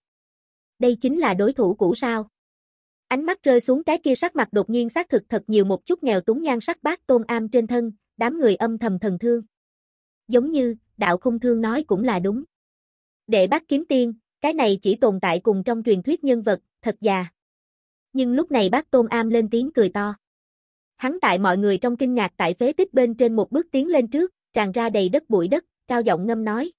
Đây chính là đối thủ cũ sao? Ánh mắt rơi xuống cái kia sắc mặt đột nhiên xác thực thật nhiều một chút nghèo túng nhan sắc bác Tôn Am trên thân, đám người âm thầm thần thương. Giống như, đạo không thương nói cũng là đúng. Đệ bác kiếm tiên, cái này chỉ tồn tại cùng trong truyền thuyết nhân vật, thật già. Nhưng lúc này bác Tôn Am lên tiếng cười to. Hắn tại mọi người trong kinh ngạc tại phế tích bên trên một bước tiến lên trước, tràn ra đầy đất bụi đất, cao giọng ngâm nói.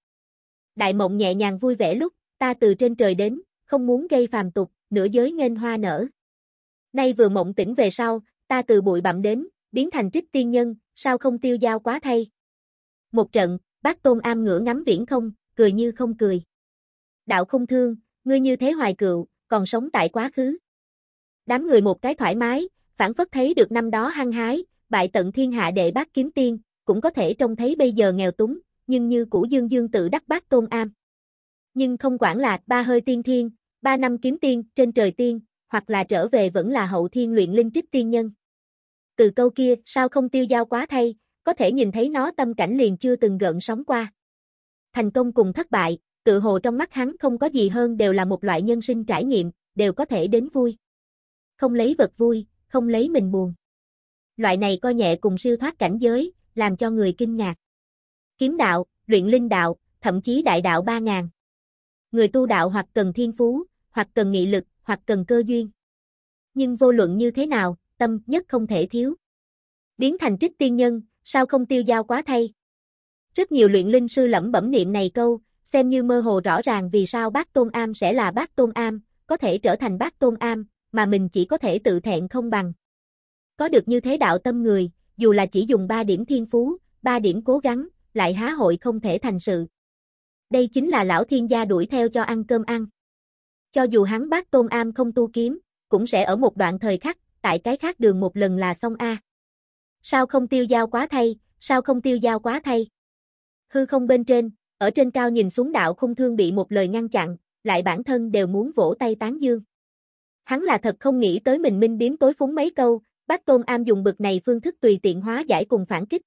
Đại mộng nhẹ nhàng vui vẻ lúc, ta từ trên trời đến, không muốn gây phàm tục, nửa giới nghênh hoa nở. Nay vừa mộng tỉnh về sau, ta từ bụi bặm đến, biến thành trích tiên nhân, sao không tiêu giao quá thay. Một trận, bác tôn am ngửa ngắm viễn không, cười như không cười. Đạo không thương, ngươi như thế hoài cựu, còn sống tại quá khứ. Đám người một cái thoải mái, phản phất thấy được năm đó hăng hái, bại tận thiên hạ đệ bác kiếm tiên, cũng có thể trông thấy bây giờ nghèo túng, nhưng như cũ dương dương tự đắc bác tôn am. Nhưng không quản là ba hơi tiên thiên, ba năm kiếm tiên, trên trời tiên, hoặc là trở về vẫn là hậu thiên luyện linh trích tiên nhân. Từ câu kia, sao không tiêu giao quá thay, có thể nhìn thấy nó tâm cảnh liền chưa từng gợn sóng qua. Thành công cùng thất bại, tự hồ trong mắt hắn không có gì hơn đều là một loại nhân sinh trải nghiệm, đều có thể đến vui. Không lấy vật vui, không lấy mình buồn. Loại này coi nhẹ cùng siêu thoát cảnh giới, làm cho người kinh ngạc. Kiếm đạo, luyện linh đạo, thậm chí đại đạo 3000. Người tu đạo hoặc cần thiên phú, hoặc cần nghị lực, hoặc cần cơ duyên. Nhưng vô luận như thế nào, tâm nhất không thể thiếu. Biến thành trích tiên nhân, sao không tiêu giao quá thay? Rất nhiều luyện linh sư lẩm bẩm niệm này câu, xem như mơ hồ rõ ràng vì sao bác Tôn Am sẽ là bác Tôn Am, có thể trở thành bác Tôn Am, mà mình chỉ có thể tự thẹn không bằng. Có được như thế đạo tâm người, dù là chỉ dùng 3 điểm thiên phú, 3 điểm cố gắng, lại há hội không thể thành sự. Đây chính là lão thiên gia đuổi theo cho ăn cơm ăn. Cho dù hắn bác tôn am không tu kiếm, cũng sẽ ở một đoạn thời khắc, tại cái khác đường một lần là xong A. Sao không tiêu giao quá thay, sao không tiêu giao quá thay? Hư không bên trên, ở trên cao nhìn xuống đạo không thương bị một lời ngăn chặn, lại bản thân đều muốn vỗ tay tán dương. Hắn là thật không nghĩ tới mình minh biếm tối phúng mấy câu, Bác Tôn Am dùng bực này phương thức tùy tiện hóa giải cùng phản kích.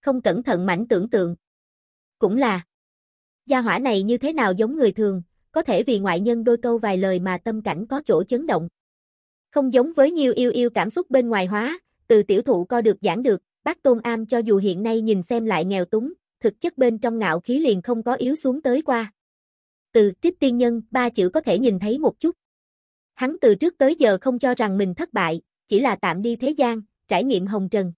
Không cẩn thận mảnh tưởng tượng. Cũng là, gia hỏa này như thế nào giống người thường, có thể vì ngoại nhân đôi câu vài lời mà tâm cảnh có chỗ chấn động. Không giống với nhiều yêu yêu cảm xúc bên ngoài hóa, từ tiểu thụ co được giảng được, bác Tôn Am cho dù hiện nay nhìn xem lại nghèo túng, thực chất bên trong ngạo khí liền không có yếu xuống tới qua. Từ trích tiên nhân, ba chữ có thể nhìn thấy một chút. Hắn từ trước tới giờ không cho rằng mình thất bại, chỉ là tạm đi thế gian, trải nghiệm hồng trần.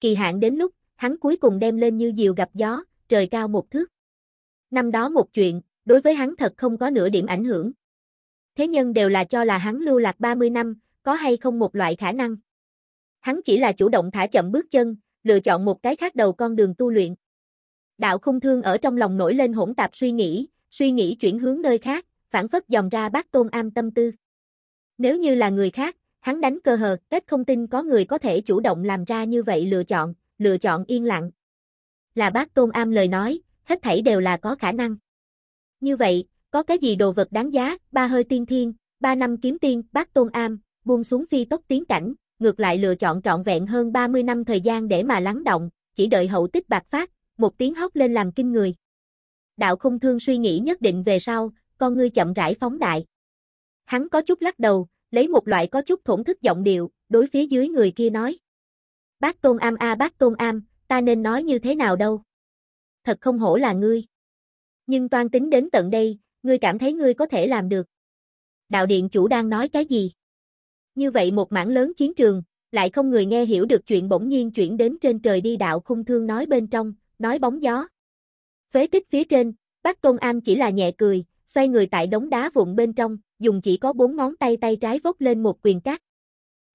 Kỳ hạn đến lúc, hắn cuối cùng đem lên như diều gặp gió, trời cao một thước. Năm đó một chuyện, đối với hắn thật không có nửa điểm ảnh hưởng. Thế nhân đều là cho là hắn lưu lạc 30 năm, có hay không một loại khả năng. Hắn chỉ là chủ động thả chậm bước chân, lựa chọn một cái khác đầu con đường tu luyện. Đạo khung thương ở trong lòng nổi lên hỗn tạp suy nghĩ, suy nghĩ chuyển hướng nơi khác, phản phất dòng ra bác tôn am tâm tư. Nếu như là người khác, Hắn đánh cơ hờ, ít không tin có người có thể chủ động làm ra như vậy lựa chọn, lựa chọn yên lặng. Là bác Tôn Am lời nói, hết thảy đều là có khả năng. Như vậy, có cái gì đồ vật đáng giá, ba hơi tiên thiên, ba năm kiếm tiên, bác Tôn Am, buông xuống phi tốc tiến cảnh, ngược lại lựa chọn trọn vẹn hơn 30 năm thời gian để mà lắng động, chỉ đợi hậu tích bạc phát, một tiếng hót lên làm kinh người. Đạo không thương suy nghĩ nhất định về sau, con ngươi chậm rãi phóng đại. Hắn có chút lắc đầu, lấy một loại có chút thổn thức giọng điệu, đối phía dưới người kia nói. Bác Tôn Am a bác Tôn Am, ta nên nói như thế nào đâu? Thật không hổ là ngươi. Nhưng toan tính đến tận đây, ngươi cảm thấy ngươi có thể làm được. Đạo điện chủ đang nói cái gì? Như vậy một mảng lớn chiến trường, lại không người nghe hiểu được chuyện bỗng nhiên chuyển đến trên trời đi đạo khung thương nói bên trong, nói bóng gió. Phế tích phía trên, bác Tôn Am chỉ là nhẹ cười, xoay người tại đống đá vụn bên trong, dùng chỉ có bốn ngón tay tay trái vốt lên một quyền cát.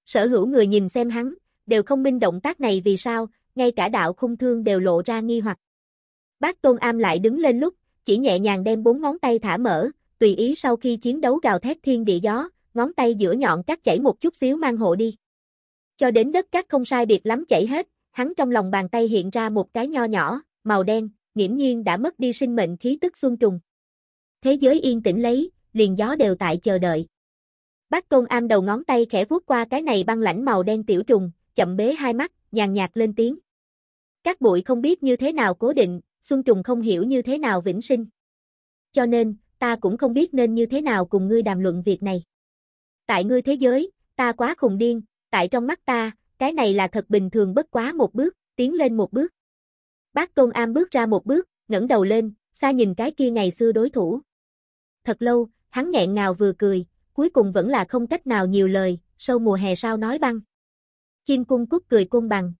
Sở hữu người nhìn xem hắn, đều không minh động tác này vì sao, ngay cả đạo khung thương đều lộ ra nghi hoặc. Bác Tôn Am lại đứng lên lúc, chỉ nhẹ nhàng đem bốn ngón tay thả mở, tùy ý sau khi chiến đấu gào thét thiên địa gió, ngón tay giữa nhọn cắt chảy một chút xíu mang hộ đi. Cho đến đất cắt không sai biệt lắm chảy hết, hắn trong lòng bàn tay hiện ra một cái nho nhỏ, màu đen, nghiễm nhiên đã mất đi sinh mệnh khí tức xuân trùng. Thế giới yên tĩnh lấy, liền gió đều tại chờ đợi. Bác công am đầu ngón tay khẽ vuốt qua cái này băng lãnh màu đen tiểu trùng, chậm bế hai mắt, nhàn nhạt lên tiếng. Các bụi không biết như thế nào cố định, xuân trùng không hiểu như thế nào vĩnh sinh. Cho nên, ta cũng không biết nên như thế nào cùng ngươi đàm luận việc này. Tại ngươi thế giới, ta quá khùng điên, tại trong mắt ta, cái này là thật bình thường bất quá một bước, tiến lên một bước. Bác công am bước ra một bước, ngẩng đầu lên, xa nhìn cái kia ngày xưa đối thủ. Thật lâu, hắn nghẹn ngào vừa cười, cuối cùng vẫn là không cách nào nhiều lời, sâu mùa hè sao nói băng. Kim cung cúc cười cung bằng.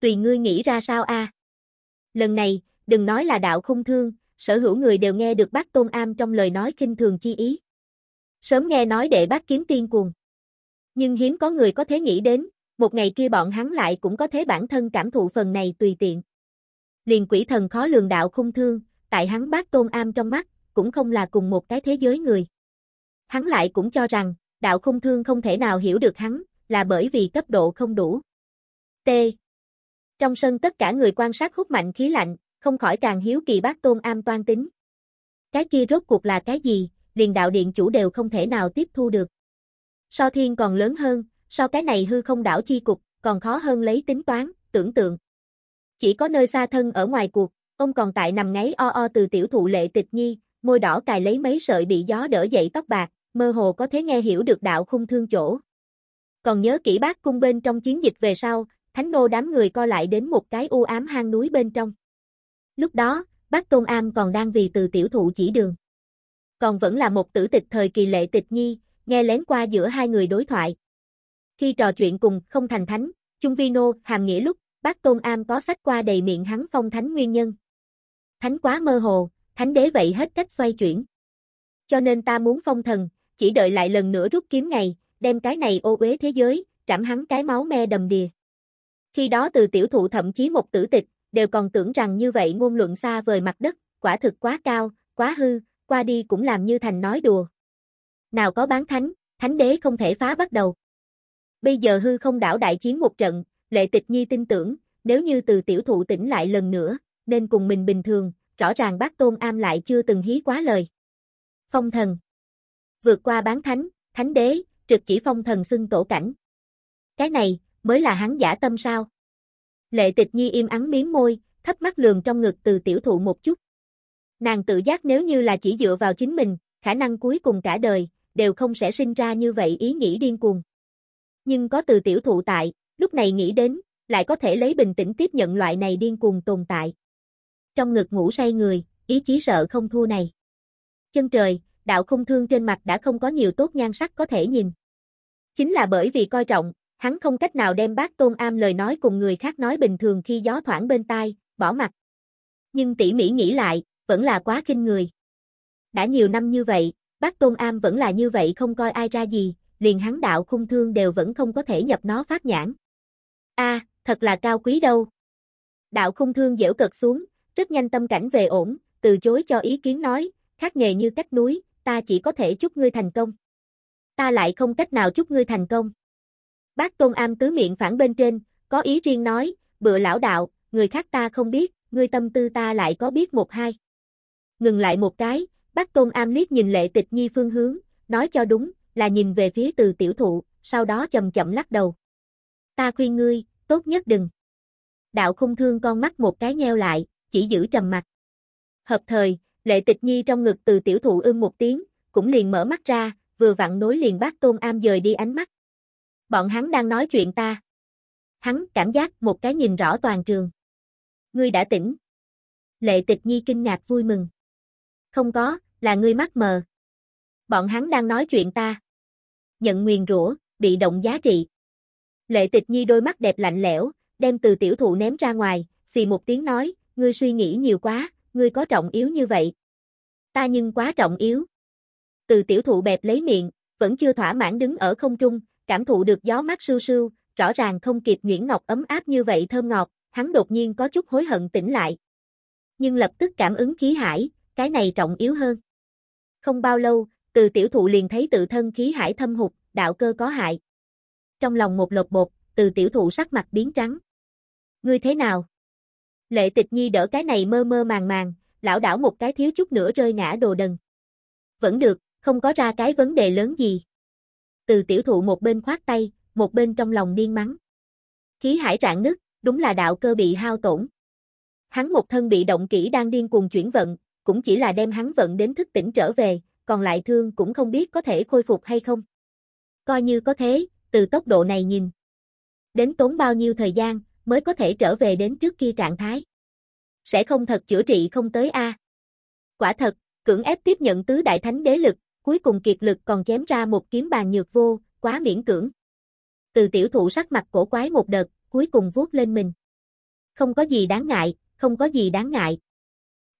Tùy ngươi nghĩ ra sao a Lần này, đừng nói là đạo khung thương, sở hữu người đều nghe được bác Tôn Am trong lời nói kinh thường chi ý. Sớm nghe nói để bác kiếm tiên cuồng. Nhưng hiếm có người có thế nghĩ đến, một ngày kia bọn hắn lại cũng có thế bản thân cảm thụ phần này tùy tiện. Liền quỷ thần khó lường đạo khung thương, tại hắn bác Tôn Am trong mắt, cũng không là cùng một cái thế giới người. Hắn lại cũng cho rằng, đạo không thương không thể nào hiểu được hắn, là bởi vì cấp độ không đủ. T. Trong sân tất cả người quan sát hút mạnh khí lạnh, không khỏi càng hiếu kỳ bác tôn am toan tính. Cái kia rốt cuộc là cái gì, liền đạo điện chủ đều không thể nào tiếp thu được. So thiên còn lớn hơn, so cái này hư không đảo chi cục, còn khó hơn lấy tính toán, tưởng tượng. Chỉ có nơi xa thân ở ngoài cuộc, ông còn tại nằm ngáy o o từ tiểu thụ lệ tịch nhi, môi đỏ cài lấy mấy sợi bị gió đỡ dậy tóc bạc, mơ hồ có thể nghe hiểu được đạo khung thương chỗ. Còn nhớ kỹ bác cung bên trong chiến dịch về sau, thánh nô đám người co lại đến một cái u ám hang núi bên trong. Lúc đó, bác Tôn Am còn đang vì từ tiểu thụ chỉ đường. Còn vẫn là một tử tịch thời kỳ lệ tịch nhi, nghe lén qua giữa hai người đối thoại. Khi trò chuyện cùng không thành thánh, Trung Vino hàm nghĩa lúc, bác Tôn Am có sách qua đầy miệng hắn phong thánh nguyên nhân. Thánh quá mơ hồ, thánh đế vậy hết cách xoay chuyển. Cho nên ta muốn phong thần, chỉ đợi lại lần nữa rút kiếm ngày, đem cái này ô uế thế giới, trảm hắn cái máu me đầm đìa. Khi đó từ tiểu thụ thậm chí một tử tịch, đều còn tưởng rằng như vậy ngôn luận xa vời mặt đất, quả thực quá cao, quá hư, qua đi cũng làm như thành nói đùa. Nào có bán thánh, thánh đế không thể phá bắt đầu. Bây giờ hư không đảo đại chiến một trận, lệ tịch nhi tin tưởng, nếu như từ tiểu thụ tỉnh lại lần nữa, nên cùng mình bình thường, rõ ràng bác Tôn Am lại chưa từng hí quá lời. Phong thần Vượt qua bán thánh, thánh đế, trực chỉ phong thần xưng tổ cảnh. Cái này, mới là hắn giả tâm sao? Lệ tịch nhi im ắng miếng môi, thấp mắt lường trong ngực từ tiểu thụ một chút. Nàng tự giác nếu như là chỉ dựa vào chính mình, khả năng cuối cùng cả đời, đều không sẽ sinh ra như vậy ý nghĩ điên cuồng. Nhưng có từ tiểu thụ tại, lúc này nghĩ đến, lại có thể lấy bình tĩnh tiếp nhận loại này điên cuồng tồn tại trong ngực ngủ say người, ý chí sợ không thua này. Chân trời, đạo không thương trên mặt đã không có nhiều tốt nhan sắc có thể nhìn. Chính là bởi vì coi trọng, hắn không cách nào đem bác Tôn Am lời nói cùng người khác nói bình thường khi gió thoảng bên tai, bỏ mặt. Nhưng tỉ mỉ nghĩ lại, vẫn là quá kinh người. Đã nhiều năm như vậy, bác Tôn Am vẫn là như vậy không coi ai ra gì, liền hắn đạo khung thương đều vẫn không có thể nhập nó phát nhãn. a thật là cao quý đâu. Đạo khung thương dễu cực xuống, rất nhanh tâm cảnh về ổn, từ chối cho ý kiến nói, khác nghề như cách núi, ta chỉ có thể chúc ngươi thành công. Ta lại không cách nào chúc ngươi thành công. Bác Tôn Am tứ miệng phản bên trên, có ý riêng nói, bựa lão đạo, người khác ta không biết, ngươi tâm tư ta lại có biết một hai. Ngừng lại một cái, bác Tôn Am liếc nhìn lệ tịch nhi phương hướng, nói cho đúng, là nhìn về phía từ tiểu thụ, sau đó chậm chậm lắc đầu. Ta khuyên ngươi, tốt nhất đừng. Đạo không thương con mắt một cái nheo lại, chỉ giữ trầm mặt. Hợp thời, Lệ Tịch Nhi trong ngực từ tiểu thụ ưng một tiếng, cũng liền mở mắt ra, vừa vặn nối liền bác Tôn Am dời đi ánh mắt. Bọn hắn đang nói chuyện ta. Hắn cảm giác một cái nhìn rõ toàn trường. Ngươi đã tỉnh. Lệ Tịch Nhi kinh ngạc vui mừng. Không có, là ngươi mắt mờ. Bọn hắn đang nói chuyện ta. Nhận nguyền rủa, bị động giá trị. Lệ Tịch Nhi đôi mắt đẹp lạnh lẽo, đem từ tiểu thụ ném ra ngoài, xì một tiếng nói, ngươi suy nghĩ nhiều quá, ngươi có trọng yếu như vậy. Ta nhưng quá trọng yếu. Từ tiểu thụ bẹp lấy miệng, vẫn chưa thỏa mãn đứng ở không trung, cảm thụ được gió mát sưu sưu, rõ ràng không kịp Nguyễn Ngọc ấm áp như vậy thơm ngọt, hắn đột nhiên có chút hối hận tỉnh lại. Nhưng lập tức cảm ứng khí hải, cái này trọng yếu hơn. Không bao lâu, từ tiểu thụ liền thấy tự thân khí hải thâm hụt, đạo cơ có hại. Trong lòng một lột bột, từ tiểu thụ sắc mặt biến trắng. Ngươi thế nào? Lệ tịch nhi đỡ cái này mơ mơ màng màng, lão đảo một cái thiếu chút nữa rơi ngã đồ đần. Vẫn được, không có ra cái vấn đề lớn gì. Từ tiểu thụ một bên khoát tay, một bên trong lòng điên mắng. Khí hải trạng nứt, đúng là đạo cơ bị hao tổn. Hắn một thân bị động kỹ đang điên cuồng chuyển vận, cũng chỉ là đem hắn vận đến thức tỉnh trở về, còn lại thương cũng không biết có thể khôi phục hay không. Coi như có thế, từ tốc độ này nhìn. Đến tốn bao nhiêu thời gian, mới có thể trở về đến trước kia trạng thái. Sẽ không thật chữa trị không tới a. Quả thật, cưỡng ép tiếp nhận tứ đại thánh đế lực, cuối cùng kiệt lực còn chém ra một kiếm bàn nhược vô, quá miễn cưỡng. Từ tiểu thụ sắc mặt cổ quái một đợt, cuối cùng vuốt lên mình. Không có gì đáng ngại, không có gì đáng ngại.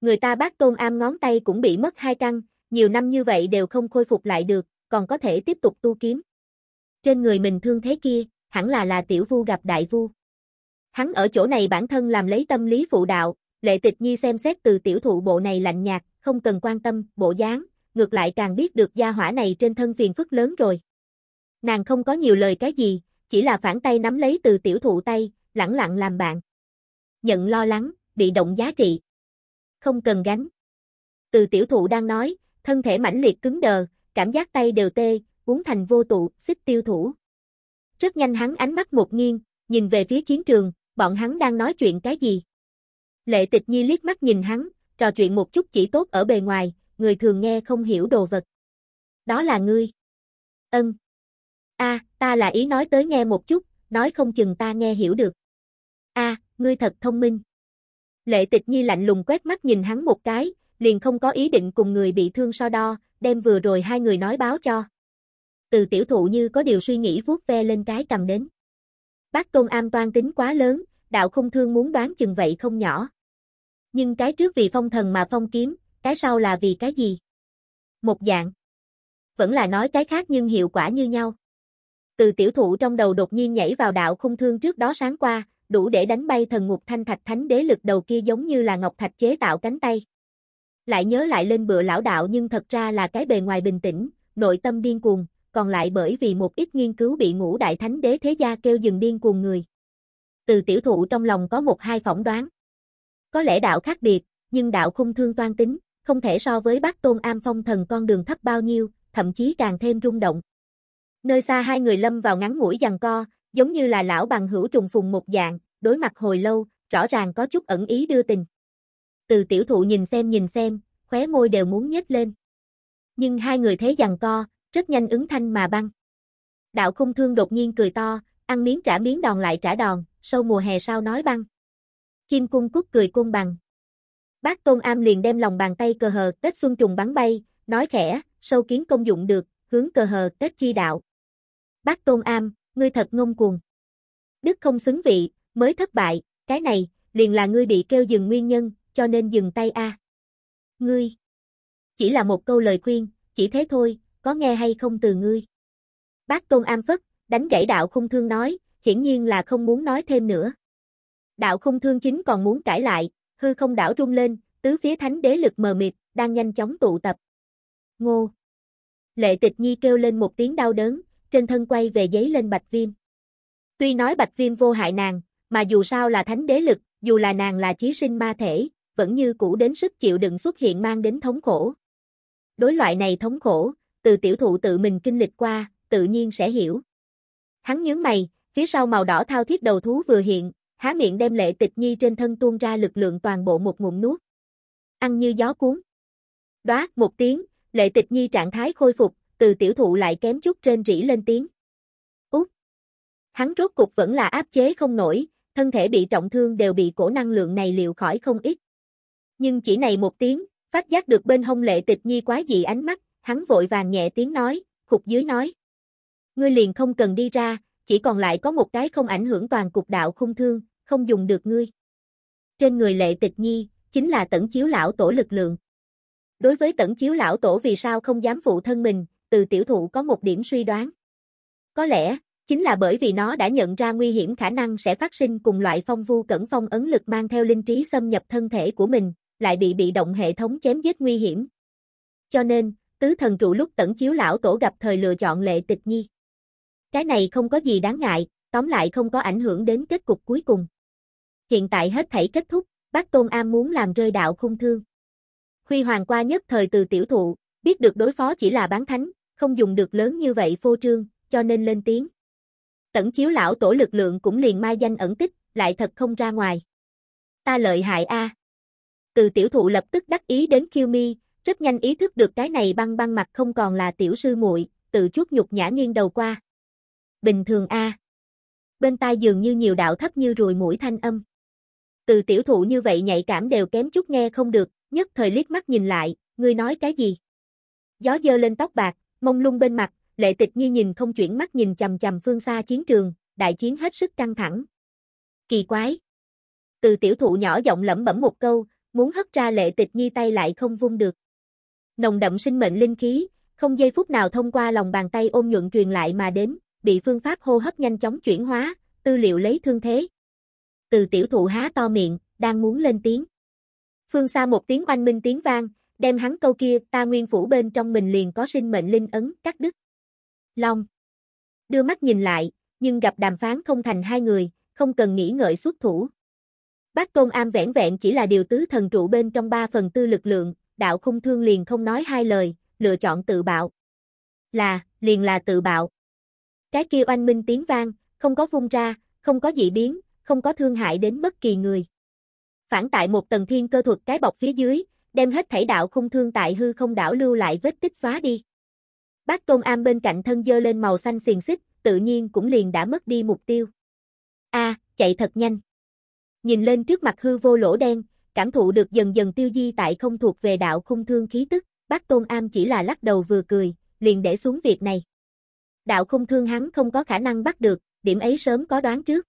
Người ta bác tôn am ngón tay cũng bị mất hai căn, nhiều năm như vậy đều không khôi phục lại được, còn có thể tiếp tục tu kiếm. Trên người mình thương thế kia, hẳn là là tiểu vu gặp đại vu. Hắn ở chỗ này bản thân làm lấy tâm lý phụ đạo, Lệ Tịch Nhi xem xét từ tiểu thụ bộ này lạnh nhạt, không cần quan tâm, bộ dáng, ngược lại càng biết được gia hỏa này trên thân phiền phức lớn rồi. Nàng không có nhiều lời cái gì, chỉ là phản tay nắm lấy từ tiểu thụ tay, lẳng lặng làm bạn. Nhận lo lắng, bị động giá trị. Không cần gánh. Từ tiểu thụ đang nói, thân thể mãnh liệt cứng đờ, cảm giác tay đều tê, uống thành vô tụ, xích tiêu thủ. Rất nhanh hắn ánh mắt một nghiêng, nhìn về phía chiến trường, bọn hắn đang nói chuyện cái gì. Lệ tịch nhi liếc mắt nhìn hắn, trò chuyện một chút chỉ tốt ở bề ngoài, người thường nghe không hiểu đồ vật. Đó là ngươi. Ân. A, ta là ý nói tới nghe một chút, nói không chừng ta nghe hiểu được. A, ngươi thật thông minh. Lệ tịch nhi lạnh lùng quét mắt nhìn hắn một cái, liền không có ý định cùng người bị thương so đo, đem vừa rồi hai người nói báo cho. Từ tiểu thụ như có điều suy nghĩ vuốt ve lên cái cầm đến. Bác Công Am toan tính quá lớn, đạo không thương muốn đoán chừng vậy không nhỏ. Nhưng cái trước vì phong thần mà phong kiếm, cái sau là vì cái gì? Một dạng. Vẫn là nói cái khác nhưng hiệu quả như nhau. Từ tiểu thụ trong đầu đột nhiên nhảy vào đạo không thương trước đó sáng qua, đủ để đánh bay thần ngục thanh thạch thánh đế lực đầu kia giống như là ngọc thạch chế tạo cánh tay. Lại nhớ lại lên bữa lão đạo nhưng thật ra là cái bề ngoài bình tĩnh, nội tâm điên cuồng, còn lại bởi vì một ít nghiên cứu bị ngũ đại thánh đế thế gia kêu dừng điên cuồng người. Từ tiểu thụ trong lòng có một hai phỏng đoán. Có lẽ đạo khác biệt, nhưng đạo khung thương toan tính, không thể so với bác tôn am phong thần con đường thấp bao nhiêu, thậm chí càng thêm rung động. Nơi xa hai người lâm vào ngắn ngủi giằng co, giống như là lão bằng hữu trùng phùng một dạng, đối mặt hồi lâu, rõ ràng có chút ẩn ý đưa tình. Từ tiểu thụ nhìn xem nhìn xem, khóe môi đều muốn nhếch lên. Nhưng hai người thế giằng co, rất nhanh ứng thanh mà băng. Đạo khung thương đột nhiên cười to, ăn miếng trả miếng đòn lại trả đòn, sâu mùa hè sao nói băng. Kim cung cúc cười cung bằng. Bác Tôn Am liền đem lòng bàn tay cờ hờ kết xuân trùng bắn bay, nói khẽ, sâu kiến công dụng được, hướng cờ hờ kết chi đạo. Bác Tôn Am, ngươi thật ngông cuồng. Đức không xứng vị, mới thất bại, cái này, liền là ngươi bị kêu dừng nguyên nhân, cho nên dừng tay a. Ngươi, chỉ là một câu lời khuyên, chỉ thế thôi, có nghe hay không từ ngươi. Bác Tôn Am phất, đánh gãy đạo không thương nói, hiển nhiên là không muốn nói thêm nữa. Đạo không thương chính còn muốn cãi lại, hư không đảo rung lên, tứ phía thánh đế lực mờ mịt, đang nhanh chóng tụ tập. Ngô! Lệ tịch nhi kêu lên một tiếng đau đớn, trên thân quay về giấy lên bạch viêm. Tuy nói bạch viêm vô hại nàng, mà dù sao là thánh đế lực, dù là nàng là chí sinh ma thể, vẫn như cũ đến sức chịu đựng xuất hiện mang đến thống khổ. Đối loại này thống khổ, từ tiểu thụ tự mình kinh lịch qua, tự nhiên sẽ hiểu. Hắn nhướng mày, phía sau màu đỏ thao thiết đầu thú vừa hiện, há miệng đem lệ tịch nhi trên thân tuôn ra lực lượng toàn bộ một ngụm nuốt. Ăn như gió cuốn. Đóa, một tiếng, lệ tịch nhi trạng thái khôi phục, từ tiểu thụ lại kém chút trên rỉ lên tiếng. Út. Hắn rốt cục vẫn là áp chế không nổi, thân thể bị trọng thương đều bị cổ năng lượng này liệu khỏi không ít. Nhưng chỉ này một tiếng, phát giác được bên hông lệ tịch nhi quá dị ánh mắt, hắn vội vàng nhẹ tiếng nói, khục dưới nói. Ngươi liền không cần đi ra, chỉ còn lại có một cái không ảnh hưởng toàn cục đạo khung thương, không dùng được ngươi. Trên người lệ tịch nhi, chính là tẩn chiếu lão tổ lực lượng. Đối với tẩn chiếu lão tổ vì sao không dám phụ thân mình, từ tiểu thụ có một điểm suy đoán. Có lẽ, chính là bởi vì nó đã nhận ra nguy hiểm khả năng sẽ phát sinh cùng loại phong vu cẩn phong ấn lực mang theo linh trí xâm nhập thân thể của mình, lại bị bị động hệ thống chém giết nguy hiểm. Cho nên, tứ thần trụ lúc tẩn chiếu lão tổ gặp thời lựa chọn lệ tịch nhi. Cái này không có gì đáng ngại, tóm lại không có ảnh hưởng đến kết cục cuối cùng. Hiện tại hết thảy kết thúc, bác Tôn Am muốn làm rơi đạo khung thương. Huy hoàng qua nhất thời từ tiểu thụ, biết được đối phó chỉ là bán thánh, không dùng được lớn như vậy phô trương, cho nên lên tiếng. Tẩn chiếu lão tổ lực lượng cũng liền mai danh ẩn tích, lại thật không ra ngoài. Ta lợi hại a. Từ tiểu thụ lập tức đắc ý đến Kiêu Mi, rất nhanh ý thức được cái này băng băng mặt không còn là tiểu sư muội, tự chút nhục nhã nghiêng đầu qua. Bình thường a. Bên tai dường như nhiều đạo thấp như ruồi mũi thanh âm. Từ tiểu thụ như vậy nhạy cảm đều kém chút nghe không được, nhất thời liếc mắt nhìn lại, ngươi nói cái gì? Gió dơ lên tóc bạc, mông lung bên mặt, lệ tịch như nhìn không chuyển mắt nhìn chầm chầm phương xa chiến trường, đại chiến hết sức căng thẳng. Kỳ quái. Từ tiểu thụ nhỏ giọng lẩm bẩm một câu, muốn hất ra lệ tịch nhi tay lại không vung được nồng đậm sinh mệnh linh khí, không giây phút nào thông qua lòng bàn tay ôm nhuận truyền lại mà đến, bị phương pháp hô hấp nhanh chóng chuyển hóa, tư liệu lấy thương thế. Từ tiểu thụ há to miệng, đang muốn lên tiếng. Phương xa một tiếng oanh minh tiếng vang, đem hắn câu kia, ta nguyên phủ bên trong mình liền có sinh mệnh linh ấn, cắt đứt. Long. Đưa mắt nhìn lại, nhưng gặp đàm phán không thành hai người, không cần nghĩ ngợi xuất thủ. Bác Tôn Am vẻn vẹn chỉ là điều tứ thần trụ bên trong ba phần tư lực lượng, đạo khung thương liền không nói hai lời, lựa chọn tự bạo. Là, liền là tự bạo. Cái kia oanh minh tiếng vang, không có vung ra, không có dị biến, không có thương hại đến bất kỳ người. Phản tại một tầng thiên cơ thuật cái bọc phía dưới, đem hết thảy đạo khung thương tại hư không đảo lưu lại vết tích xóa đi. Bác Tôn Am bên cạnh thân dơ lên màu xanh xiền xích, tự nhiên cũng liền đã mất đi mục tiêu. A, chạy thật nhanh. Nhìn lên trước mặt hư vô lỗ đen, cảm thụ được dần dần tiêu di tại không thuộc về đạo khung thương khí tức, bác Tôn Am chỉ là lắc đầu vừa cười, liền để xuống việc này. Đạo khung thương hắn không có khả năng bắt được, điểm ấy sớm có đoán trước.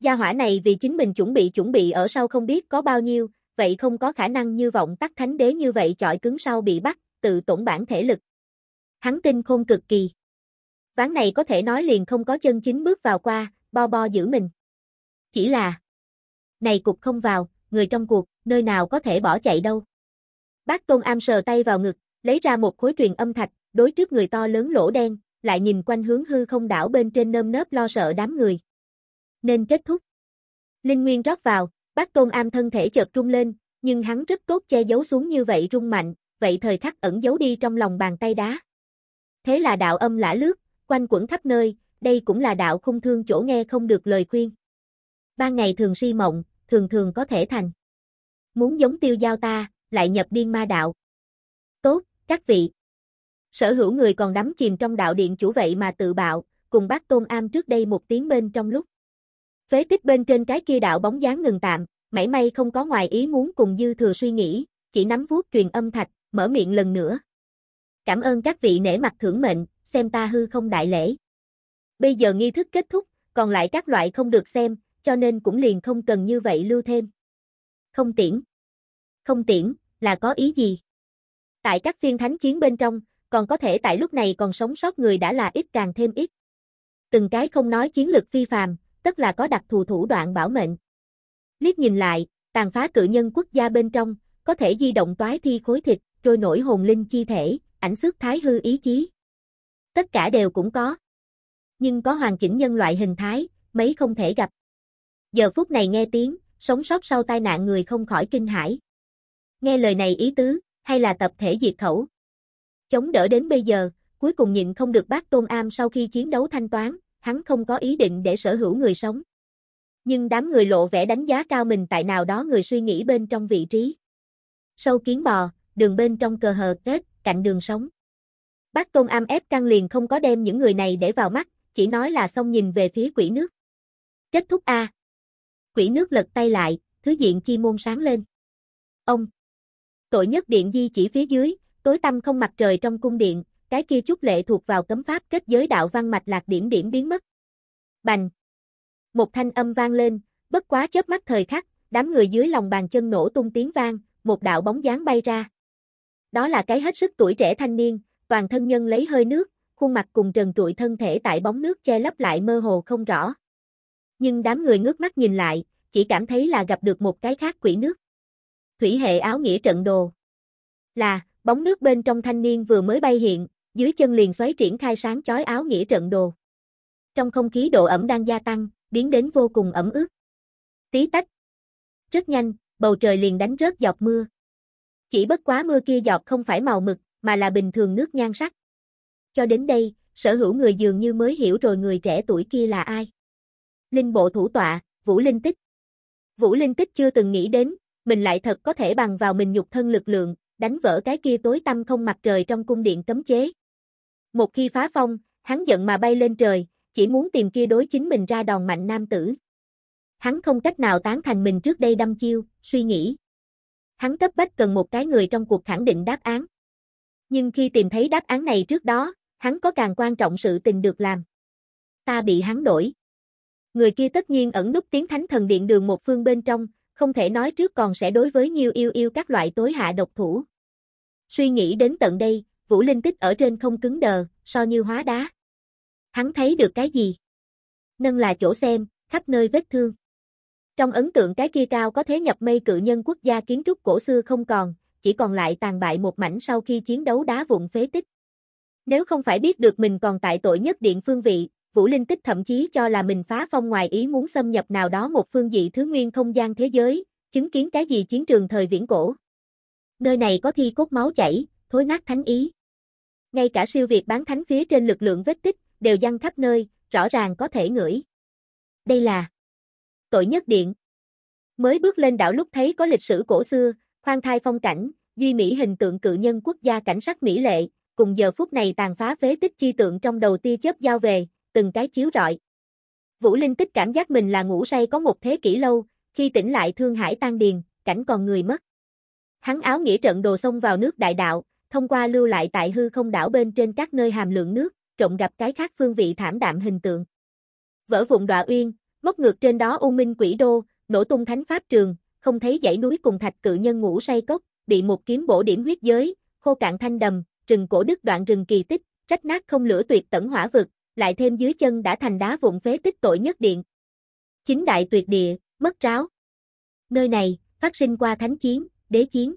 Gia hỏa này vì chính mình chuẩn bị chuẩn bị ở sau không biết có bao nhiêu, vậy không có khả năng như vọng tắc thánh đế như vậy chọi cứng sau bị bắt, tự tổn bản thể lực. Hắn tin không cực kỳ. Ván này có thể nói liền không có chân chính bước vào qua, bo bo giữ mình. Chỉ là, này cục không vào, người trong cuộc, nơi nào có thể bỏ chạy đâu. Bác Tôn Am sờ tay vào ngực, lấy ra một khối truyền âm thạch, đối trước người to lớn lỗ đen, lại nhìn quanh hướng hư không đảo bên trên nơm nớp lo sợ đám người. Nên kết thúc. Linh Nguyên rót vào, bác Tôn Am thân thể chợt rung lên, nhưng hắn rất tốt che giấu xuống như vậy rung mạnh, vậy thời khắc ẩn giấu đi trong lòng bàn tay đá. Thế là đạo âm lã lướt, quanh quẩn khắp nơi, đây cũng là đạo không thương chỗ nghe không được lời khuyên. Ban ngày thường si mộng, thường thường có thể thành. Muốn giống tiêu giao ta, lại nhập điên ma đạo. Tốt, các vị. Sở hữu người còn đắm chìm trong đạo điện chủ vậy mà tự bạo, cùng bác Tôn Am trước đây một tiếng bên trong lúc. Phế tích bên trên cái kia đạo bóng dáng ngừng tạm, mảy may không có ngoài ý muốn cùng dư thừa suy nghĩ, chỉ nắm vuốt truyền âm thạch, mở miệng lần nữa. Cảm ơn các vị nể mặt thưởng mệnh, xem ta hư không đại lễ. Bây giờ nghi thức kết thúc, còn lại các loại không được xem, cho nên cũng liền không cần như vậy lưu thêm. Không tiễn. Không tiễn, là có ý gì? Tại các phiên thánh chiến bên trong, còn có thể tại lúc này còn sống sót người đã là ít càng thêm ít. Từng cái không nói chiến lược phi phàm, tức là có đặc thù thủ đoạn bảo mệnh. Liếc nhìn lại, tàn phá cự nhân quốc gia bên trong, có thể di động toái thi khối thịt, trôi nổi hồn linh chi thể, ảnh xước thái hư ý chí. Tất cả đều cũng có. Nhưng có hoàn chỉnh nhân loại hình thái, mấy không thể gặp. Giờ phút này nghe tiếng, sống sót sau tai nạn người không khỏi kinh hãi. Nghe lời này ý tứ, hay là tập thể diệt khẩu. Chống đỡ đến bây giờ, cuối cùng nhịn không được bác Tôn Am sau khi chiến đấu thanh toán, hắn không có ý định để sở hữu người sống. Nhưng đám người lộ vẻ đánh giá cao mình tại nào đó người suy nghĩ bên trong vị trí. Sâu kiến bò, đường bên trong cờ hờ kết, cạnh đường sống. Bác Tôn Am ép căng liền không có đem những người này để vào mắt, chỉ nói là xong nhìn về phía quỷ nước. Kết thúc A quỷ nước lật tay lại, thứ diện chi môn sáng lên. Ông! Tội nhất điện di chỉ phía dưới, tối tâm không mặt trời trong cung điện, cái kia chút lệ thuộc vào cấm pháp kết giới đạo văn mạch lạc điểm điểm biến mất. Bành! Một thanh âm vang lên, bất quá chớp mắt thời khắc, đám người dưới lòng bàn chân nổ tung tiếng vang, một đạo bóng dáng bay ra. Đó là cái hết sức tuổi trẻ thanh niên, toàn thân nhân lấy hơi nước, khuôn mặt cùng trần trụi thân thể tại bóng nước che lấp lại mơ hồ không rõ nhưng đám người ngước mắt nhìn lại, chỉ cảm thấy là gặp được một cái khác quỷ nước. Thủy hệ áo nghĩa trận đồ. Là, bóng nước bên trong thanh niên vừa mới bay hiện, dưới chân liền xoáy triển khai sáng chói áo nghĩa trận đồ. Trong không khí độ ẩm đang gia tăng, biến đến vô cùng ẩm ướt. Tí tách. Rất nhanh, bầu trời liền đánh rớt giọt mưa. Chỉ bất quá mưa kia giọt không phải màu mực, mà là bình thường nước nhan sắc. Cho đến đây, sở hữu người dường như mới hiểu rồi người trẻ tuổi kia là ai. Linh bộ thủ tọa, Vũ Linh Tích. Vũ Linh Tích chưa từng nghĩ đến, mình lại thật có thể bằng vào mình nhục thân lực lượng, đánh vỡ cái kia tối tăm không mặt trời trong cung điện cấm chế. Một khi phá phong, hắn giận mà bay lên trời, chỉ muốn tìm kia đối chính mình ra đòn mạnh nam tử. Hắn không cách nào tán thành mình trước đây đâm chiêu, suy nghĩ. Hắn cấp bách cần một cái người trong cuộc khẳng định đáp án. Nhưng khi tìm thấy đáp án này trước đó, hắn có càng quan trọng sự tình được làm. Ta bị hắn đổi người kia tất nhiên ẩn núp tiếng thánh thần điện đường một phương bên trong, không thể nói trước còn sẽ đối với nhiêu yêu yêu các loại tối hạ độc thủ. Suy nghĩ đến tận đây, Vũ Linh Tích ở trên không cứng đờ, so như hóa đá. Hắn thấy được cái gì? Nâng là chỗ xem, khắp nơi vết thương. Trong ấn tượng cái kia cao có thế nhập mây cự nhân quốc gia kiến trúc cổ xưa không còn, chỉ còn lại tàn bại một mảnh sau khi chiến đấu đá vụn phế tích. Nếu không phải biết được mình còn tại tội nhất điện phương vị, Vũ Linh Tích thậm chí cho là mình phá phong ngoài ý muốn xâm nhập nào đó một phương dị thứ nguyên không gian thế giới, chứng kiến cái gì chiến trường thời viễn cổ. Nơi này có thi cốt máu chảy, thối nát thánh ý. Ngay cả siêu việt bán thánh phía trên lực lượng vết tích, đều dăng khắp nơi, rõ ràng có thể ngửi. Đây là tội nhất điện. Mới bước lên đảo lúc thấy có lịch sử cổ xưa, khoan thai phong cảnh, duy mỹ hình tượng cự nhân quốc gia cảnh sắc mỹ lệ, cùng giờ phút này tàn phá phế tích chi tượng trong đầu tia chớp giao về, từng cái chiếu rọi. Vũ Linh Tích cảm giác mình là ngủ say có một thế kỷ lâu, khi tỉnh lại thương hải tan điền, cảnh còn người mất. Hắn áo nghĩa trận đồ xông vào nước đại đạo, thông qua lưu lại tại hư không đảo bên trên các nơi hàm lượng nước, trộn gặp cái khác phương vị thảm đạm hình tượng. Vỡ vụn đọa uyên, móc ngược trên đó u minh quỷ đô, nổ tung thánh pháp trường, không thấy dãy núi cùng thạch cự nhân ngủ say cốc, bị một kiếm bổ điểm huyết giới, khô cạn thanh đầm, rừng cổ đức đoạn rừng kỳ tích, rách nát không lửa tuyệt tẩn hỏa vực, lại thêm dưới chân đã thành đá vụn phế tích tội nhất điện. Chính đại tuyệt địa, mất ráo. Nơi này, phát sinh qua thánh chiến, đế chiến.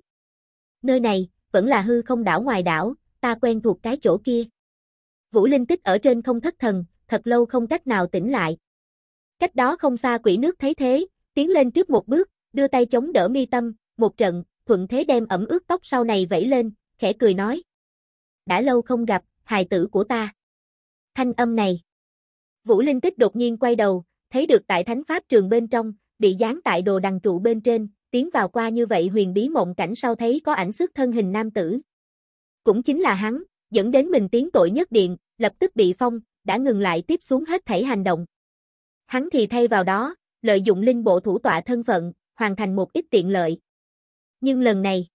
Nơi này, vẫn là hư không đảo ngoài đảo, ta quen thuộc cái chỗ kia. Vũ Linh tích ở trên không thất thần, thật lâu không cách nào tỉnh lại. Cách đó không xa quỷ nước thấy thế, tiến lên trước một bước, đưa tay chống đỡ mi tâm, một trận, thuận thế đem ẩm ướt tóc sau này vẫy lên, khẽ cười nói. Đã lâu không gặp, hài tử của ta thanh âm này. Vũ Linh Tích đột nhiên quay đầu, thấy được tại thánh pháp trường bên trong, bị dán tại đồ đằng trụ bên trên, tiến vào qua như vậy huyền bí mộng cảnh sau thấy có ảnh xước thân hình nam tử. Cũng chính là hắn, dẫn đến mình tiến tội nhất điện, lập tức bị phong, đã ngừng lại tiếp xuống hết thảy hành động. Hắn thì thay vào đó, lợi dụng linh bộ thủ tọa thân phận, hoàn thành một ít tiện lợi. Nhưng lần này,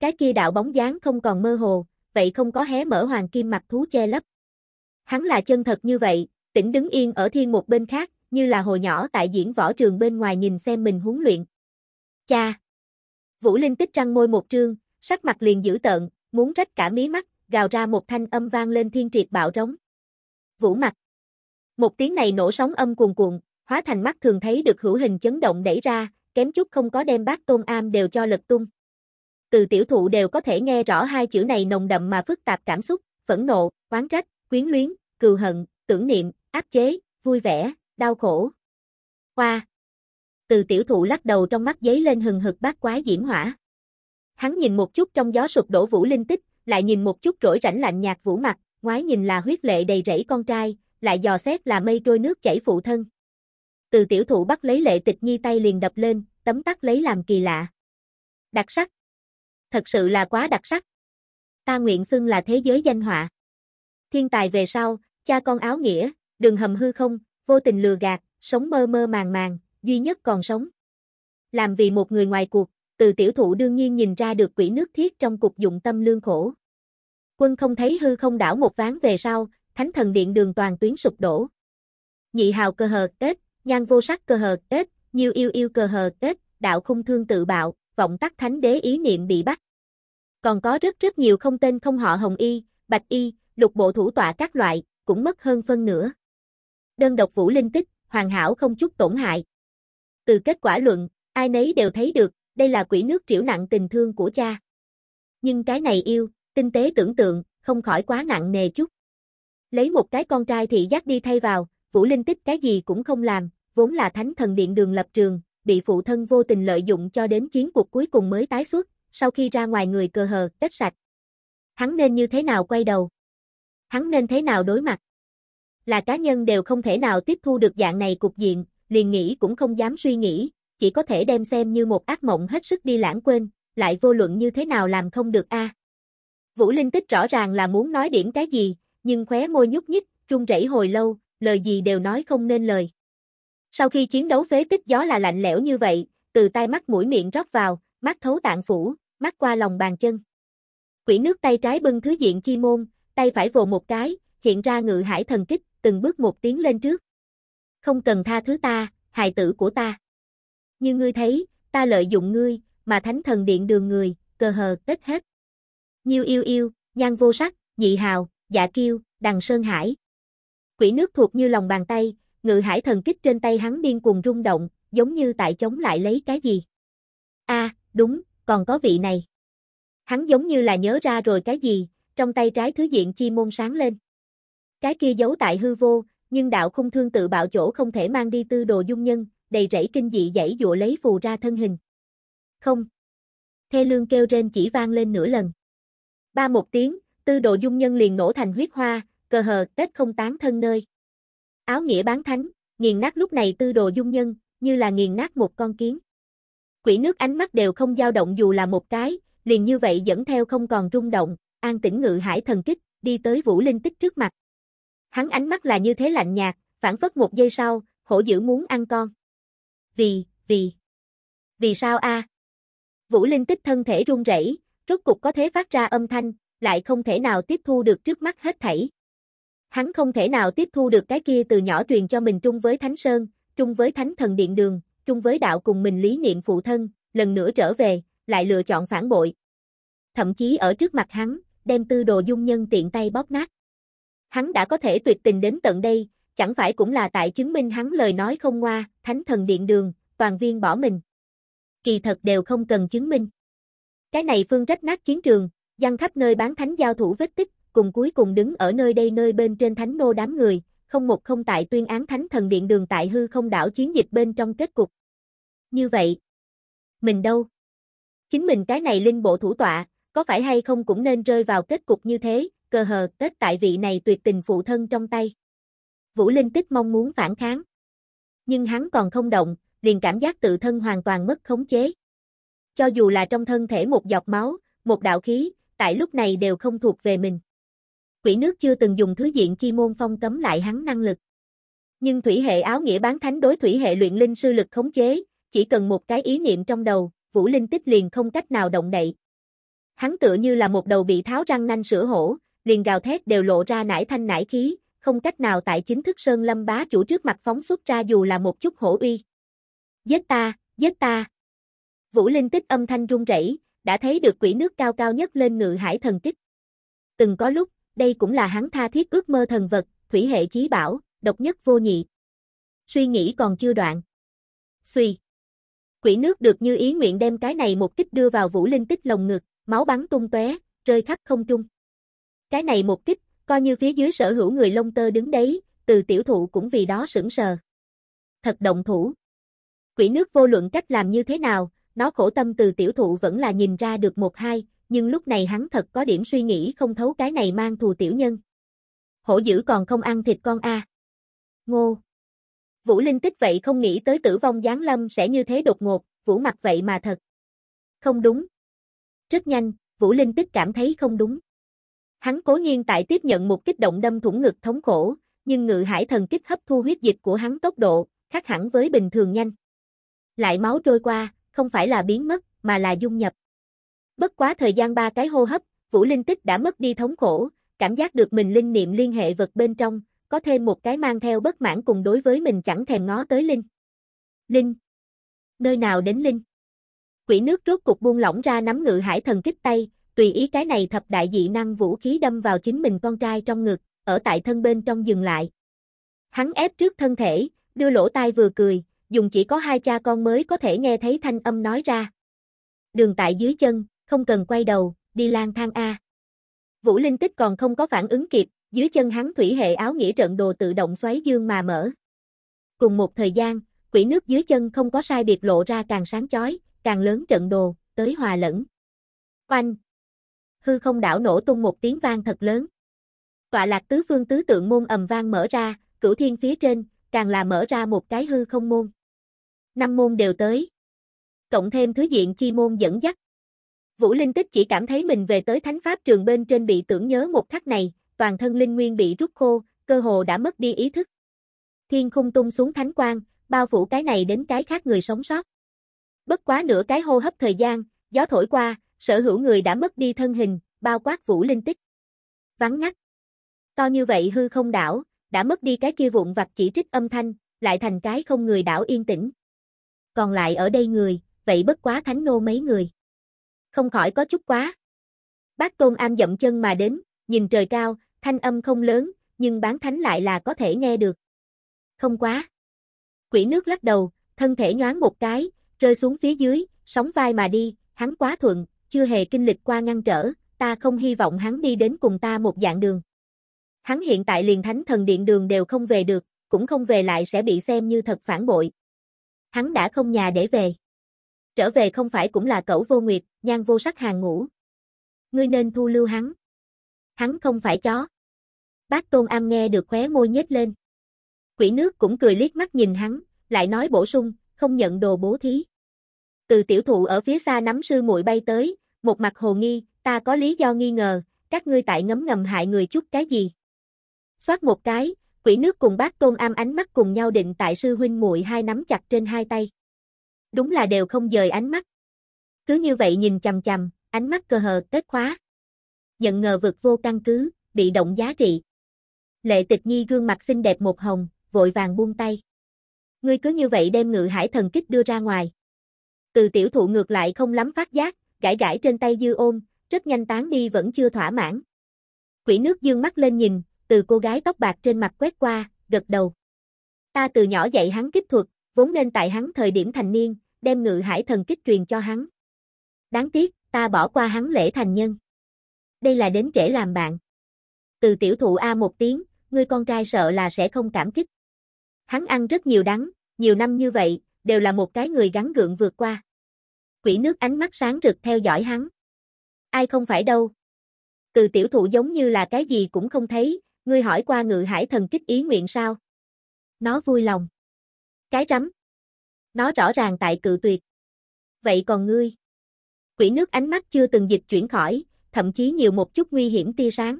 cái kia đạo bóng dáng không còn mơ hồ, vậy không có hé mở hoàng kim mặt thú che lấp. Hắn là chân thật như vậy, tỉnh đứng yên ở thiên một bên khác, như là hồi nhỏ tại diễn võ trường bên ngoài nhìn xem mình huấn luyện. Cha! Vũ Linh tích răng môi một trương, sắc mặt liền dữ tợn, muốn trách cả mí mắt, gào ra một thanh âm vang lên thiên triệt bạo rống. Vũ mặt! Một tiếng này nổ sóng âm cuồn cuộn, hóa thành mắt thường thấy được hữu hình chấn động đẩy ra, kém chút không có đem bát tôn am đều cho lật tung. Từ tiểu thụ đều có thể nghe rõ hai chữ này nồng đậm mà phức tạp cảm xúc, phẫn nộ, oán trách, quyến luyến, cừu hận, tưởng niệm, áp chế, vui vẻ, đau khổ. Hoa. Từ tiểu thụ lắc đầu trong mắt giấy lên hừng hực bát quái diễm hỏa. Hắn nhìn một chút trong gió sụp đổ vũ linh tích, lại nhìn một chút rỗi rảnh lạnh nhạt vũ mặt, ngoái nhìn là huyết lệ đầy rẫy con trai, lại dò xét là mây trôi nước chảy phụ thân. Từ tiểu thụ bắt lấy lệ tịch nhi tay liền đập lên, tấm tắc lấy làm kỳ lạ. Đặc sắc. Thật sự là quá đặc sắc. Ta nguyện xưng là thế giới danh họa thiên tài về sau, cha con áo nghĩa, đường hầm hư không, vô tình lừa gạt, sống mơ mơ màng màng, duy nhất còn sống. Làm vì một người ngoài cuộc, từ tiểu thụ đương nhiên nhìn ra được quỷ nước thiết trong cục dụng tâm lương khổ. Quân không thấy hư không đảo một ván về sau, thánh thần điện đường toàn tuyến sụp đổ. Nhị hào cơ hờ kết, nhan vô sắc cơ hờ kết, nhiêu yêu yêu cơ hờ kết, đạo khung thương tự bạo, vọng tắc thánh đế ý niệm bị bắt. Còn có rất rất nhiều không tên không họ hồng y, bạch y, lục bộ thủ tọa các loại, cũng mất hơn phân nửa. Đơn độc vũ linh tích, hoàn hảo không chút tổn hại. Từ kết quả luận, ai nấy đều thấy được, đây là quỷ nước triểu nặng tình thương của cha. Nhưng cái này yêu, tinh tế tưởng tượng, không khỏi quá nặng nề chút. Lấy một cái con trai thị giác đi thay vào, Vũ Linh Tích cái gì cũng không làm, vốn là thánh thần điện đường lập trường, bị phụ thân vô tình lợi dụng cho đến chiến cuộc cuối cùng mới tái xuất, sau khi ra ngoài người cờ hờ, ít sạch. Hắn nên như thế nào quay đầu? hắn nên thế nào đối mặt. Là cá nhân đều không thể nào tiếp thu được dạng này cục diện, liền nghĩ cũng không dám suy nghĩ, chỉ có thể đem xem như một ác mộng hết sức đi lãng quên, lại vô luận như thế nào làm không được a. Vũ Linh Tích rõ ràng là muốn nói điểm cái gì, nhưng khóe môi nhúc nhích, run rẩy hồi lâu, lời gì đều nói không nên lời. Sau khi chiến đấu phế tích gió là lạnh lẽo như vậy, từ tai mắt mũi miệng rót vào, mắt thấu tạng phủ, mắt qua lòng bàn chân. Quỷ nước tay trái bưng thứ diện chi môn, tay phải vồ một cái, hiện ra ngự hải thần kích, từng bước một tiếng lên trước. Không cần tha thứ ta, hài tử của ta. Như ngươi thấy, ta lợi dụng ngươi, mà thánh thần điện đường người, cơ hờ kết hết. Nhiêu yêu yêu, nhan vô sắc, nhị hào, dạ kiêu, đằng sơn hải. Quỷ nước thuộc như lòng bàn tay, ngự hải thần kích trên tay hắn điên cuồng rung động, giống như tại chống lại lấy cái gì. a đúng, còn có vị này. Hắn giống như là nhớ ra rồi cái gì, trong tay trái thứ diện chi môn sáng lên. Cái kia giấu tại hư vô, nhưng đạo không thương tự bạo chỗ không thể mang đi tư đồ dung nhân, đầy rẫy kinh dị dãy dụa lấy phù ra thân hình. Không. Thê lương kêu rên chỉ vang lên nửa lần. Ba một tiếng, tư đồ dung nhân liền nổ thành huyết hoa, cờ hờ tết không tán thân nơi. Áo nghĩa bán thánh, nghiền nát lúc này tư đồ dung nhân, như là nghiền nát một con kiến. Quỷ nước ánh mắt đều không dao động dù là một cái, liền như vậy dẫn theo không còn rung động, An tĩnh ngự hải thần kích, đi tới Vũ Linh Tích trước mặt. Hắn ánh mắt là như thế lạnh nhạt, phản phất một giây sau, hổ dữ muốn ăn con. Vì, vì, vì sao a? Vũ Linh Tích thân thể run rẩy, rốt cục có thể phát ra âm thanh, lại không thể nào tiếp thu được trước mắt hết thảy. Hắn không thể nào tiếp thu được cái kia từ nhỏ truyền cho mình trung với Thánh Sơn, trung với Thánh Thần Điện Đường, trung với đạo cùng mình lý niệm phụ thân, lần nữa trở về, lại lựa chọn phản bội. Thậm chí ở trước mặt hắn, đem tư đồ dung nhân tiện tay bóp nát. Hắn đã có thể tuyệt tình đến tận đây, chẳng phải cũng là tại chứng minh hắn lời nói không ngoa, thánh thần điện đường, toàn viên bỏ mình. Kỳ thật đều không cần chứng minh. Cái này phương rách nát chiến trường, dăng khắp nơi bán thánh giao thủ vết tích, cùng cuối cùng đứng ở nơi đây nơi bên trên thánh nô đám người, không một không tại tuyên án thánh thần điện đường tại hư không đảo chiến dịch bên trong kết cục. Như vậy, mình đâu? Chính mình cái này linh bộ thủ tọa, có phải hay không cũng nên rơi vào kết cục như thế, cơ hờ kết tại vị này tuyệt tình phụ thân trong tay. Vũ Linh Tích mong muốn phản kháng. Nhưng hắn còn không động, liền cảm giác tự thân hoàn toàn mất khống chế. Cho dù là trong thân thể một giọt máu, một đạo khí, tại lúc này đều không thuộc về mình. Quỷ nước chưa từng dùng thứ diện chi môn phong cấm lại hắn năng lực. Nhưng thủy hệ áo nghĩa bán thánh đối thủy hệ luyện linh sư lực khống chế, chỉ cần một cái ý niệm trong đầu, Vũ Linh Tích liền không cách nào động đậy. Hắn tựa như là một đầu bị tháo răng nanh sữa hổ, liền gào thét đều lộ ra nải thanh nải khí, không cách nào tại chính thức Sơn Lâm bá chủ trước mặt phóng xuất ra dù là một chút hổ uy. Giết ta, giết ta. Vũ Linh tích âm thanh run rẩy, đã thấy được quỷ nước cao cao nhất lên ngự hải thần tích. Từng có lúc, đây cũng là hắn tha thiết ước mơ thần vật, thủy hệ chí bảo, độc nhất vô nhị. Suy nghĩ còn chưa đoạn. Suy. Quỷ nước được như ý nguyện đem cái này một kích đưa vào Vũ Linh tích lồng ngực, máu bắn tung tóe, rơi khắp không trung. Cái này một kích, coi như phía dưới sở hữu người lông tơ đứng đấy, từ tiểu thụ cũng vì đó sững sờ. Thật động thủ. Quỷ nước vô luận cách làm như thế nào, nó khổ tâm từ tiểu thụ vẫn là nhìn ra được một hai, nhưng lúc này hắn thật có điểm suy nghĩ không thấu cái này mang thù tiểu nhân. Hổ dữ còn không ăn thịt con a. Ngô. Vũ Linh tích vậy không nghĩ tới tử vong giáng lâm sẽ như thế đột ngột, Vũ mặt vậy mà thật. Không đúng, rất nhanh, Vũ Linh tích cảm thấy không đúng. Hắn cố nhiên tại tiếp nhận một kích động đâm thủng ngực thống khổ, nhưng ngự hải thần kích hấp thu huyết dịch của hắn tốc độ, khác hẳn với bình thường nhanh. Lại máu trôi qua, không phải là biến mất, mà là dung nhập. Bất quá thời gian ba cái hô hấp, Vũ Linh Tích đã mất đi thống khổ, cảm giác được mình linh niệm liên hệ vật bên trong, có thêm một cái mang theo bất mãn cùng đối với mình chẳng thèm ngó tới Linh. Linh. Nơi nào đến Linh? quỷ nước rốt cục buông lỏng ra nắm ngự hải thần kích tay, tùy ý cái này thập đại dị năng vũ khí đâm vào chính mình con trai trong ngực, ở tại thân bên trong dừng lại. Hắn ép trước thân thể, đưa lỗ tai vừa cười, dùng chỉ có hai cha con mới có thể nghe thấy thanh âm nói ra. Đường tại dưới chân, không cần quay đầu, đi lang thang A. Vũ Linh Tích còn không có phản ứng kịp, dưới chân hắn thủy hệ áo nghĩa trận đồ tự động xoáy dương mà mở. Cùng một thời gian, quỷ nước dưới chân không có sai biệt lộ ra càng sáng chói, càng lớn trận đồ, tới hòa lẫn. Oanh! Hư không đảo nổ tung một tiếng vang thật lớn. Tọa lạc tứ phương tứ tượng môn ầm vang mở ra, cửu thiên phía trên, càng là mở ra một cái hư không môn. Năm môn đều tới. Cộng thêm thứ diện chi môn dẫn dắt. Vũ Linh Tích chỉ cảm thấy mình về tới thánh pháp trường bên trên bị tưởng nhớ một khắc này, toàn thân linh nguyên bị rút khô, cơ hồ đã mất đi ý thức. Thiên khung tung xuống thánh quang, bao phủ cái này đến cái khác người sống sót. Bất quá nửa cái hô hấp thời gian, gió thổi qua, sở hữu người đã mất đi thân hình, bao quát vũ linh tích. Vắng ngắt. To như vậy hư không đảo, đã mất đi cái kia vụn vặt chỉ trích âm thanh, lại thành cái không người đảo yên tĩnh. Còn lại ở đây người, vậy bất quá thánh nô mấy người. Không khỏi có chút quá. Bác Tôn Am dậm chân mà đến, nhìn trời cao, thanh âm không lớn, nhưng bán thánh lại là có thể nghe được. Không quá. Quỷ nước lắc đầu, thân thể nhoáng một cái, rơi xuống phía dưới, sóng vai mà đi, hắn quá thuận, chưa hề kinh lịch qua ngăn trở, ta không hy vọng hắn đi đến cùng ta một dạng đường. Hắn hiện tại liền thánh thần điện đường đều không về được, cũng không về lại sẽ bị xem như thật phản bội. Hắn đã không nhà để về. Trở về không phải cũng là cẩu vô nguyệt, nhan vô sắc hàng ngũ. Ngươi nên thu lưu hắn. Hắn không phải chó. Bác Tôn Am nghe được khóe môi nhếch lên. Quỷ nước cũng cười liếc mắt nhìn hắn, lại nói bổ sung, không nhận đồ bố thí. Từ tiểu thụ ở phía xa nắm sư muội bay tới, một mặt hồ nghi, ta có lý do nghi ngờ, các ngươi tại ngấm ngầm hại người chút cái gì. Xoát một cái, quỷ nước cùng bác tôn am ánh mắt cùng nhau định tại sư huynh muội hai nắm chặt trên hai tay. Đúng là đều không dời ánh mắt. Cứ như vậy nhìn chằm chằm, ánh mắt cơ hờ kết khóa. Nhận ngờ vực vô căn cứ, bị động giá trị. Lệ tịch nhi gương mặt xinh đẹp một hồng, vội vàng buông tay. Ngươi cứ như vậy đem ngự hải thần kích đưa ra ngoài. Từ tiểu thụ ngược lại không lắm phát giác, gãi gãi trên tay dư ôm, rất nhanh tán đi vẫn chưa thỏa mãn. Quỷ nước dương mắt lên nhìn, từ cô gái tóc bạc trên mặt quét qua, gật đầu. Ta từ nhỏ dạy hắn kích thuật, vốn nên tại hắn thời điểm thành niên, đem ngự hải thần kích truyền cho hắn. Đáng tiếc, ta bỏ qua hắn lễ thành nhân. Đây là đến trễ làm bạn. Từ tiểu thụ A một tiếng, ngươi con trai sợ là sẽ không cảm kích. Hắn ăn rất nhiều đắng, nhiều năm như vậy, đều là một cái người gắn gượng vượt qua. Quỷ nước ánh mắt sáng rực theo dõi hắn. Ai không phải đâu. Từ tiểu thụ giống như là cái gì cũng không thấy, ngươi hỏi qua ngự hải thần kích ý nguyện sao? Nó vui lòng. Cái rắm. Nó rõ ràng tại cự tuyệt. Vậy còn ngươi? Quỷ nước ánh mắt chưa từng dịch chuyển khỏi, thậm chí nhiều một chút nguy hiểm tia sáng.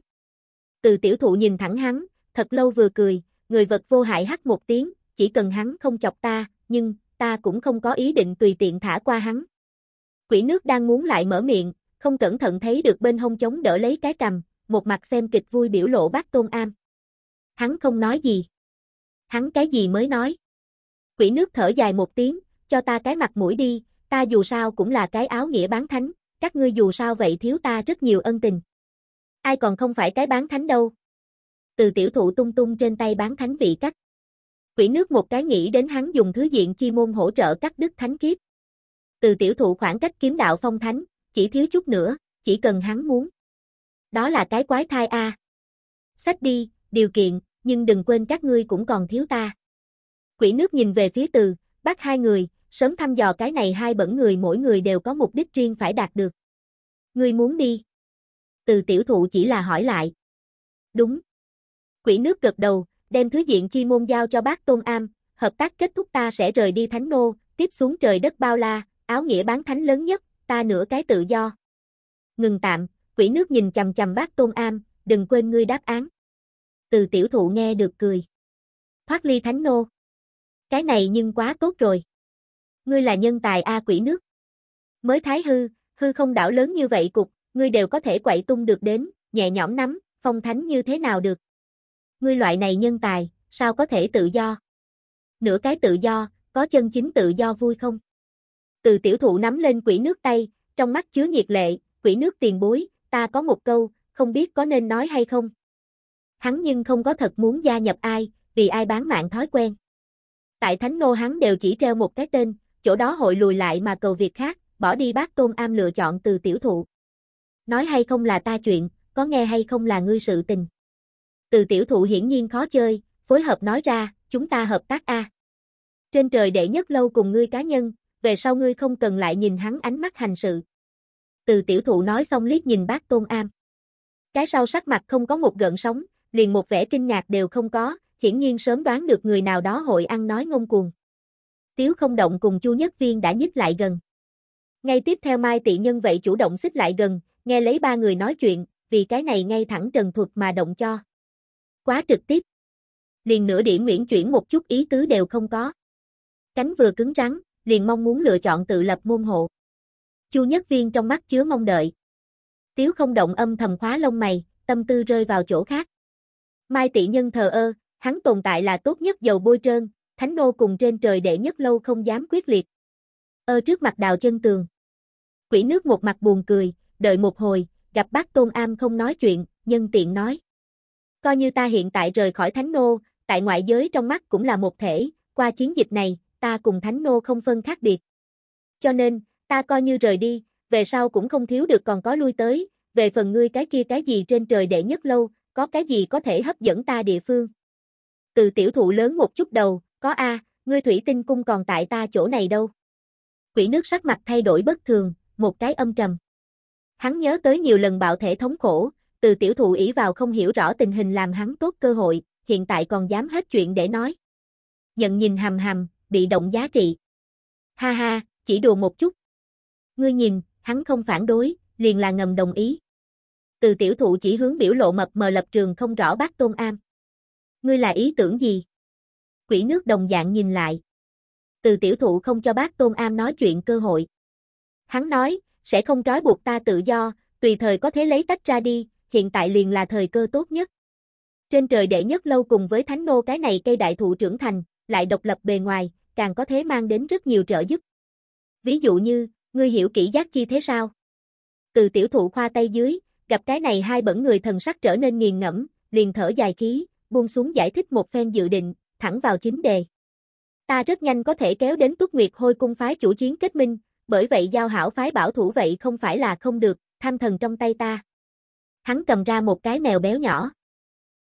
Từ tiểu thụ nhìn thẳng hắn, thật lâu vừa cười, người vật vô hại hắt một tiếng, chỉ cần hắn không chọc ta, nhưng, ta cũng không có ý định tùy tiện thả qua hắn. Quỷ nước đang muốn lại mở miệng, không cẩn thận thấy được bên hông chống đỡ lấy cái cầm, một mặt xem kịch vui biểu lộ bác Tôn Am. Hắn không nói gì. Hắn cái gì mới nói. Quỷ nước thở dài một tiếng, cho ta cái mặt mũi đi, ta dù sao cũng là cái áo nghĩa bán thánh, các ngươi dù sao vậy thiếu ta rất nhiều ân tình. Ai còn không phải cái bán thánh đâu. Từ tiểu thụ tung tung trên tay bán thánh vị cắt. Quỷ nước một cái nghĩ đến hắn dùng thứ diện chi môn hỗ trợ các đức thánh kiếp. Từ tiểu thụ khoảng cách kiếm đạo phong thánh, chỉ thiếu chút nữa, chỉ cần hắn muốn. Đó là cái quái thai A. À. Sách đi, điều kiện, nhưng đừng quên các ngươi cũng còn thiếu ta. Quỷ nước nhìn về phía từ, bắt hai người, sớm thăm dò cái này hai bẩn người mỗi người đều có mục đích riêng phải đạt được. Ngươi muốn đi. Từ tiểu thụ chỉ là hỏi lại. Đúng. Quỷ nước gật đầu, đem thứ diện chi môn giao cho bác Tôn Am, hợp tác kết thúc ta sẽ rời đi Thánh Nô, tiếp xuống trời đất bao la, áo nghĩa bán thánh lớn nhất, ta nửa cái tự do. Ngừng tạm, quỷ nước nhìn chầm chầm bác Tôn Am, đừng quên ngươi đáp án. Từ tiểu thụ nghe được cười. Thoát ly Thánh Nô. Cái này nhưng quá tốt rồi. Ngươi là nhân tài A quỷ nước. Mới thái hư, hư không đảo lớn như vậy cục, ngươi đều có thể quậy tung được đến, nhẹ nhõm nắm, phong thánh như thế nào được ngươi loại này nhân tài, sao có thể tự do? Nửa cái tự do, có chân chính tự do vui không? Từ tiểu thụ nắm lên quỷ nước tay, trong mắt chứa nhiệt lệ, quỷ nước tiền bối, ta có một câu, không biết có nên nói hay không? Hắn nhưng không có thật muốn gia nhập ai, vì ai bán mạng thói quen. Tại Thánh Nô hắn đều chỉ treo một cái tên, chỗ đó hội lùi lại mà cầu việc khác, bỏ đi bác tôn am lựa chọn từ tiểu thụ. Nói hay không là ta chuyện, có nghe hay không là ngươi sự tình từ tiểu thụ hiển nhiên khó chơi, phối hợp nói ra, chúng ta hợp tác A. Trên trời đệ nhất lâu cùng ngươi cá nhân, về sau ngươi không cần lại nhìn hắn ánh mắt hành sự. Từ tiểu thụ nói xong liếc nhìn bác Tôn Am. Cái sau sắc mặt không có một gợn sóng, liền một vẻ kinh ngạc đều không có, hiển nhiên sớm đoán được người nào đó hội ăn nói ngông cuồng. Tiếu không động cùng Chu Nhất Viên đã nhích lại gần. Ngay tiếp theo Mai Tị Nhân vậy chủ động xích lại gần, nghe lấy ba người nói chuyện, vì cái này ngay thẳng trần thuật mà động cho. Quá trực tiếp. Liền nửa điểm nguyễn chuyển một chút ý tứ đều không có. Cánh vừa cứng rắn, liền mong muốn lựa chọn tự lập môn hộ. Chu Nhất Viên trong mắt chứa mong đợi. Tiếu không động âm thầm khóa lông mày, tâm tư rơi vào chỗ khác. Mai tỷ nhân thờ ơ, hắn tồn tại là tốt nhất dầu bôi trơn, thánh nô cùng trên trời đệ nhất lâu không dám quyết liệt. Ơ trước mặt đào chân tường. Quỷ nước một mặt buồn cười, đợi một hồi, gặp bác Tôn Am không nói chuyện, nhân tiện nói. Coi như ta hiện tại rời khỏi Thánh Nô, tại ngoại giới trong mắt cũng là một thể, qua chiến dịch này, ta cùng Thánh Nô không phân khác biệt. Cho nên, ta coi như rời đi, về sau cũng không thiếu được còn có lui tới, về phần ngươi cái kia cái gì trên trời đệ nhất lâu, có cái gì có thể hấp dẫn ta địa phương. Từ tiểu thụ lớn một chút đầu, có A, ngươi thủy tinh cung còn tại ta chỗ này đâu. Quỷ nước sắc mặt thay đổi bất thường, một cái âm trầm. Hắn nhớ tới nhiều lần bạo thể thống khổ, từ tiểu thụ ỷ vào không hiểu rõ tình hình làm hắn tốt cơ hội, hiện tại còn dám hết chuyện để nói. Nhận nhìn hầm hầm, bị động giá trị. Ha ha, chỉ đùa một chút. Ngươi nhìn, hắn không phản đối, liền là ngầm đồng ý. Từ tiểu thụ chỉ hướng biểu lộ mập mờ lập trường không rõ bác Tôn Am. Ngươi là ý tưởng gì? Quỷ nước đồng dạng nhìn lại. Từ tiểu thụ không cho bác Tôn Am nói chuyện cơ hội. Hắn nói, sẽ không trói buộc ta tự do, tùy thời có thể lấy tách ra đi, hiện tại liền là thời cơ tốt nhất. Trên trời đệ nhất lâu cùng với thánh nô cái này cây đại thụ trưởng thành, lại độc lập bề ngoài, càng có thế mang đến rất nhiều trợ giúp. Ví dụ như, ngươi hiểu kỹ giác chi thế sao? Từ tiểu thụ khoa tay dưới, gặp cái này hai bẩn người thần sắc trở nên nghiền ngẫm, liền thở dài khí, buông xuống giải thích một phen dự định, thẳng vào chính đề. Ta rất nhanh có thể kéo đến Túc Nguyệt Hôi cung phái chủ chiến kết minh, bởi vậy giao hảo phái bảo thủ vậy không phải là không được, tham thần trong tay ta hắn cầm ra một cái mèo béo nhỏ.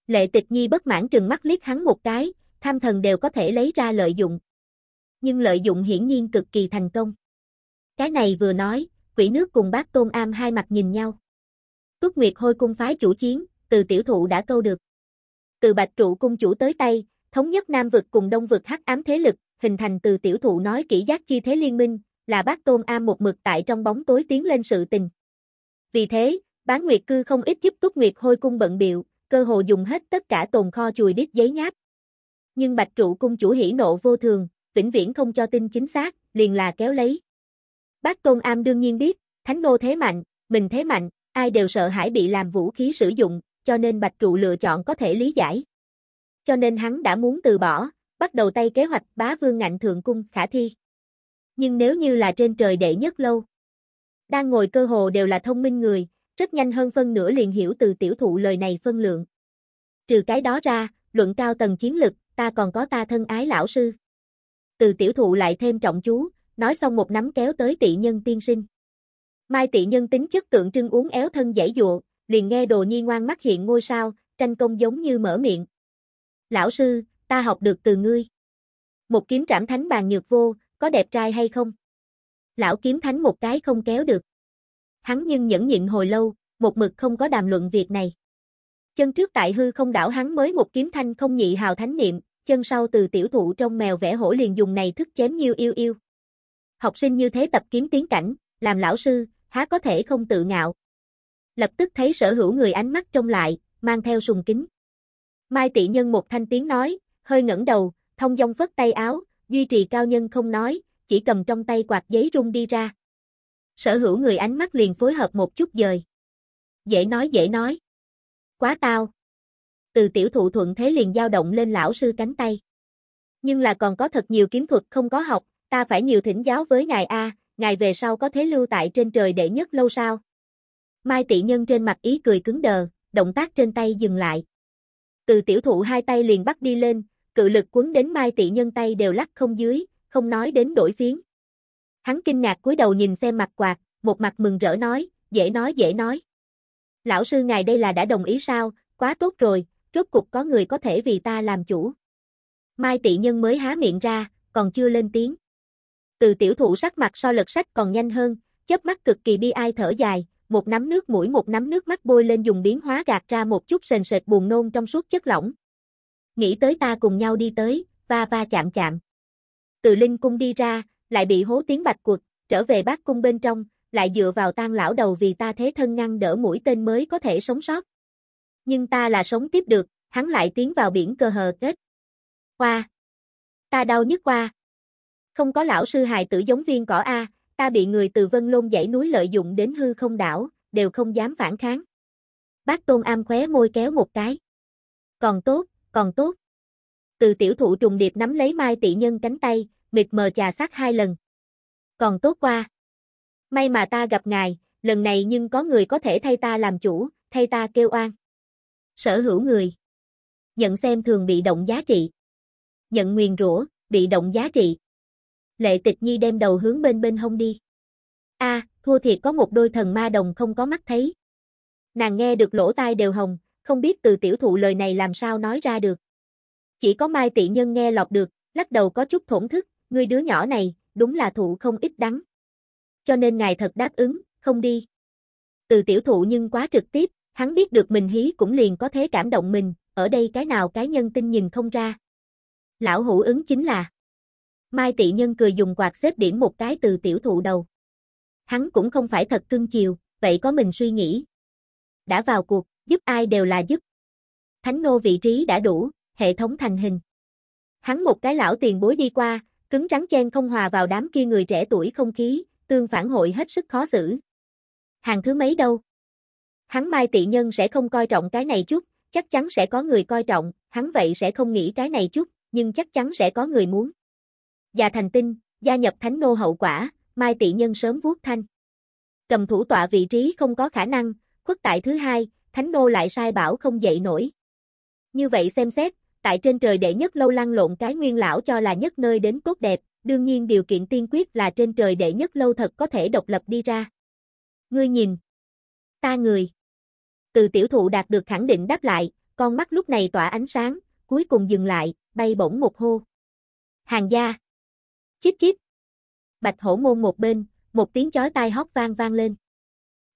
Lệ tịch nhi bất mãn trừng mắt liếc hắn một cái, tham thần đều có thể lấy ra lợi dụng. Nhưng lợi dụng hiển nhiên cực kỳ thành công. Cái này vừa nói, quỷ nước cùng bác tôn am hai mặt nhìn nhau. Túc Nguyệt hôi cung phái chủ chiến, từ tiểu thụ đã câu được. Từ bạch trụ cung chủ tới tay, thống nhất Nam vực cùng Đông vực hắc ám thế lực, hình thành từ tiểu thụ nói kỹ giác chi thế liên minh, là bác tôn am một mực tại trong bóng tối tiến lên sự tình. Vì thế, Bán Nguyệt Cư không ít giúp Túc Nguyệt Hôi cung bận biệu, cơ hồ dùng hết tất cả tồn kho chùi đít giấy nháp. Nhưng Bạch Trụ cung chủ hỉ nộ vô thường, vĩnh viễn không cho tin chính xác, liền là kéo lấy. Bác Tôn Am đương nhiên biết, Thánh Nô thế mạnh, mình thế mạnh, ai đều sợ hãi bị làm vũ khí sử dụng, cho nên Bạch Trụ lựa chọn có thể lý giải. Cho nên hắn đã muốn từ bỏ, bắt đầu tay kế hoạch bá vương ngạnh thượng cung khả thi. Nhưng nếu như là trên trời đệ nhất lâu, đang ngồi cơ hồ đều là thông minh người, rất nhanh hơn phân nửa liền hiểu từ tiểu thụ lời này phân lượng. Trừ cái đó ra, luận cao tầng chiến lực, ta còn có ta thân ái lão sư. Từ tiểu thụ lại thêm trọng chú, nói xong một nắm kéo tới tỷ nhân tiên sinh. Mai tỷ nhân tính chất tượng trưng uống éo thân dãy dụa, liền nghe đồ nhi ngoan mắt hiện ngôi sao, tranh công giống như mở miệng. Lão sư, ta học được từ ngươi. Một kiếm trảm thánh bàn nhược vô, có đẹp trai hay không? Lão kiếm thánh một cái không kéo được hắn nhưng nhẫn nhịn hồi lâu, một mực không có đàm luận việc này. Chân trước tại hư không đảo hắn mới một kiếm thanh không nhị hào thánh niệm, chân sau từ tiểu thụ trong mèo vẽ hổ liền dùng này thức chém nhiêu yêu yêu. Học sinh như thế tập kiếm tiến cảnh, làm lão sư, há có thể không tự ngạo. Lập tức thấy sở hữu người ánh mắt trong lại, mang theo sùng kính. Mai tị nhân một thanh tiếng nói, hơi ngẩng đầu, thông dong phất tay áo, duy trì cao nhân không nói, chỉ cầm trong tay quạt giấy rung đi ra. Sở hữu người ánh mắt liền phối hợp một chút dời. Dễ nói dễ nói. Quá tao. Từ tiểu thụ thuận thế liền dao động lên lão sư cánh tay. Nhưng là còn có thật nhiều kiếm thuật không có học, ta phải nhiều thỉnh giáo với ngài A, ngài về sau có thế lưu tại trên trời để nhất lâu sao. Mai tị nhân trên mặt ý cười cứng đờ, động tác trên tay dừng lại. Từ tiểu thụ hai tay liền bắt đi lên, cự lực quấn đến Mai tị nhân tay đều lắc không dưới, không nói đến đổi phiến. Hắn kinh ngạc cúi đầu nhìn xem mặt quạt, một mặt mừng rỡ nói, dễ nói dễ nói. Lão sư ngài đây là đã đồng ý sao, quá tốt rồi, rốt cục có người có thể vì ta làm chủ. Mai tị nhân mới há miệng ra, còn chưa lên tiếng. Từ tiểu thụ sắc mặt so lật sách còn nhanh hơn, chớp mắt cực kỳ bi ai thở dài, một nắm nước mũi một nắm nước mắt bôi lên dùng biến hóa gạt ra một chút sền sệt buồn nôn trong suốt chất lỏng. Nghĩ tới ta cùng nhau đi tới, va va chạm chạm. Từ Linh cung đi ra, lại bị hố tiếng bạch quật, trở về bát cung bên trong, lại dựa vào tan lão đầu vì ta thế thân ngăn đỡ mũi tên mới có thể sống sót. Nhưng ta là sống tiếp được, hắn lại tiến vào biển cơ hờ kết. qua Ta đau nhất qua. Không có lão sư hài tử giống viên cỏ A, ta bị người từ vân lôn dãy núi lợi dụng đến hư không đảo, đều không dám phản kháng. Bác Tôn Am khóe môi kéo một cái. Còn tốt, còn tốt. Từ tiểu thụ trùng điệp nắm lấy Mai Tị Nhân cánh tay, mịt mờ trà sát hai lần. Còn tốt qua. May mà ta gặp ngài, lần này nhưng có người có thể thay ta làm chủ, thay ta kêu oan. Sở hữu người. Nhận xem thường bị động giá trị. Nhận nguyền rủa, bị động giá trị. Lệ tịch nhi đem đầu hướng bên bên hông đi. a thua thiệt có một đôi thần ma đồng không có mắt thấy. Nàng nghe được lỗ tai đều hồng, không biết từ tiểu thụ lời này làm sao nói ra được. Chỉ có Mai Tị Nhân nghe lọt được, lắc đầu có chút thổn thức, ngươi đứa nhỏ này, đúng là thụ không ít đắng. Cho nên ngài thật đáp ứng, không đi. Từ tiểu thụ nhưng quá trực tiếp, hắn biết được mình hí cũng liền có thế cảm động mình, ở đây cái nào cái nhân tinh nhìn không ra. Lão hữu ứng chính là Mai tị nhân cười dùng quạt xếp điểm một cái từ tiểu thụ đầu. Hắn cũng không phải thật cưng chiều, vậy có mình suy nghĩ. Đã vào cuộc, giúp ai đều là giúp. Thánh nô vị trí đã đủ, hệ thống thành hình. Hắn một cái lão tiền bối đi qua, cứng rắn chen không hòa vào đám kia người trẻ tuổi không khí, tương phản hội hết sức khó xử. Hàng thứ mấy đâu? Hắn Mai Tị Nhân sẽ không coi trọng cái này chút, chắc chắn sẽ có người coi trọng, hắn vậy sẽ không nghĩ cái này chút, nhưng chắc chắn sẽ có người muốn. Già thành tinh, gia nhập thánh nô hậu quả, Mai Tị Nhân sớm vuốt thanh. Cầm thủ tọa vị trí không có khả năng, khuất tại thứ hai, thánh nô lại sai bảo không dậy nổi. Như vậy xem xét, tại trên trời đệ nhất lâu lăn lộn cái nguyên lão cho là nhất nơi đến cốt đẹp, đương nhiên điều kiện tiên quyết là trên trời đệ nhất lâu thật có thể độc lập đi ra. Ngươi nhìn. Ta người. Từ tiểu thụ đạt được khẳng định đáp lại, con mắt lúc này tỏa ánh sáng, cuối cùng dừng lại, bay bổng một hô. Hàng gia. Chíp chíp. Bạch hổ môn một bên, một tiếng chói tai hót vang vang lên.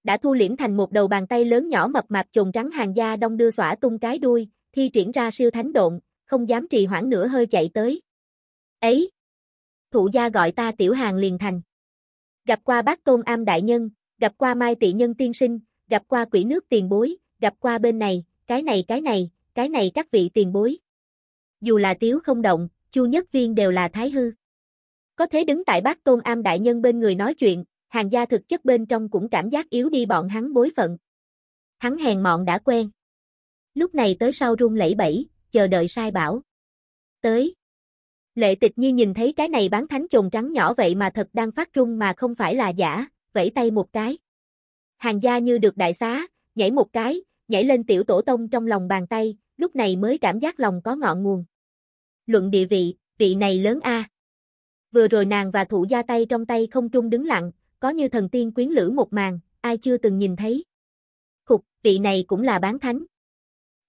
Đã thu liễm thành một đầu bàn tay lớn nhỏ mập mạp trùng trắng hàng gia đông đưa xỏa tung cái đuôi, thi triển ra siêu thánh độn, không dám trì hoãn nữa hơi chạy tới. Ấy! Thụ gia gọi ta tiểu hàng liền thành. Gặp qua bác tôn am đại nhân, gặp qua mai tị nhân tiên sinh, gặp qua quỷ nước tiền bối, gặp qua bên này, cái này cái này, cái này các vị tiền bối. Dù là tiếu không động, chu nhất viên đều là thái hư. Có thế đứng tại bác tôn am đại nhân bên người nói chuyện, hàng gia thực chất bên trong cũng cảm giác yếu đi bọn hắn bối phận. Hắn hèn mọn đã quen. Lúc này tới sau rung lẫy bẫy, chờ đợi sai bảo. Tới. Lệ tịch như nhìn thấy cái này bán thánh chồng trắng nhỏ vậy mà thật đang phát rung mà không phải là giả, vẫy tay một cái. Hàng gia như được đại xá, nhảy một cái, nhảy lên tiểu tổ tông trong lòng bàn tay, lúc này mới cảm giác lòng có ngọn nguồn. Luận địa vị, vị này lớn a. Vừa rồi nàng và thủ gia tay trong tay không trung đứng lặng, có như thần tiên quyến lữ một màn, ai chưa từng nhìn thấy. Khục, vị này cũng là bán thánh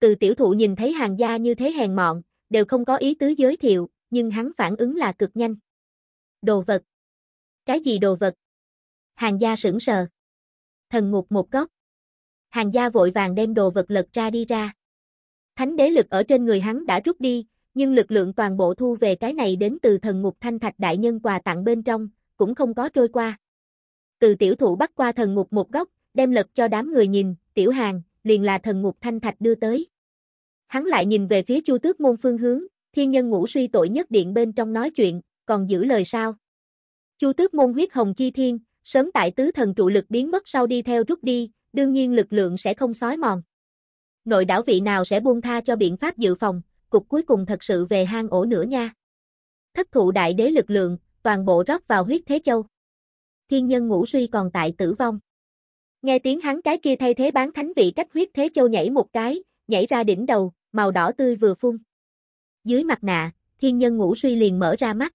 từ tiểu thụ nhìn thấy hàng gia như thế hèn mọn, đều không có ý tứ giới thiệu, nhưng hắn phản ứng là cực nhanh. Đồ vật. Cái gì đồ vật? Hàng gia sửng sờ. Thần ngục một góc. Hàng gia vội vàng đem đồ vật lật ra đi ra. Thánh đế lực ở trên người hắn đã rút đi, nhưng lực lượng toàn bộ thu về cái này đến từ thần ngục thanh thạch đại nhân quà tặng bên trong, cũng không có trôi qua. Từ tiểu thụ bắt qua thần ngục một góc, đem lật cho đám người nhìn, tiểu hàng, liền là thần ngục thanh thạch đưa tới. Hắn lại nhìn về phía Chu Tước Môn phương hướng, thiên nhân ngũ suy tội nhất điện bên trong nói chuyện, còn giữ lời sao? Chu Tước Môn huyết hồng chi thiên, sớm tại tứ thần trụ lực biến mất sau đi theo rút đi, đương nhiên lực lượng sẽ không sói mòn. Nội đảo vị nào sẽ buông tha cho biện pháp dự phòng, cục cuối cùng thật sự về hang ổ nữa nha. Thất thụ đại đế lực lượng, toàn bộ rót vào huyết thế châu. Thiên nhân ngũ suy còn tại tử vong. Nghe tiếng hắn cái kia thay thế bán thánh vị cách huyết thế châu nhảy một cái, nhảy ra đỉnh đầu, màu đỏ tươi vừa phun. Dưới mặt nạ, thiên nhân ngũ suy liền mở ra mắt.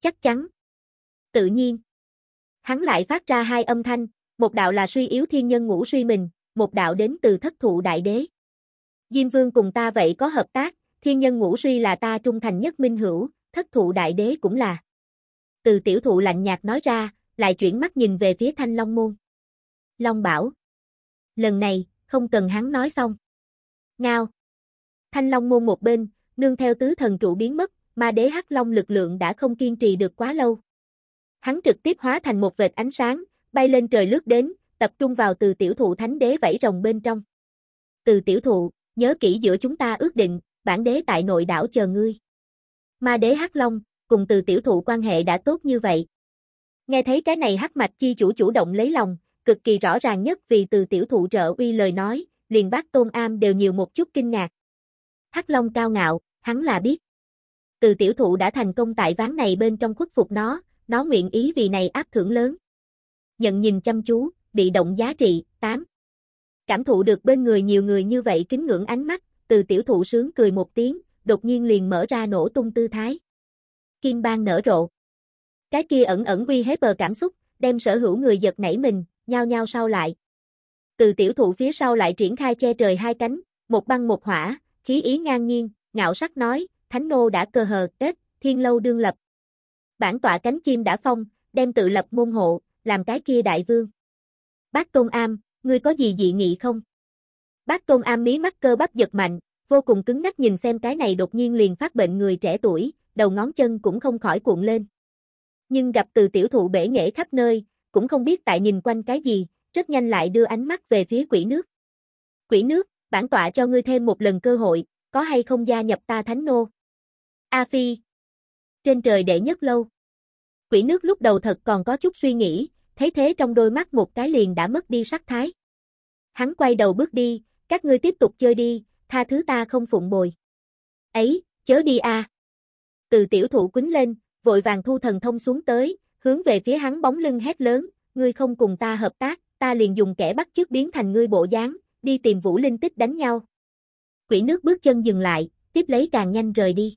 Chắc chắn. Tự nhiên. Hắn lại phát ra hai âm thanh, một đạo là suy yếu thiên nhân ngũ suy mình, một đạo đến từ thất thụ đại đế. Diêm vương cùng ta vậy có hợp tác, thiên nhân ngũ suy là ta trung thành nhất minh hữu, thất thụ đại đế cũng là. Từ tiểu thụ lạnh nhạt nói ra, lại chuyển mắt nhìn về phía thanh long môn. Long bảo. Lần này, không cần hắn nói xong. Ngao. Thanh Long môn một bên, nương theo tứ thần trụ biến mất, ma đế Hắc Long lực lượng đã không kiên trì được quá lâu. Hắn trực tiếp hóa thành một vệt ánh sáng, bay lên trời lướt đến, tập trung vào từ tiểu thụ thánh đế vẫy rồng bên trong. Từ tiểu thụ, nhớ kỹ giữa chúng ta ước định, bản đế tại nội đảo chờ ngươi. Ma đế Hắc Long, cùng từ tiểu thụ quan hệ đã tốt như vậy. Nghe thấy cái này Hắc Mạch chi chủ chủ động lấy lòng, cực kỳ rõ ràng nhất vì từ tiểu thụ trợ uy lời nói, liền bác Tôn Am đều nhiều một chút kinh ngạc. Hắc Long cao ngạo, hắn là biết. Từ tiểu thụ đã thành công tại ván này bên trong khuất phục nó, nó nguyện ý vì này áp thưởng lớn. Nhận nhìn chăm chú, bị động giá trị, 8. Cảm thụ được bên người nhiều người như vậy kính ngưỡng ánh mắt, từ tiểu thụ sướng cười một tiếng, đột nhiên liền mở ra nổ tung tư thái. Kim bang nở rộ. Cái kia ẩn ẩn quy hết bờ cảm xúc, đem sở hữu người giật nảy mình, nhao nhao sau lại. Từ tiểu thụ phía sau lại triển khai che trời hai cánh, một băng một hỏa, khí ý ngang nhiên, ngạo sắc nói, thánh nô đã cơ hờ kết, thiên lâu đương lập. Bản tọa cánh chim đã phong, đem tự lập môn hộ, làm cái kia đại vương. Bác Tôn Am, ngươi có gì dị nghị không? Bác Tôn Am mí mắt cơ bắp giật mạnh, vô cùng cứng nhắc nhìn xem cái này đột nhiên liền phát bệnh người trẻ tuổi, đầu ngón chân cũng không khỏi cuộn lên. Nhưng gặp từ tiểu thụ bể nghệ khắp nơi, cũng không biết tại nhìn quanh cái gì, rất nhanh lại đưa ánh mắt về phía quỷ nước. Quỷ nước, bản tọa cho ngươi thêm một lần cơ hội, có hay không gia nhập ta thánh nô? A Phi Trên trời đệ nhất lâu Quỷ nước lúc đầu thật còn có chút suy nghĩ, thấy thế trong đôi mắt một cái liền đã mất đi sắc thái. Hắn quay đầu bước đi, các ngươi tiếp tục chơi đi, tha thứ ta không phụng bồi. Ấy, chớ đi a. Từ tiểu thủ quýnh lên, vội vàng thu thần thông xuống tới, hướng về phía hắn bóng lưng hét lớn, ngươi không cùng ta hợp tác, ta liền dùng kẻ bắt chước biến thành ngươi bộ dáng, đi tìm Vũ Linh Tích đánh nhau. Quỷ nước bước chân dừng lại, tiếp lấy càng nhanh rời đi.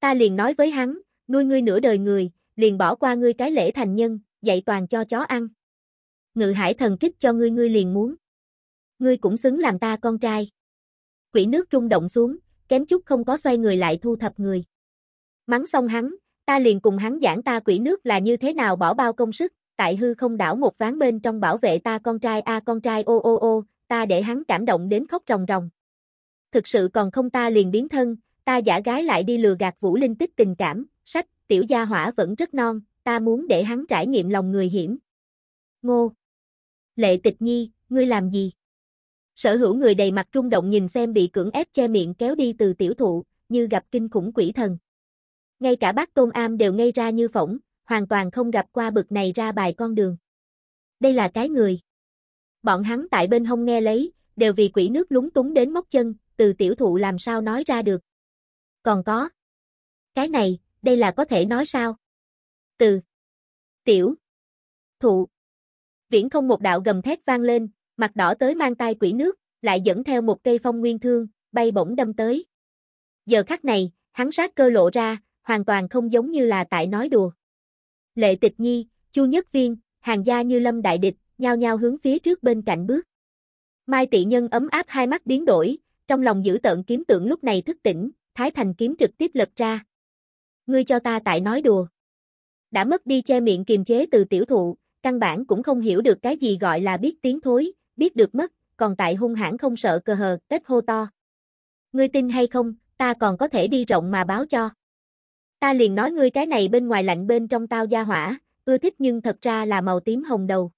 Ta liền nói với hắn, nuôi ngươi nửa đời người, liền bỏ qua ngươi cái lễ thành nhân, dạy toàn cho chó ăn. Ngự hải thần kích cho ngươi ngươi liền muốn. Ngươi cũng xứng làm ta con trai. Quỷ nước rung động xuống, kém chút không có xoay người lại thu thập người. Mắng xong hắn, ta liền cùng hắn giảng ta quỷ nước là như thế nào bỏ bao công sức, tại hư không đảo một ván bên trong bảo vệ ta con trai a con trai ô ô ô, ta để hắn cảm động đến khóc ròng ròng. Thực sự còn không ta liền biến thân, ta giả gái lại đi lừa gạt Vũ Linh tích tình cảm, sách, tiểu gia hỏa vẫn rất non, ta muốn để hắn trải nghiệm lòng người hiểm. Ngô Lệ tịch nhi, ngươi làm gì? Sở hữu người đầy mặt rung động nhìn xem bị cưỡng ép che miệng kéo đi từ tiểu thụ, như gặp kinh khủng quỷ thần. Ngay cả bác Tôn Am đều ngây ra như phỏng, hoàn toàn không gặp qua bực này ra bài con đường. Đây là cái người bọn hắn tại bên hông nghe lấy, đều vì quỷ nước lúng túng đến móc chân, từ tiểu thụ làm sao nói ra được. Còn có. Cái này, đây là có thể nói sao? Từ. Tiểu. Thụ. Viễn không một đạo gầm thét vang lên, mặt đỏ tới mang tay quỷ nước, lại dẫn theo một cây phong nguyên thương, bay bổng đâm tới. Giờ khắc này, hắn sát cơ lộ ra, hoàn toàn không giống như là tại nói đùa. Lệ tịch nhi, chu nhất viên, hàng gia như lâm đại địch, nhao nhao hướng phía trước bên cạnh bước. Mai tị nhân ấm áp hai mắt biến đổi, trong lòng giữ tợn kiếm tượng lúc này thức tỉnh, Thái Thành kiếm trực tiếp lật ra. Ngươi cho ta tại nói đùa. Đã mất đi che miệng kiềm chế từ tiểu thụ, căn bản cũng không hiểu được cái gì gọi là biết tiếng thối, biết được mất, còn tại hung hãn không sợ cơ hờ, tết hô to. Ngươi tin hay không, ta còn có thể đi rộng mà báo cho. Ta liền nói ngươi cái này bên ngoài lạnh bên trong tao gia hỏa, ưa thích nhưng thật ra là màu tím hồng đầu.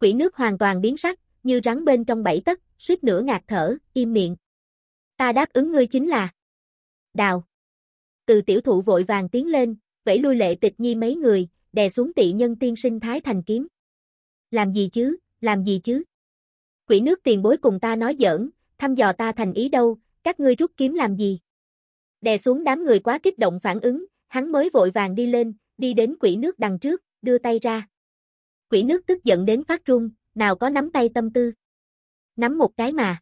Quỷ nước hoàn toàn biến sắc, như rắn bên trong bẫy tấc, suýt nửa ngạt thở, im miệng. Ta đáp ứng ngươi chính là Đào. Từ tiểu thụ vội vàng tiến lên, vẫy lui lệ tịch nhi mấy người, đè xuống tị nhân tiên sinh thái thành kiếm. Làm gì chứ, làm gì chứ? Quỷ nước tiền bối cùng ta nói giỡn, thăm dò ta thành ý đâu, các ngươi rút kiếm làm gì? Đè xuống đám người quá kích động phản ứng, hắn mới vội vàng đi lên, đi đến quỷ nước đằng trước, đưa tay ra. Quỷ nước tức giận đến phát run, nào có nắm tay tâm tư. Nắm một cái mà.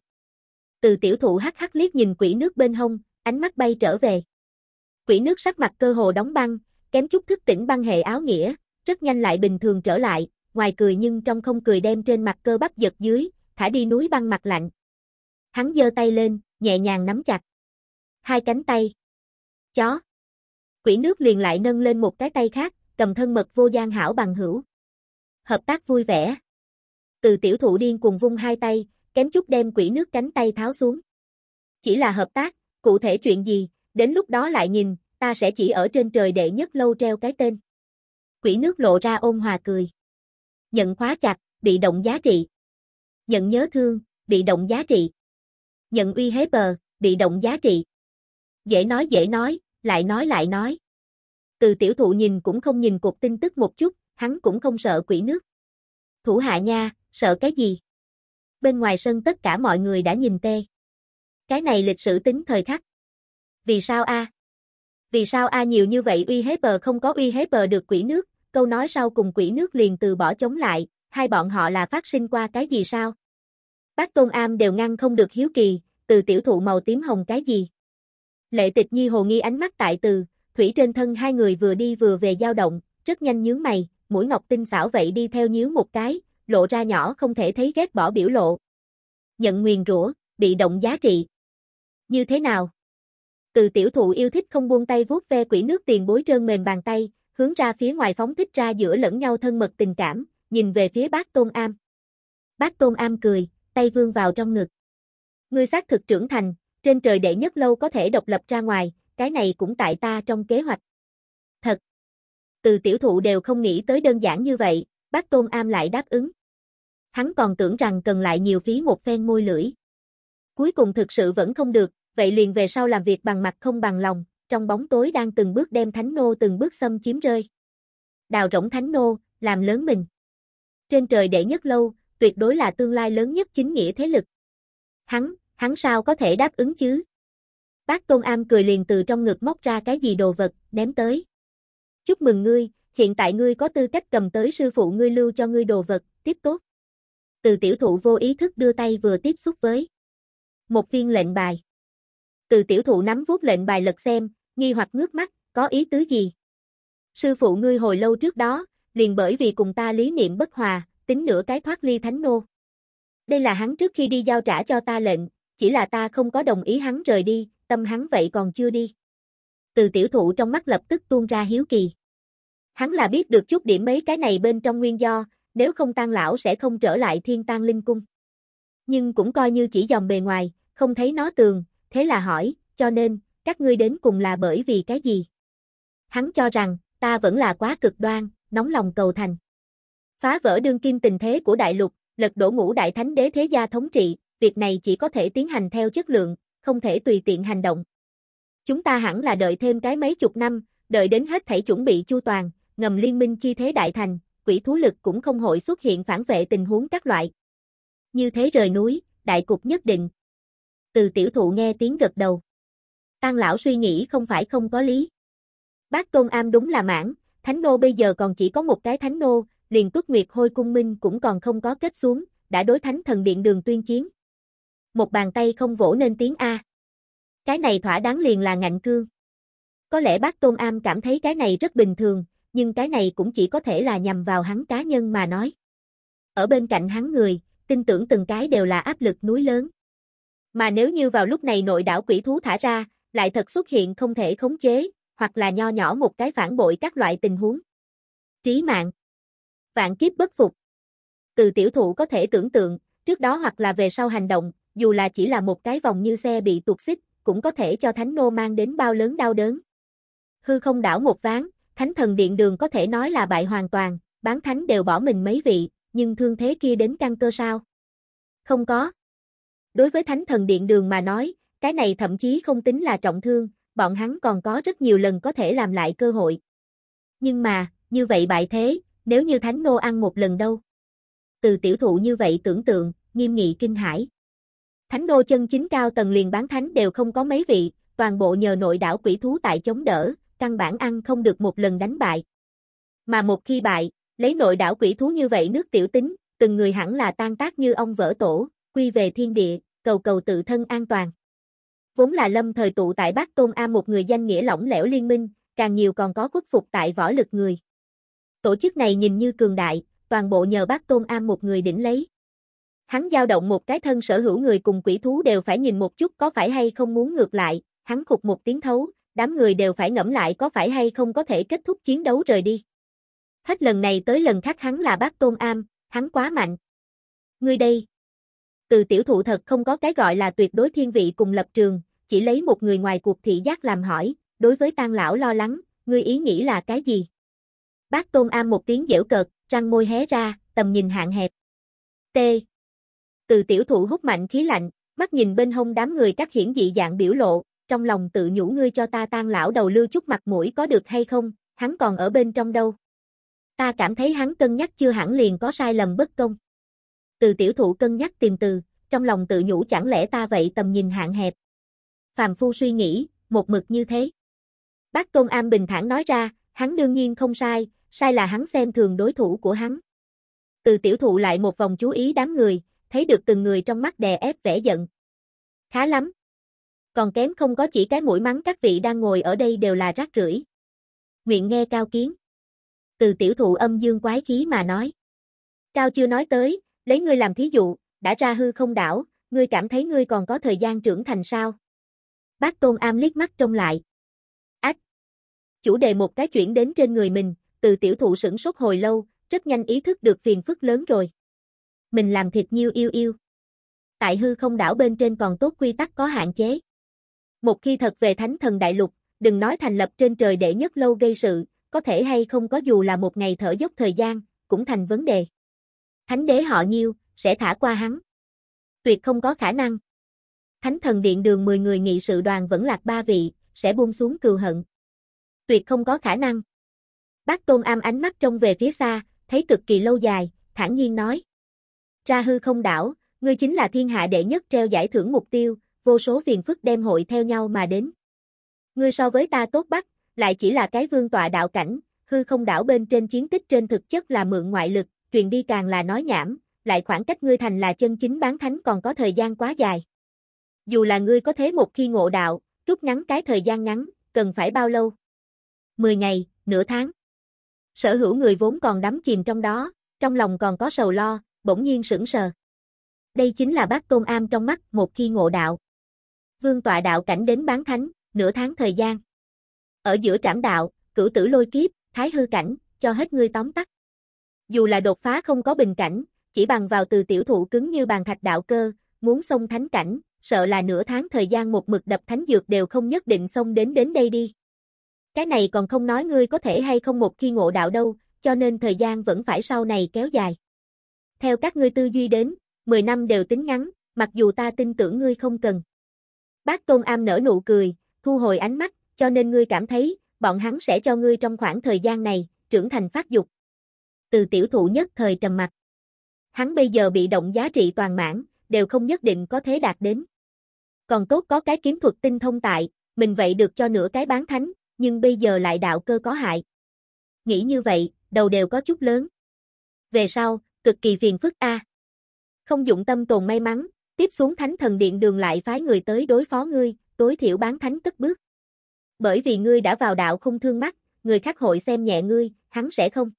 Từ tiểu thụ hắc hắc liếc nhìn quỷ nước bên hông, ánh mắt bay trở về. Quỷ nước sắc mặt cơ hồ đóng băng, kém chút thức tỉnh băng hệ áo nghĩa, rất nhanh lại bình thường trở lại, ngoài cười nhưng trong không cười đem trên mặt cơ bắp giật dưới, thả đi núi băng mặt lạnh. Hắn giơ tay lên, nhẹ nhàng nắm chặt. Hai cánh tay. Chó. Quỷ nước liền lại nâng lên một cái tay khác, cầm thân mật vô gian hảo bằng hữu hợp tác vui vẻ. Từ tiểu thụ điên cùng vung hai tay, kém chút đem quỷ nước cánh tay tháo xuống. Chỉ là hợp tác, cụ thể chuyện gì, đến lúc đó lại nhìn, ta sẽ chỉ ở trên trời đệ nhất lâu treo cái tên. Quỷ nước lộ ra ôn hòa cười. Nhận khóa chặt, bị động giá trị. Nhận nhớ thương, bị động giá trị. Nhận uy hế bờ, bị động giá trị. Dễ nói dễ nói, lại nói lại nói. Từ tiểu thụ nhìn cũng không nhìn cục tin tức một chút, hắn cũng không sợ quỷ nước. Thủ hạ nha, sợ cái gì? Bên ngoài sân tất cả mọi người đã nhìn tê. Cái này lịch sử tính thời khắc. Vì sao a? Vì sao a nhiều như vậy uy hết bờ không có uy hết bờ được quỷ nước, câu nói sau cùng quỷ nước liền từ bỏ chống lại, hai bọn họ là phát sinh qua cái gì sao? Bác Tôn Am đều ngăn không được hiếu kỳ, từ tiểu thụ màu tím hồng cái gì? Lệ tịch nhi hồ nghi ánh mắt tại từ, thủy trên thân hai người vừa đi vừa về dao động, rất nhanh nhướng mày, mũi ngọc tinh xảo vậy đi theo nhíu một cái, lộ ra nhỏ không thể thấy ghét bỏ biểu lộ. Nhận nguyền rủa, bị động giá trị. Như thế nào? Từ tiểu thụ yêu thích không buông tay vuốt ve quỷ nước tiền bối trơn mềm bàn tay, hướng ra phía ngoài phóng thích ra giữa lẫn nhau thân mật tình cảm, nhìn về phía bác Tôn Am. Bác Tôn Am cười, tay vương vào trong ngực. Ngươi xác thực trưởng thành, trên trời đệ nhất lâu có thể độc lập ra ngoài, cái này cũng tại ta trong kế hoạch từ tiểu thụ đều không nghĩ tới đơn giản như vậy, bác Tôn Am lại đáp ứng. Hắn còn tưởng rằng cần lại nhiều phí một phen môi lưỡi. Cuối cùng thực sự vẫn không được, vậy liền về sau làm việc bằng mặt không bằng lòng, trong bóng tối đang từng bước đem thánh nô từng bước xâm chiếm rơi. Đào rỗng thánh nô, làm lớn mình. Trên trời đệ nhất lâu, tuyệt đối là tương lai lớn nhất chính nghĩa thế lực. Hắn, hắn sao có thể đáp ứng chứ? Bác Tôn Am cười liền từ trong ngực móc ra cái gì đồ vật, ném tới chúc mừng ngươi, hiện tại ngươi có tư cách cầm tới sư phụ ngươi lưu cho ngươi đồ vật, tiếp tốt. Từ tiểu thụ vô ý thức đưa tay vừa tiếp xúc với một viên lệnh bài. Từ tiểu thụ nắm vuốt lệnh bài lật xem, nghi hoặc ngước mắt, có ý tứ gì? Sư phụ ngươi hồi lâu trước đó, liền bởi vì cùng ta lý niệm bất hòa, tính nửa cái thoát ly thánh nô. Đây là hắn trước khi đi giao trả cho ta lệnh, chỉ là ta không có đồng ý hắn rời đi, tâm hắn vậy còn chưa đi. Từ tiểu thụ trong mắt lập tức tuôn ra hiếu kỳ. Hắn là biết được chút điểm mấy cái này bên trong nguyên do, nếu không tan lão sẽ không trở lại thiên tan linh cung. Nhưng cũng coi như chỉ dòm bề ngoài, không thấy nó tường, thế là hỏi, cho nên, các ngươi đến cùng là bởi vì cái gì? Hắn cho rằng, ta vẫn là quá cực đoan, nóng lòng cầu thành. Phá vỡ đương kim tình thế của đại lục, lật đổ ngũ đại thánh đế thế gia thống trị, việc này chỉ có thể tiến hành theo chất lượng, không thể tùy tiện hành động. Chúng ta hẳn là đợi thêm cái mấy chục năm, đợi đến hết thảy chuẩn bị chu toàn, ngầm liên minh chi thế đại thành, quỷ thú lực cũng không hội xuất hiện phản vệ tình huống các loại. Như thế rời núi, đại cục nhất định. Từ tiểu thụ nghe tiếng gật đầu. Tăng lão suy nghĩ không phải không có lý. Bác Tôn Am đúng là mãn, thánh nô bây giờ còn chỉ có một cái thánh nô, liền tuất nguyệt hôi cung minh cũng còn không có kết xuống, đã đối thánh thần điện đường tuyên chiến. Một bàn tay không vỗ nên tiếng A. Cái này thỏa đáng liền là ngạnh cương. Có lẽ bác Tôn Am cảm thấy cái này rất bình thường, nhưng cái này cũng chỉ có thể là nhằm vào hắn cá nhân mà nói. Ở bên cạnh hắn người, tin tưởng từng cái đều là áp lực núi lớn. Mà nếu như vào lúc này nội đảo quỷ thú thả ra, lại thật xuất hiện không thể khống chế, hoặc là nho nhỏ một cái phản bội các loại tình huống. Trí mạng. Vạn kiếp bất phục. Từ tiểu thụ có thể tưởng tượng, trước đó hoặc là về sau hành động, dù là chỉ là một cái vòng như xe bị tuột xích, cũng có thể cho thánh nô mang đến bao lớn đau đớn. Hư không đảo một ván, Thánh thần điện đường có thể nói là bại hoàn toàn, bán thánh đều bỏ mình mấy vị, nhưng thương thế kia đến căn cơ sao? Không có. Đối với thánh thần điện đường mà nói, cái này thậm chí không tính là trọng thương, bọn hắn còn có rất nhiều lần có thể làm lại cơ hội. Nhưng mà, như vậy bại thế, nếu như thánh nô ăn một lần đâu? Từ tiểu thụ như vậy tưởng tượng, nghiêm nghị kinh hãi. Thánh nô chân chính cao tầng liền bán thánh đều không có mấy vị, toàn bộ nhờ nội đảo quỷ thú tại chống đỡ, căn bản ăn không được một lần đánh bại. Mà một khi bại, lấy nội đảo quỷ thú như vậy nước tiểu tính, từng người hẳn là tan tác như ông vỡ tổ, quy về thiên địa, cầu cầu tự thân an toàn. Vốn là lâm thời tụ tại Bắc Tôn A một người danh nghĩa lỏng lẻo liên minh, càng nhiều còn có khuất phục tại võ lực người. Tổ chức này nhìn như cường đại, toàn bộ nhờ Bắc Tôn A một người đỉnh lấy. Hắn dao động một cái thân sở hữu người cùng quỷ thú đều phải nhìn một chút có phải hay không muốn ngược lại, hắn khục một tiếng thấu, đám người đều phải ngẫm lại có phải hay không có thể kết thúc chiến đấu rời đi. Hết lần này tới lần khác hắn là bác Tôn Am, hắn quá mạnh. Ngươi đây. Từ tiểu thụ thật không có cái gọi là tuyệt đối thiên vị cùng lập trường, chỉ lấy một người ngoài cuộc thị giác làm hỏi, đối với tang lão lo lắng, ngươi ý nghĩ là cái gì? Bác Tôn Am một tiếng dễu cợt, răng môi hé ra, tầm nhìn hạn hẹp. T. Từ tiểu thụ hút mạnh khí lạnh, mắt nhìn bên hông đám người các hiển dị dạng biểu lộ, trong lòng tự nhủ ngươi cho ta tan lão đầu lưu chút mặt mũi có được hay không, hắn còn ở bên trong đâu. Ta cảm thấy hắn cân nhắc chưa hẳn liền có sai lầm bất công. Từ tiểu thụ cân nhắc tìm từ, trong lòng tự nhủ chẳng lẽ ta vậy tầm nhìn hạn hẹp. Phàm phu suy nghĩ, một mực như thế. Bác Công Am bình thản nói ra, hắn đương nhiên không sai, sai là hắn xem thường đối thủ của hắn. Từ tiểu thụ lại một vòng chú ý đám người, thấy được từng người trong mắt đè ép vẻ giận. Khá lắm, còn kém không có chỉ cái mũi mắng các vị đang ngồi ở đây đều là rác rưởi. Nguyện nghe cao kiến. Từ tiểu thụ âm dương quái khí mà nói. Cao chưa nói tới, lấy ngươi làm thí dụ, đã ra hư không đảo, ngươi cảm thấy ngươi còn có thời gian trưởng thành sao? Bác Tôn Am liếc mắt trông lại. Ách! Chủ đề một cái chuyển đến trên người mình, từ tiểu thụ sửng sốt hồi lâu, rất nhanh ý thức được phiền phức lớn rồi. Mình làm thịt nhiêu yêu yêu. Tại hư không đảo bên trên còn tốt quy tắc có hạn chế. Một khi thật về thánh thần đại lục, đừng nói thành lập trên trời để nhất lâu gây sự, có thể hay không có dù là một ngày thở dốc thời gian, cũng thành vấn đề. Thánh đế họ nhiêu, sẽ thả qua hắn. Tuyệt không có khả năng. Thánh thần điện đường 10 người nghị sự đoàn vẫn lạc ba vị, sẽ buông xuống cừu hận. Tuyệt không có khả năng. Bác Tôn Am ánh mắt trông về phía xa, thấy cực kỳ lâu dài, thản nhiên nói. Ra hư không đảo, ngươi chính là thiên hạ đệ nhất treo giải thưởng mục tiêu, vô số phiền phức đem hội theo nhau mà đến. Ngươi so với ta tốt bắt, lại chỉ là cái vương tọa đạo cảnh, hư không đảo bên trên chiến tích trên thực chất là mượn ngoại lực, truyền đi càng là nói nhảm, lại khoảng cách ngươi thành là chân chính bán thánh còn có thời gian quá dài. Dù là ngươi có thế một khi ngộ đạo, rút ngắn cái thời gian ngắn, cần phải bao lâu? 10 ngày, nửa tháng. Sở hữu người vốn còn đắm chìm trong đó, trong lòng còn có sầu lo, bỗng nhiên sững sờ. Đây chính là bác Tôn Am trong mắt một khi ngộ đạo. Vương tọa đạo cảnh đến bán thánh, nửa tháng thời gian. Ở giữa trảm đạo, cửu tử lôi kiếp, thái hư cảnh, cho hết ngươi tóm tắt. Dù là đột phá không có bình cảnh, chỉ bằng vào từ tiểu thụ cứng như bàn thạch đạo cơ, muốn xông thánh cảnh, sợ là nửa tháng thời gian một mực đập thánh dược đều không nhất định xông đến đến đây đi. Cái này còn không nói ngươi có thể hay không một khi ngộ đạo đâu, cho nên thời gian vẫn phải sau này kéo dài. Theo các ngươi tư duy đến, 10 năm đều tính ngắn, mặc dù ta tin tưởng ngươi không cần. Bác Tôn Am nở nụ cười, thu hồi ánh mắt, cho nên ngươi cảm thấy, bọn hắn sẽ cho ngươi trong khoảng thời gian này, trưởng thành phát dục. Từ tiểu thụ nhất thời trầm mặt. Hắn bây giờ bị động giá trị toàn mãn, đều không nhất định có thế đạt đến. Còn tốt có cái kiếm thuật tinh thông tại, mình vậy được cho nửa cái bán thánh, nhưng bây giờ lại đạo cơ có hại. Nghĩ như vậy, đầu đều có chút lớn. Về sau, cực kỳ phiền phức a. Không dụng tâm tồn may mắn, Tiếp xuống thánh thần điện đường lại phái người tới đối phó ngươi, tối thiểu bán thánh cất bước. Bởi vì ngươi đã vào đạo không thương mắt, người khác hội xem nhẹ ngươi, hắn sẽ không.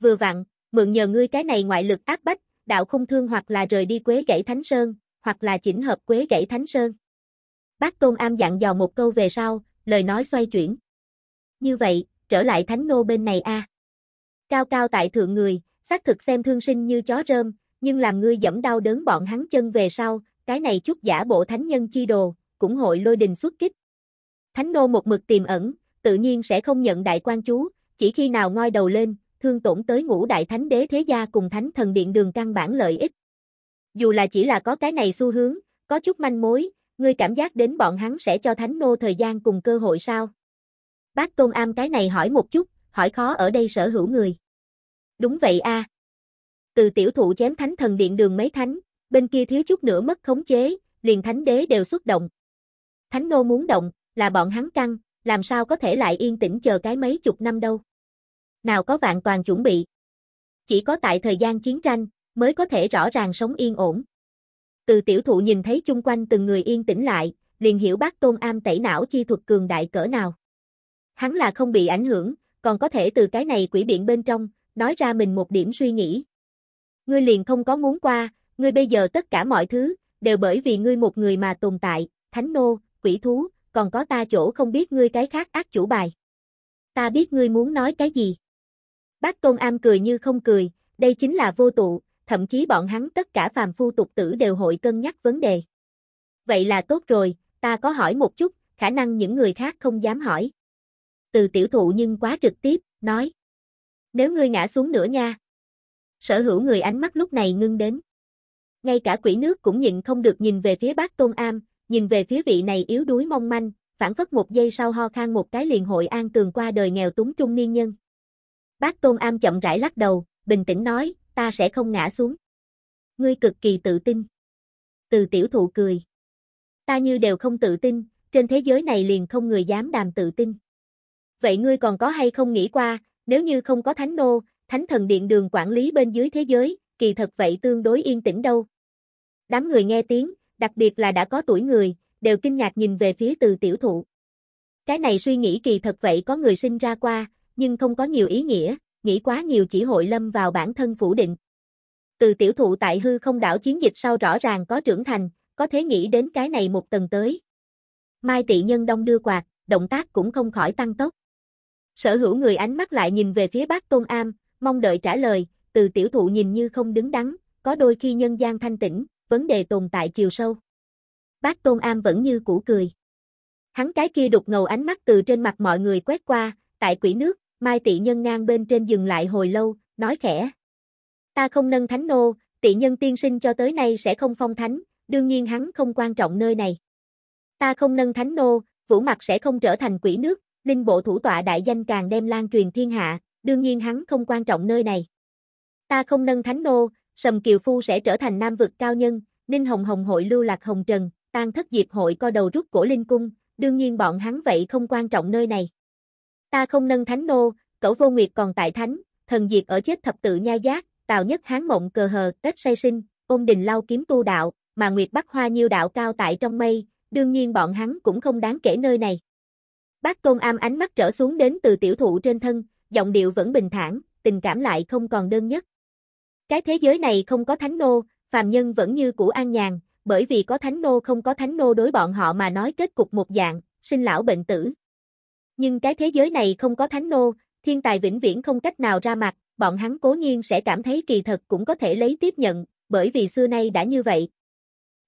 Vừa vặn, mượn nhờ ngươi cái này ngoại lực áp bách, đạo không thương hoặc là rời đi quế gãy thánh sơn, hoặc là chỉnh hợp quế gãy thánh sơn. Bác Tôn Am dặn dò một câu về sau, lời nói xoay chuyển. Như vậy, trở lại thánh nô bên này a. Cao cao tại thượng người, xác thực xem thương sinh như chó rơm, nhưng làm ngươi dẫm đau đớn bọn hắn chân về sau, cái này chút giả bộ thánh nhân chi đồ, cũng hội lôi đình xuất kích. Thánh nô một mực tiềm ẩn, tự nhiên sẽ không nhận đại quan chú, chỉ khi nào ngoi đầu lên, thương tổn tới ngũ đại thánh đế thế gia cùng thánh thần điện đường căn bản lợi ích. Dù là chỉ là có cái này xu hướng, có chút manh mối, ngươi cảm giác đến bọn hắn sẽ cho thánh nô thời gian cùng cơ hội sao? Bác Tôn Am cái này hỏi một chút, hỏi khó ở đây sở hữu người. Đúng vậy a, à, từ tiểu thụ chém thánh thần điện đường mấy thánh, bên kia thiếu chút nữa mất khống chế, liền thánh đế đều xuất động. Thánh nô muốn động, là bọn hắn căng, làm sao có thể lại yên tĩnh chờ cái mấy chục năm đâu. Nào có vạn toàn chuẩn bị. Chỉ có tại thời gian chiến tranh, mới có thể rõ ràng sống yên ổn. Từ tiểu thụ nhìn thấy chung quanh từng người yên tĩnh lại, liền hiểu bác tôn am tẩy não chi thuật cường đại cỡ nào. Hắn là không bị ảnh hưởng, còn có thể từ cái này quỷ biện bên trong, nói ra mình một điểm suy nghĩ ngươi liền không có muốn qua, ngươi bây giờ tất cả mọi thứ, đều bởi vì ngươi một người mà tồn tại, thánh nô, quỷ thú, còn có ta chỗ không biết ngươi cái khác ác chủ bài. Ta biết ngươi muốn nói cái gì. Bác Công Am cười như không cười, đây chính là vô tụ, thậm chí bọn hắn tất cả phàm phu tục tử đều hội cân nhắc vấn đề. Vậy là tốt rồi, ta có hỏi một chút, khả năng những người khác không dám hỏi. Từ tiểu thụ nhưng quá trực tiếp, nói. Nếu ngươi ngã xuống nữa nha, sở hữu người ánh mắt lúc này ngưng đến. Ngay cả quỷ nước cũng nhịn không được nhìn về phía bác Tôn Am, nhìn về phía vị này yếu đuối mong manh, phản phất một giây sau ho khan một cái liền hội an tường qua đời nghèo túng trung niên nhân. Bác Tôn Am chậm rãi lắc đầu, bình tĩnh nói, ta sẽ không ngã xuống. Ngươi cực kỳ tự tin. Từ tiểu thụ cười. Ta như đều không tự tin, trên thế giới này liền không người dám đàm tự tin. Vậy ngươi còn có hay không nghĩ qua, nếu như không có thánh nô, thánh thần điện đường quản lý bên dưới thế giới, kỳ thật vậy tương đối yên tĩnh đâu. Đám người nghe tiếng, đặc biệt là đã có tuổi người, đều kinh ngạc nhìn về phía từ tiểu thụ. Cái này suy nghĩ kỳ thật vậy có người sinh ra qua, nhưng không có nhiều ý nghĩa, nghĩ quá nhiều chỉ hội lâm vào bản thân phủ định. Từ tiểu thụ tại hư không đảo chiến dịch sau rõ ràng có trưởng thành, có thể nghĩ đến cái này một tầng tới. Mai tị nhân đông đưa quạt, động tác cũng không khỏi tăng tốc. Sở hữu người ánh mắt lại nhìn về phía bác Tôn Am, mong đợi trả lời, từ tiểu thụ nhìn như không đứng đắn, có đôi khi nhân gian thanh tĩnh, vấn đề tồn tại chiều sâu. Bác Tôn Am vẫn như cũ cười. Hắn cái kia đục ngầu ánh mắt từ trên mặt mọi người quét qua, tại quỷ nước, Mai Tị Nhân ngang bên trên dừng lại hồi lâu, nói khẽ. Ta không nâng thánh nô, Tị Nhân tiên sinh cho tới nay sẽ không phong thánh, đương nhiên hắn không quan trọng nơi này. Ta không nâng thánh nô, vũ mặt sẽ không trở thành quỷ nước, linh bộ thủ tọa đại danh càng đem lan truyền thiên hạ, đương nhiên hắn không quan trọng nơi này. Ta không nâng thánh nô, Sầm Kiều Phu sẽ trở thành nam vực cao nhân, Ninh Hồng Hồng hội lưu lạc Hồng Trần, tan thất diệp hội co đầu rút cổ Linh Cung, đương nhiên bọn hắn vậy không quan trọng nơi này. Ta không nâng thánh nô, cẩu vô nguyệt còn tại thánh, thần diệt ở chết thập tự nha giác, tào nhất hán mộng cờ hờ, kết say sinh, ôn đình lau kiếm tu đạo, mà Nguyệt Bắc Hoa nhiêu đạo cao tại trong mây, đương nhiên bọn hắn cũng không đáng kể nơi này. Bác Tôn Am ánh mắt trở xuống đến từ tiểu thụ trên thân, giọng điệu vẫn bình thản, tình cảm lại không còn đơn nhất. Cái thế giới này không có thánh nô, phàm nhân vẫn như cũ an nhàn, bởi vì có thánh nô không có thánh nô đối bọn họ mà nói kết cục một dạng, sinh lão bệnh tử. Nhưng cái thế giới này không có thánh nô, thiên tài vĩnh viễn không cách nào ra mặt, bọn hắn cố nhiên sẽ cảm thấy kỳ thật cũng có thể lấy tiếp nhận, bởi vì xưa nay đã như vậy.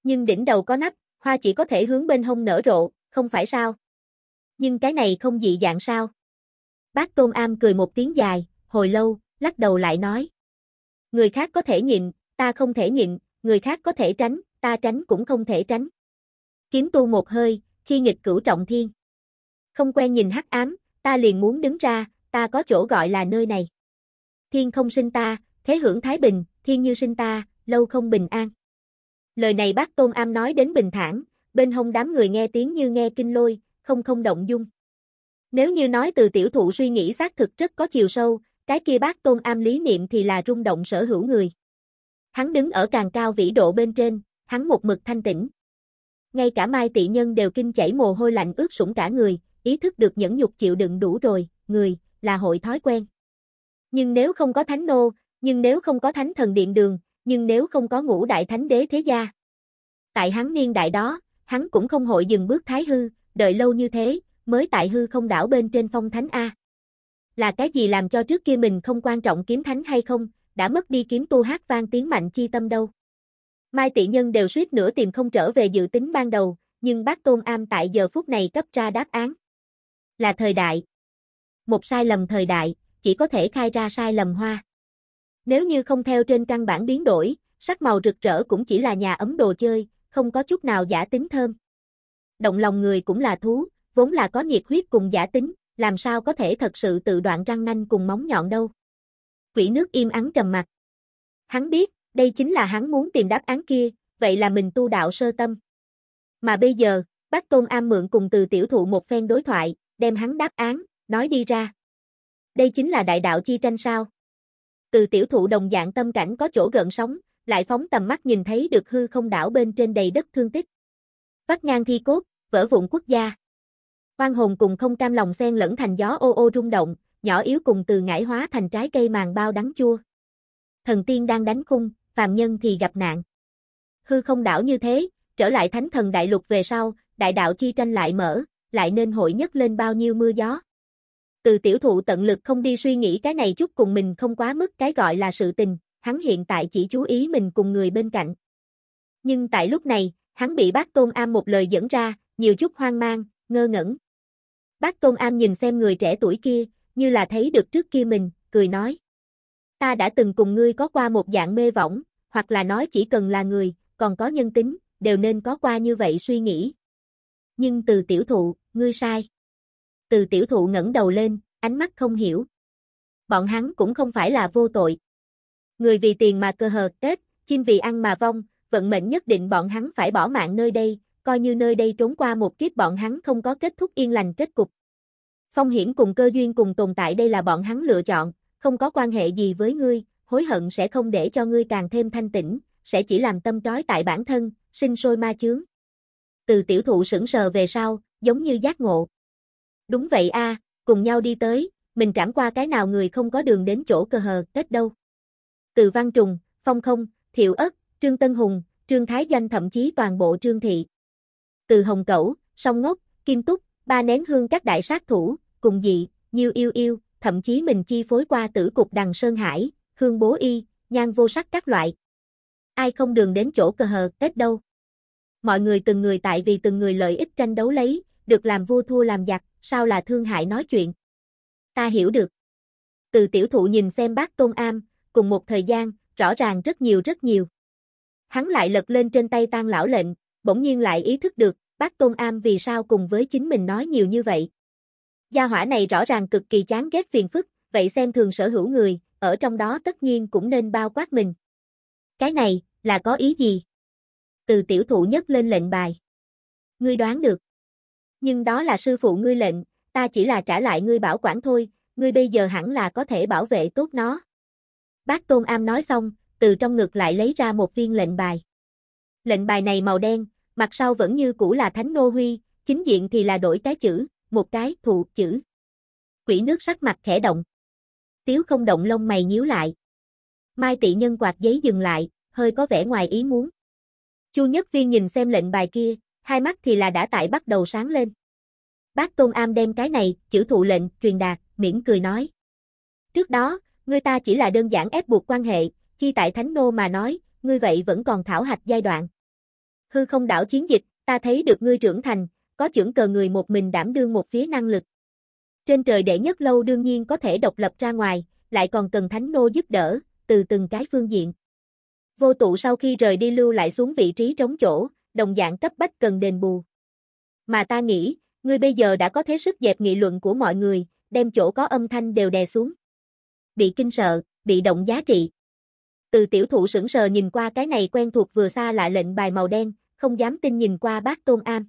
Nhưng đỉnh đầu có nắp, hoa chỉ có thể hướng bên hông nở rộ, không phải sao? Nhưng cái này không dị dạng sao? Bác Tôn Am cười một tiếng dài, hồi lâu, lắc đầu lại nói. Người khác có thể nhịn, ta không thể nhịn, người khác có thể tránh, ta tránh cũng không thể tránh. Kiếm tu một hơi, khi nghịch cửu trọng thiên. Không quen nhìn hắc ám, ta liền muốn đứng ra, ta có chỗ gọi là nơi này. Thiên không sinh ta, thế hưởng thái bình, thiên như sinh ta, lâu không bình an. Lời này bác Tôn Am nói đến bình thản, bên hông đám người nghe tiếng như nghe kinh lôi, không không động dung. Nếu như nói từ tiểu thụ suy nghĩ xác thực rất có chiều sâu, cái kia bác tôn am lý niệm thì là rung động sở hữu người. Hắn đứng ở càng cao vĩ độ bên trên, hắn một mực thanh tĩnh. Ngay cả Mai Tị Nhân đều kinh chảy mồ hôi lạnh ướt sũng cả người, ý thức được nhẫn nhục chịu đựng đủ rồi, người, là hội thói quen. Nhưng nếu không có thánh nô, nhưng nếu không có thánh thần điện đường, nhưng nếu không có ngũ đại thánh đế thế gia. Tại hắn niên đại đó, hắn cũng không hội dừng bước thái hư, đợi lâu như thế, mới tại hư không đảo bên trên phong thánh A. Là cái gì làm cho trước kia mình không quan trọng kiếm thánh hay không, đã mất đi kiếm tu hát vang tiếng mạnh chi tâm đâu. Mai tị nhân đều suýt nửa tìm không trở về dự tính ban đầu, nhưng bác Tôn Am tại giờ phút này cấp ra đáp án. Là thời đại. Một sai lầm thời đại, chỉ có thể khai ra sai lầm hoa. Nếu như không theo trên căn bản biến đổi, sắc màu rực rỡ cũng chỉ là nhà ấm đồ chơi, không có chút nào giả tính thơm. Động lòng người cũng là thú, vốn là có nhiệt huyết cùng giả tính, làm sao có thể thật sự tự đoạn răng nanh cùng móng nhọn đâu. Quỷ nước im ắng trầm mặt. Hắn biết, đây chính là hắn muốn tìm đáp án kia, vậy là mình tu đạo sơ tâm. Mà bây giờ, bác Tôn Am mượn cùng từ tiểu thụ một phen đối thoại, đem hắn đáp án, nói đi ra. Đây chính là đại đạo chi tranh sao. Từ tiểu thụ đồng dạng tâm cảnh có chỗ gợn sóng, lại phóng tầm mắt nhìn thấy được hư không đảo bên trên đầy đất thương tích. phát ngang thi cốt, vỡ vụn quốc gia. Oan hồn cùng không cam lòng xen lẫn thành gió ô ô rung động, nhỏ yếu cùng từ ngải hóa thành trái cây màng bao đắng chua. Thần tiên đang đánh khung, phàm nhân thì gặp nạn. Hư không đảo như thế, trở lại thánh thần đại lục về sau, đại đạo chi tranh lại mở, lại nên hội nhất lên bao nhiêu mưa gió. Từ tiểu thụ tận lực không đi suy nghĩ cái này chút cùng mình không quá mức cái gọi là sự tình, hắn hiện tại chỉ chú ý mình cùng người bên cạnh. Nhưng tại lúc này, hắn bị bác Tôn Am một lời dẫn ra, nhiều chút hoang mang, ngơ ngẩn. Bác Tôn Am nhìn xem người trẻ tuổi kia, như là thấy được trước kia mình, cười nói. Ta đã từng cùng ngươi có qua một dạng mê võng, hoặc là nói chỉ cần là người, còn có nhân tính, đều nên có qua như vậy suy nghĩ. Nhưng từ tiểu thụ, ngươi sai. Từ tiểu thụ ngẩng đầu lên, ánh mắt không hiểu. Bọn hắn cũng không phải là vô tội. Người vì tiền mà cơ hờ tết, chim vì ăn mà vong, vận mệnh nhất định bọn hắn phải bỏ mạng nơi đây, coi như nơi đây trốn qua một kiếp bọn hắn không có kết thúc yên lành kết cục. Phong hiểm cùng cơ duyên cùng tồn tại đây là bọn hắn lựa chọn, không có quan hệ gì với ngươi, hối hận sẽ không để cho ngươi càng thêm thanh tĩnh, sẽ chỉ làm tâm trói tại bản thân, sinh sôi ma chướng. Từ tiểu thụ sững sờ về sau, giống như giác ngộ. Đúng vậy a, cùng nhau đi tới, mình trảm qua cái nào người không có đường đến chỗ cơ hờ, kết đâu. Từ Văn Trùng, Phong Không, Thiệu ất Trương Tân Hùng, Trương Thái Danh thậm chí toàn bộ Trương Thị từ hồng cẩu, song ngốc, kim túc, ba nén hương các đại sát thủ, cùng dị, nhiêu yêu yêu, thậm chí mình chi phối qua tử cục đằng Sơn Hải, hương bố y, nhan vô sắc các loại. Ai không đường đến chỗ cờ hờ, ít đâu. Mọi người từng người tại vì từng người lợi ích tranh đấu lấy, được làm vua thua làm giặc, sao là thương hại nói chuyện. Ta hiểu được. Từ tiểu thụ nhìn xem bác Tôn Am, cùng một thời gian, rõ ràng rất nhiều rất nhiều. Hắn lại lật lên trên tay tan lão lệnh, bỗng nhiên lại ý thức được, bác Tôn Am vì sao cùng với chính mình nói nhiều như vậy. Gia hỏa này rõ ràng cực kỳ chán ghét phiền phức, vậy xem thường sở hữu người, ở trong đó tất nhiên cũng nên bao quát mình. Cái này, là có ý gì? Từ tiểu thụ nhất lên lệnh bài. Ngươi đoán được. Nhưng đó là sư phụ ngươi lệnh, ta chỉ là trả lại ngươi bảo quản thôi, ngươi bây giờ hẳn là có thể bảo vệ tốt nó. Bác Tôn Am nói xong, từ trong ngực lại lấy ra một viên lệnh bài. Lệnh bài này màu đen, mặt sau vẫn như cũ là Thánh Nô Huy, chính diện thì là đổi cái chữ, một cái thụ chữ. Quỷ nước sắc mặt khẽ động. Tiếu không động lông mày nhíu lại. Mai tị nhân quạt giấy dừng lại, hơi có vẻ ngoài ý muốn. Chu Nhất Viên nhìn xem lệnh bài kia, hai mắt thì là đã tại bắt đầu sáng lên. Bác Tôn Am đem cái này, chữ thụ lệnh, truyền đạt, miễn cười nói. Trước đó, người ta chỉ là đơn giản ép buộc quan hệ, chi tại Thánh Nô mà nói, ngươi vậy vẫn còn thảo hạch giai đoạn. Hư không đảo chiến dịch, ta thấy được ngươi trưởng thành, có trưởng cờ người một mình đảm đương một phía năng lực. Trên trời đệ nhất lâu đương nhiên có thể độc lập ra ngoài, lại còn cần thánh nô giúp đỡ, từ từng cái phương diện. Vô tụ sau khi rời đi lưu lại xuống vị trí trống chỗ, đồng dạng cấp bách cần đền bù. Mà ta nghĩ, ngươi bây giờ đã có thế sức dẹp nghị luận của mọi người, đem chỗ có âm thanh đều đè xuống. Bị kinh sợ, bị động giá trị. Từ tiểu thụ sững sờ nhìn qua cái này quen thuộc vừa xa lạ lệnh bài màu đen, không dám tin nhìn qua bác Tôn Am.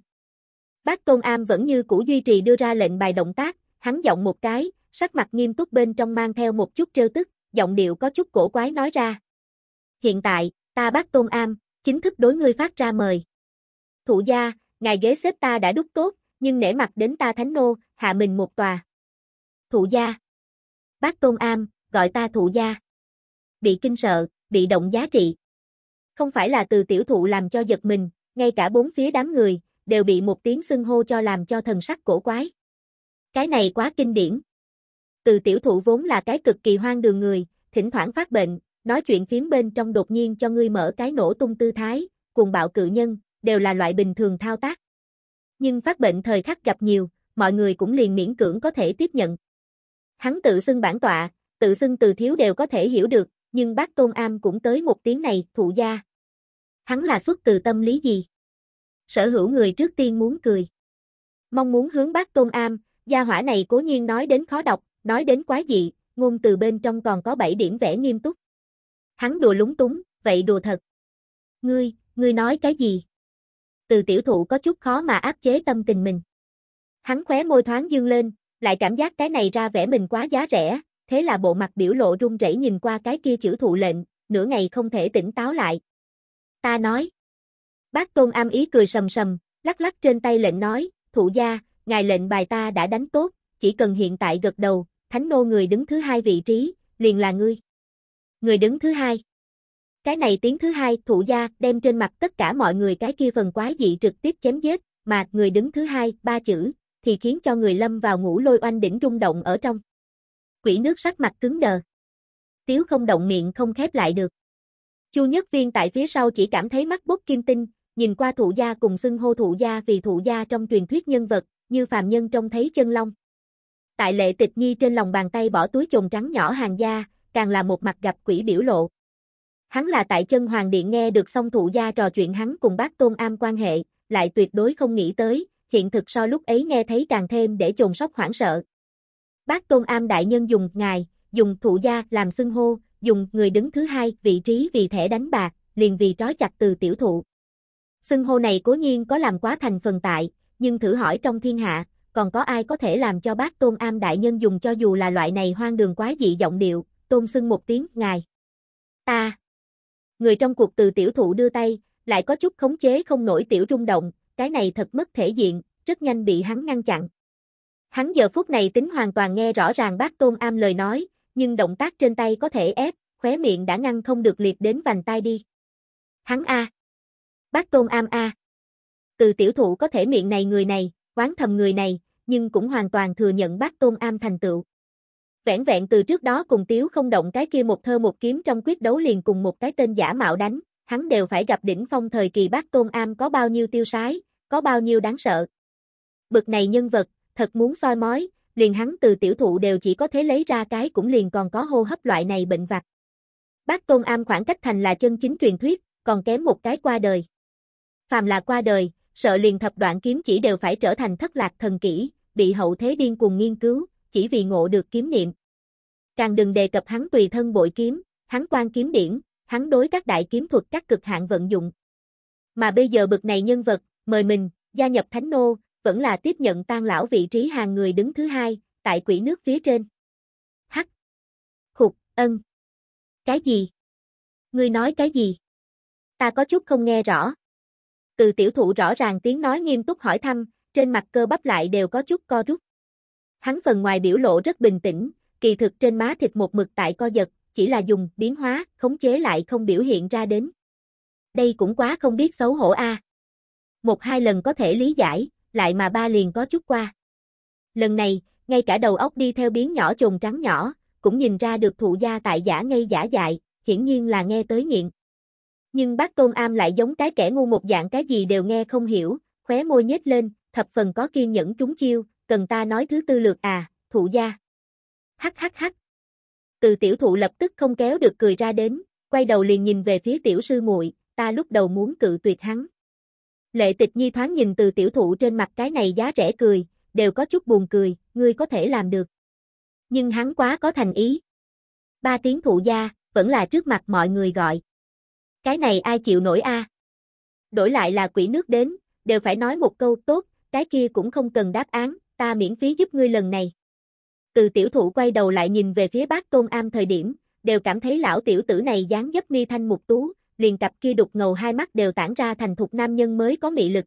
Bác Tôn Am vẫn như cũ duy trì đưa ra lệnh bài động tác, hắn giọng một cái, sắc mặt nghiêm túc bên trong mang theo một chút trêu tức, giọng điệu có chút cổ quái nói ra. Hiện tại, ta bác Tôn Am, chính thức đối ngươi phát ra mời. thủ gia, ngài ghế xếp ta đã đúc tốt, nhưng nể mặt đến ta thánh nô, hạ mình một tòa. thủ gia. Bác Tôn Am, gọi ta thủ gia. Bị kinh sợ, bị động giá trị. Không phải là từ tiểu thụ làm cho giật mình, ngay cả bốn phía đám người, đều bị một tiếng xưng hô cho làm cho thần sắc cổ quái. Cái này quá kinh điển. Từ tiểu thụ vốn là cái cực kỳ hoang đường người, thỉnh thoảng phát bệnh, nói chuyện phiếm bên trong đột nhiên cho ngươi mở cái nổ tung tư thái, cùng bạo cự nhân, đều là loại bình thường thao tác. Nhưng phát bệnh thời khắc gặp nhiều, mọi người cũng liền miễn cưỡng có thể tiếp nhận. Hắn tự xưng bản tọa, tự xưng từ thiếu đều có thể hiểu được, nhưng bác Tôn Am cũng tới một tiếng này, thụ gia, hắn là xuất từ tâm lý gì? Sở hữu người trước tiên muốn cười. Mong muốn hướng bác Tôn Am, gia hỏa này cố nhiên nói đến khó đọc, nói đến quá dị, ngôn từ bên trong còn có 7 điểm vẽ nghiêm túc. Hắn đùa lúng túng, vậy đùa thật. Ngươi, ngươi nói cái gì? Từ tiểu thụ có chút khó mà áp chế tâm tình mình. Hắn khóe môi thoáng dương lên, lại cảm giác cái này ra vẻ mình quá giá rẻ, thế là bộ mặt biểu lộ run rẩy nhìn qua cái kia chữ thụ lệnh, nửa ngày không thể tỉnh táo lại, ta nói. Bác Tôn am ý cười sầm sầm, lắc lắc trên tay lệnh nói, thủ gia, ngài lệnh bài ta đã đánh tốt, chỉ cần hiện tại gật đầu, thánh nô người đứng thứ hai vị trí, liền là ngươi. Người đứng thứ hai. Cái này tiếng thứ hai, thủ gia đem trên mặt tất cả mọi người cái kia phần quái dị trực tiếp chém giết, mà người đứng thứ hai, ba chữ, thì khiến cho người lâm vào ngủ lôi oanh đỉnh rung động ở trong. Quỷ nước sắc mặt cứng đờ. Tiếu không động miệng không khép lại được. Chu nhất viên tại phía sau chỉ cảm thấy mắt bút kim tinh, nhìn qua thụ gia cùng xưng hô thụ gia vì thụ gia trong truyền thuyết nhân vật, như phàm nhân trông thấy chân long. Tại lệ tịch nhi trên lòng bàn tay bỏ túi chồng trắng nhỏ hàng gia, càng là một mặt gặp quỷ biểu lộ. Hắn là tại chân hoàng điện nghe được song thụ gia trò chuyện hắn cùng bác tôn am quan hệ, lại tuyệt đối không nghĩ tới, hiện thực so lúc ấy nghe thấy càng thêm để chồn sóc hoảng sợ. Bác tôn am đại nhân dùng ngài, dùng thụ gia làm xưng hô, dùng người đứng thứ hai vị trí vì thẻ đánh bạc, liền vì trói chặt từ tiểu thụ. Xưng hô này cố nhiên có làm quá thành phần tại, nhưng thử hỏi trong thiên hạ, còn có ai có thể làm cho bác tôn am đại nhân dùng cho dù là loại này hoang đường quá dị giọng điệu, tôn xưng một tiếng, ngài. ta Người trong cuộc từ tiểu thụ đưa tay, lại có chút khống chế không nổi tiểu rung động, cái này thật mất thể diện, rất nhanh bị hắn ngăn chặn. Hắn giờ phút này tính hoàn toàn nghe rõ ràng bác tôn am lời nói, nhưng động tác trên tay có thể ép, khóe miệng đã ngăn không được liệt đến vành tai đi. Hắn A. Bác Tôn Am A. Từ tiểu thụ có thể miệng này người này, quán thầm người này, nhưng cũng hoàn toàn thừa nhận bác Tôn Am thành tựu. Vẹn vẹn từ trước đó cùng tiếu không động cái kia một thơ một kiếm trong quyết đấu liền cùng một cái tên giả mạo đánh, hắn đều phải gặp đỉnh phong thời kỳ bác Tôn Am có bao nhiêu tiêu sái, có bao nhiêu đáng sợ. Bực này nhân vật, thật muốn soi mói, liền hắn từ tiểu thụ đều chỉ có thể lấy ra cái cũng liền còn có hô hấp loại này bệnh vặt. Bác Tôn Am khoảng cách thành là chân chính truyền thuyết, còn kém một cái qua đời. Phàm là qua đời, sợ liền thập đoạn kiếm chỉ đều phải trở thành thất lạc thần kỹ, bị hậu thế điên cùng nghiên cứu, chỉ vì ngộ được kiếm niệm. Càng đừng đề cập hắn tùy thân bội kiếm, hắn quan kiếm điển, hắn đối các đại kiếm thuật các cực hạn vận dụng. Mà bây giờ bực này nhân vật, mời mình, gia nhập Thánh Nô, vẫn là tiếp nhận tan lão vị trí hàng người đứng thứ hai, tại quỹ nước phía trên. Hắc. Khục, ân. Cái gì? Ngươi nói cái gì? Ta có chút không nghe rõ. Từ tiểu thụ rõ ràng tiếng nói nghiêm túc hỏi thăm, trên mặt cơ bắp lại đều có chút co rút. Hắn phần ngoài biểu lộ rất bình tĩnh, kỳ thực trên má thịt một mực tại co giật, chỉ là dùng biến hóa, khống chế lại không biểu hiện ra đến. Đây cũng quá không biết xấu hổ a. Một hai lần có thể lý giải, lại mà ba liền có chút qua. Lần này, ngay cả đầu óc đi theo biến nhỏ trùng trắng nhỏ, cũng nhìn ra được thụ gia tại giả ngây giả dại, hiển nhiên là nghe tới nghiện. Nhưng bác Tôn Am lại giống cái kẻ ngu một dạng cái gì đều nghe không hiểu, khóe môi nhếch lên, thập phần có kiên nhẫn trúng chiêu, cần ta nói thứ tư lượt à, thụ gia. Hắc hắc hắc. Từ tiểu thụ lập tức không kéo được cười ra đến, quay đầu liền nhìn về phía tiểu sư muội, ta lúc đầu muốn cự tuyệt hắn. Lệ tịch nhi thoáng nhìn từ tiểu thụ trên mặt cái này giá rẻ cười, đều có chút buồn cười, ngươi có thể làm được. Nhưng hắn quá có thành ý. Ba tiếng thụ gia, vẫn là trước mặt mọi người gọi. Cái này ai chịu nổi a? Đổi lại là quỷ nước đến, đều phải nói một câu tốt, cái kia cũng không cần đáp án, ta miễn phí giúp ngươi lần này. Từ tiểu thụ quay đầu lại nhìn về phía bác Tôn Am thời điểm, đều cảm thấy lão tiểu tử này dáng dấp mi thanh mục tú, liền cặp kia đục ngầu hai mắt đều tản ra thành thục nam nhân mới có mị lực.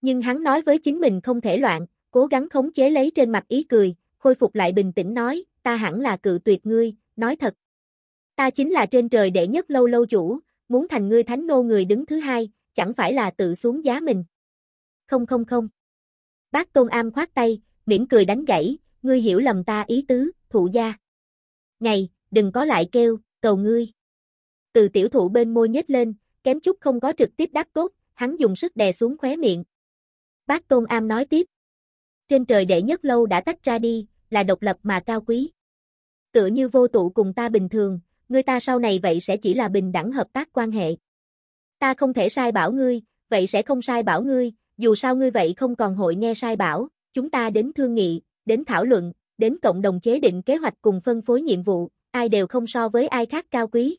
Nhưng hắn nói với chính mình không thể loạn, cố gắng khống chế lấy trên mặt ý cười, khôi phục lại bình tĩnh nói, ta hẳn là cự tuyệt ngươi, nói thật. Ta chính là trên trời đệ nhất lâu lâu chủ, muốn thành ngươi thánh nô người đứng thứ hai, chẳng phải là tự xuống giá mình. Không không không. Bác Tôn Am khoát tay, mỉm cười đánh gãy, ngươi hiểu lầm ta ý tứ, thụ gia. Ngày, đừng có lại kêu, cầu ngươi từ tiểu thụ bên môi nhếch lên, kém chút không có trực tiếp đắc cốt, hắn dùng sức đè xuống khóe miệng. Bác Tôn Am nói tiếp. Trên trời đệ nhất lâu đã tách ra đi, là độc lập mà cao quý. Tựa như vô tụ cùng ta bình thường, người ta sau này vậy sẽ chỉ là bình đẳng hợp tác quan hệ. Ta không thể sai bảo ngươi, vậy sẽ không sai bảo ngươi, dù sao ngươi vậy không còn hội nghe sai bảo, chúng ta đến thương nghị, đến thảo luận, đến cộng đồng chế định kế hoạch cùng phân phối nhiệm vụ, ai đều không so với ai khác cao quý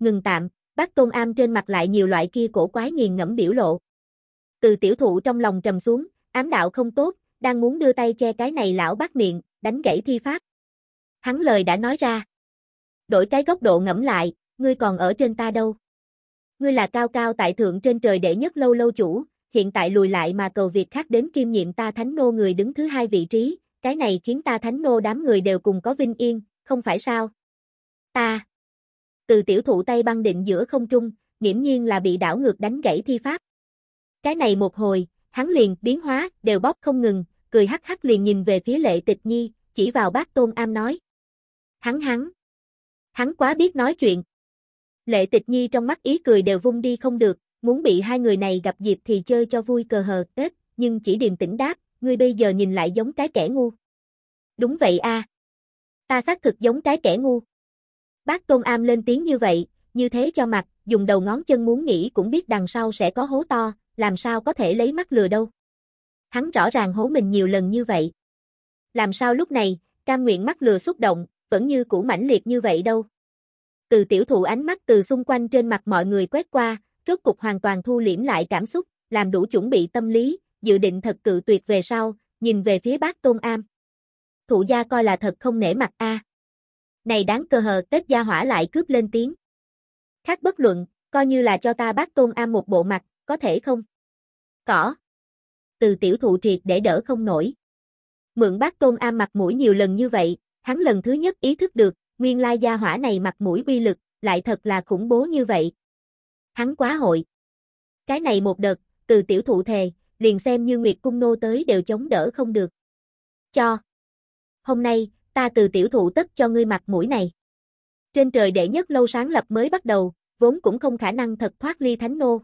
ngừng tạm, bác Tôn Am trên mặt lại nhiều loại kia cổ quái nghiền ngẫm biểu lộ. Từ tiểu thụ trong lòng trầm xuống, ám đạo không tốt, đang muốn đưa tay che cái này lão bác miệng, đánh gãy thi pháp. Hắn lời đã nói ra. Đổi cái góc độ ngẫm lại, ngươi còn ở trên ta đâu. Ngươi là cao cao tại thượng trên trời đệ nhất lâu lâu chủ, hiện tại lùi lại mà cầu việc khác đến kim nhiệm ta thánh nô người đứng thứ hai vị trí, cái này khiến ta thánh nô đám người đều cùng có vinh yên, không phải sao? Ta, từ tiểu thụ tay băng định giữa không trung, nghiễm nhiên là bị đảo ngược đánh gãy thi pháp. Cái này một hồi, hắn liền biến hóa, đều bóp không ngừng, cười hắc hắc liền nhìn về phía lệ tịch nhi, chỉ vào bác tôn am nói. Hắn hắn. Hắn quá biết nói chuyện. Lệ tịch nhi trong mắt ý cười đều vung đi không được, muốn bị hai người này gặp dịp thì chơi cho vui cờ hờ tết, nhưng chỉ điềm tĩnh đáp, ngươi bây giờ nhìn lại giống cái kẻ ngu. Đúng vậy a Ta xác thực giống cái kẻ ngu. Bác Tôn Am lên tiếng như vậy, như thế cho mặt, dùng đầu ngón chân muốn nghĩ cũng biết đằng sau sẽ có hố to, làm sao có thể lấy mắt lừa đâu. Hắn rõ ràng hố mình nhiều lần như vậy. Làm sao lúc này, cam nguyện mắt lừa xúc động, vẫn như cũ mãnh liệt như vậy đâu. Từ tiểu thụ ánh mắt từ xung quanh trên mặt mọi người quét qua, rốt cục hoàn toàn thu liễm lại cảm xúc, làm đủ chuẩn bị tâm lý, dự định thật cự tuyệt về sau, nhìn về phía bác Tôn Am. Thụ gia coi là thật không nể mặt a. À này đáng cơ hờ tết gia hỏa lại cướp lên tiếng. Khác bất luận, coi như là cho ta bác tôn am một bộ mặt, có thể không? Cỏ. Từ tiểu thụ triệt để đỡ không nổi. Mượn bác tôn am mặt mũi nhiều lần như vậy, hắn lần thứ nhất ý thức được, nguyên lai gia hỏa này mặt mũi uy lực, lại thật là khủng bố như vậy. Hắn quá hội. Cái này một đợt, từ tiểu thụ thề, liền xem như Nguyệt Cung Nô tới đều chống đỡ không được. Cho. Hôm nay, ta từ tiểu thụ tất cho ngươi mặt mũi này. Trên trời đệ nhất lâu sáng lập mới bắt đầu, vốn cũng không khả năng thật thoát ly thánh nô.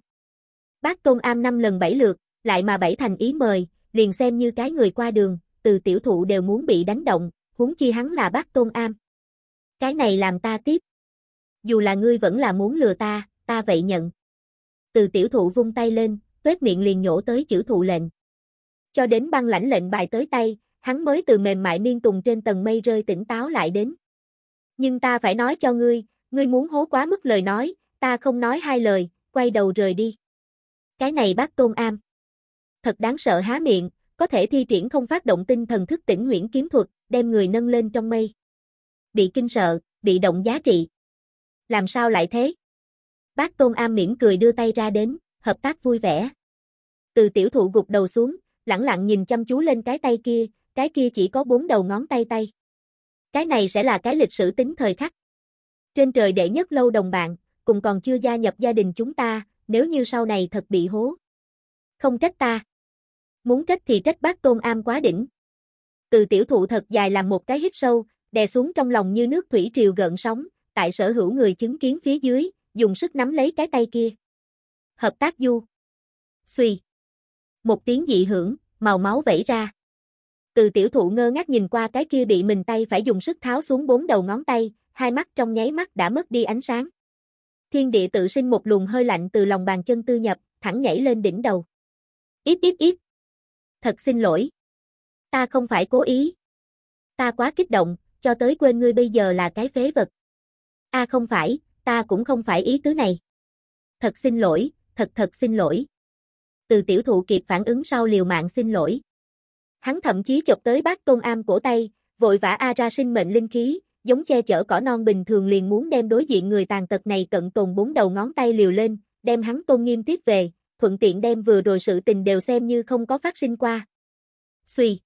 Bác Tôn Am năm lần bảy lượt, lại mà bảy thành ý mời, liền xem như cái người qua đường, từ tiểu thụ đều muốn bị đánh động, huống chi hắn là bác Tôn Am. Cái này làm ta tiếp. Dù là ngươi vẫn là muốn lừa ta, ta vậy nhận. Từ tiểu thụ vung tay lên, tuyết miệng liền nhổ tới chữ thụ lệnh. Cho đến băng lãnh lệnh bài tới tay, hắn mới từ mềm mại miên tùng trên tầng mây rơi tỉnh táo lại đến. Nhưng ta phải nói cho ngươi, ngươi muốn hố quá mức lời nói, ta không nói hai lời, quay đầu rời đi. Cái này bác Tôn Am. Thật đáng sợ há miệng, có thể thi triển không phát động tinh thần thức tỉnh nguyễn kiếm thuật, đem người nâng lên trong mây. Bị kinh sợ, bị động giá trị. Làm sao lại thế? Bác Tôn Am mỉm cười đưa tay ra đến, hợp tác vui vẻ. Từ tiểu thụ gục đầu xuống, lẳng lặng nhìn chăm chú lên cái tay kia, cái kia chỉ có bốn đầu ngón tay tay. Cái này sẽ là cái lịch sử tính thời khắc. Trên trời đệ nhất lâu đồng bạn, cùng còn chưa gia nhập gia đình chúng ta, nếu như sau này thật bị hố. Không trách ta. Muốn trách thì trách bác tôn am quá đỉnh. Từ tiểu thụ thật dài làm một cái hít sâu, đè xuống trong lòng như nước thủy triều gợn sóng, tại sở hữu người chứng kiến phía dưới, dùng sức nắm lấy cái tay kia. Hợp tác du. Xuy. Một tiếng dị hưởng, màu máu vẩy ra. Từ tiểu thụ ngơ ngác nhìn qua cái kia bị mình tay phải dùng sức tháo xuống bốn đầu ngón tay, hai mắt trong nháy mắt đã mất đi ánh sáng. Thiên địa tự sinh một luồng hơi lạnh từ lòng bàn chân tư nhập, thẳng nhảy lên đỉnh đầu. Ít ít ít. Thật xin lỗi. Ta không phải cố ý. Ta quá kích động, cho tới quên ngươi bây giờ là cái phế vật. A không phải, ta cũng không phải ý tứ này. Thật xin lỗi, thật thật xin lỗi. Từ tiểu thụ kịp phản ứng sau liều mạng xin lỗi. Hắn thậm chí chụp tới bát công am cổ tay, vội vã a ra sinh mệnh linh khí, giống che chở cỏ non bình thường liền muốn đem đối diện người tàn tật này cận tồn bốn đầu ngón tay liều lên, đem hắn tôn nghiêm tiếp về, thuận tiện đem vừa rồi sự tình đều xem như không có phát sinh qua. Xùy.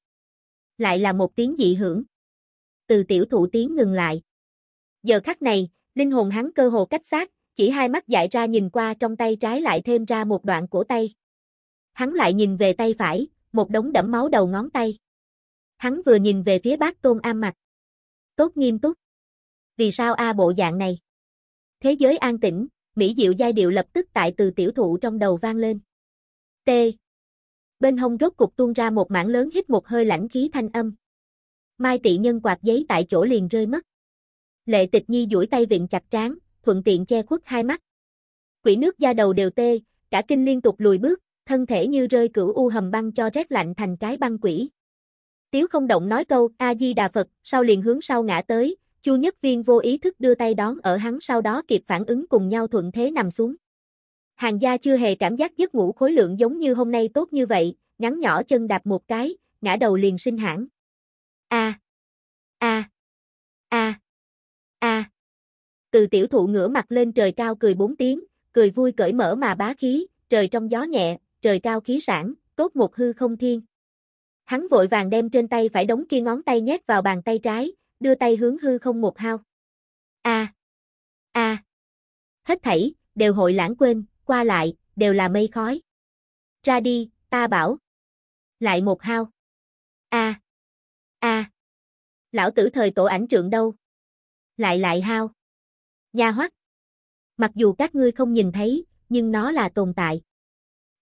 Lại là một tiếng dị hưởng. Từ tiểu thụ tiếng ngừng lại. Giờ khắc này, linh hồn hắn cơ hồ cách xác, chỉ hai mắt dại ra nhìn qua trong tay trái lại thêm ra một đoạn cổ tay. Hắn lại nhìn về tay phải, một đống đẫm máu đầu ngón tay. Hắn vừa nhìn về phía bác Tôn Am mặt. Tốt nghiêm túc. Vì sao A bộ dạng này? Thế giới an tĩnh, mỹ diệu giai điệu lập tức tại từ tiểu thụ trong đầu vang lên. T. Bên hông rốt cục tuôn ra một mảng lớn hít một hơi lãnh khí thanh âm. Mai tị nhân quạt giấy tại chỗ liền rơi mất. Lệ tịch nhi duỗi tay viện chặt tráng, thuận tiện che khuất hai mắt. Quỷ nước da đầu đều tê, cả kinh liên tục lùi bước, thân thể như rơi cửu u hầm băng cho rét lạnh thành cái băng quỷ. Tiếu không động nói câu A-di-đà Phật, sau liền hướng sau ngã tới, Chu Nhất Viên vô ý thức đưa tay đón ở hắn sau đó kịp phản ứng cùng nhau thuận thế nằm xuống. Hàng gia chưa hề cảm giác giấc ngủ khối lượng giống như hôm nay tốt như vậy, ngắn nhỏ chân đạp một cái, ngã đầu liền sinh hãn. A. A. A. A. Từ tiểu thụ ngửa mặt lên trời cao cười bốn tiếng, cười vui cởi mở mà bá khí, trời trong gió nhẹ, trời cao khí sản, cốt một hư không thiên. Hắn vội vàng đem trên tay phải đống kia ngón tay nhét vào bàn tay trái, đưa tay hướng hư không một hao. A. A. Hết thảy, đều hội lãng quên, qua lại, đều là mây khói. Ra đi, ta bảo. Lại một hao. A. A. Lão tử thời tổ ảnh trượng đâu? Lại lại hao. Nha hoắc. Mặc dù các ngươi không nhìn thấy, nhưng nó là tồn tại.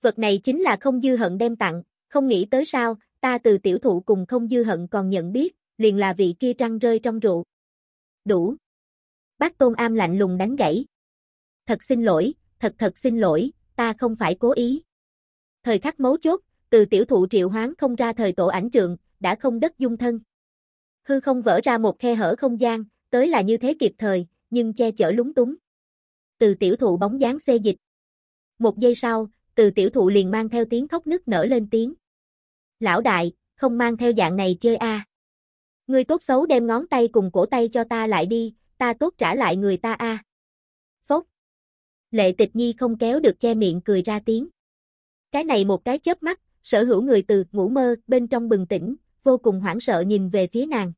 Vật này chính là không dư hận đem tặng, không nghĩ tới sao, ta từ tiểu thụ cùng không dư hận còn nhận biết, liền là vị kia trăng rơi trong rượu. Đủ. Bác Tôn Am lạnh lùng đánh gãy. Thật xin lỗi, thật thật xin lỗi, ta không phải cố ý. Thời khắc mấu chốt, từ tiểu thụ triệu hoán không ra thời tổ ảnh trường, đã không đất dung thân. Hư không vỡ ra một khe hở không gian, tới là như thế kịp thời, nhưng che chở lúng túng. Từ tiểu thụ bóng dáng xê dịch. Một giây sau, từ tiểu thụ liền mang theo tiếng khóc nức nở lên tiếng. Lão đại, không mang theo dạng này chơi a. À. Ngươi tốt xấu đem ngón tay cùng cổ tay cho ta lại đi, ta tốt trả lại người ta a. À. Phốc. Lệ tịch nhi không kéo được che miệng cười ra tiếng. Cái này một cái chớp mắt, sở hữu người từ ngủ mơ bên trong bừng tỉnh, vô cùng hoảng sợ nhìn về phía nàng.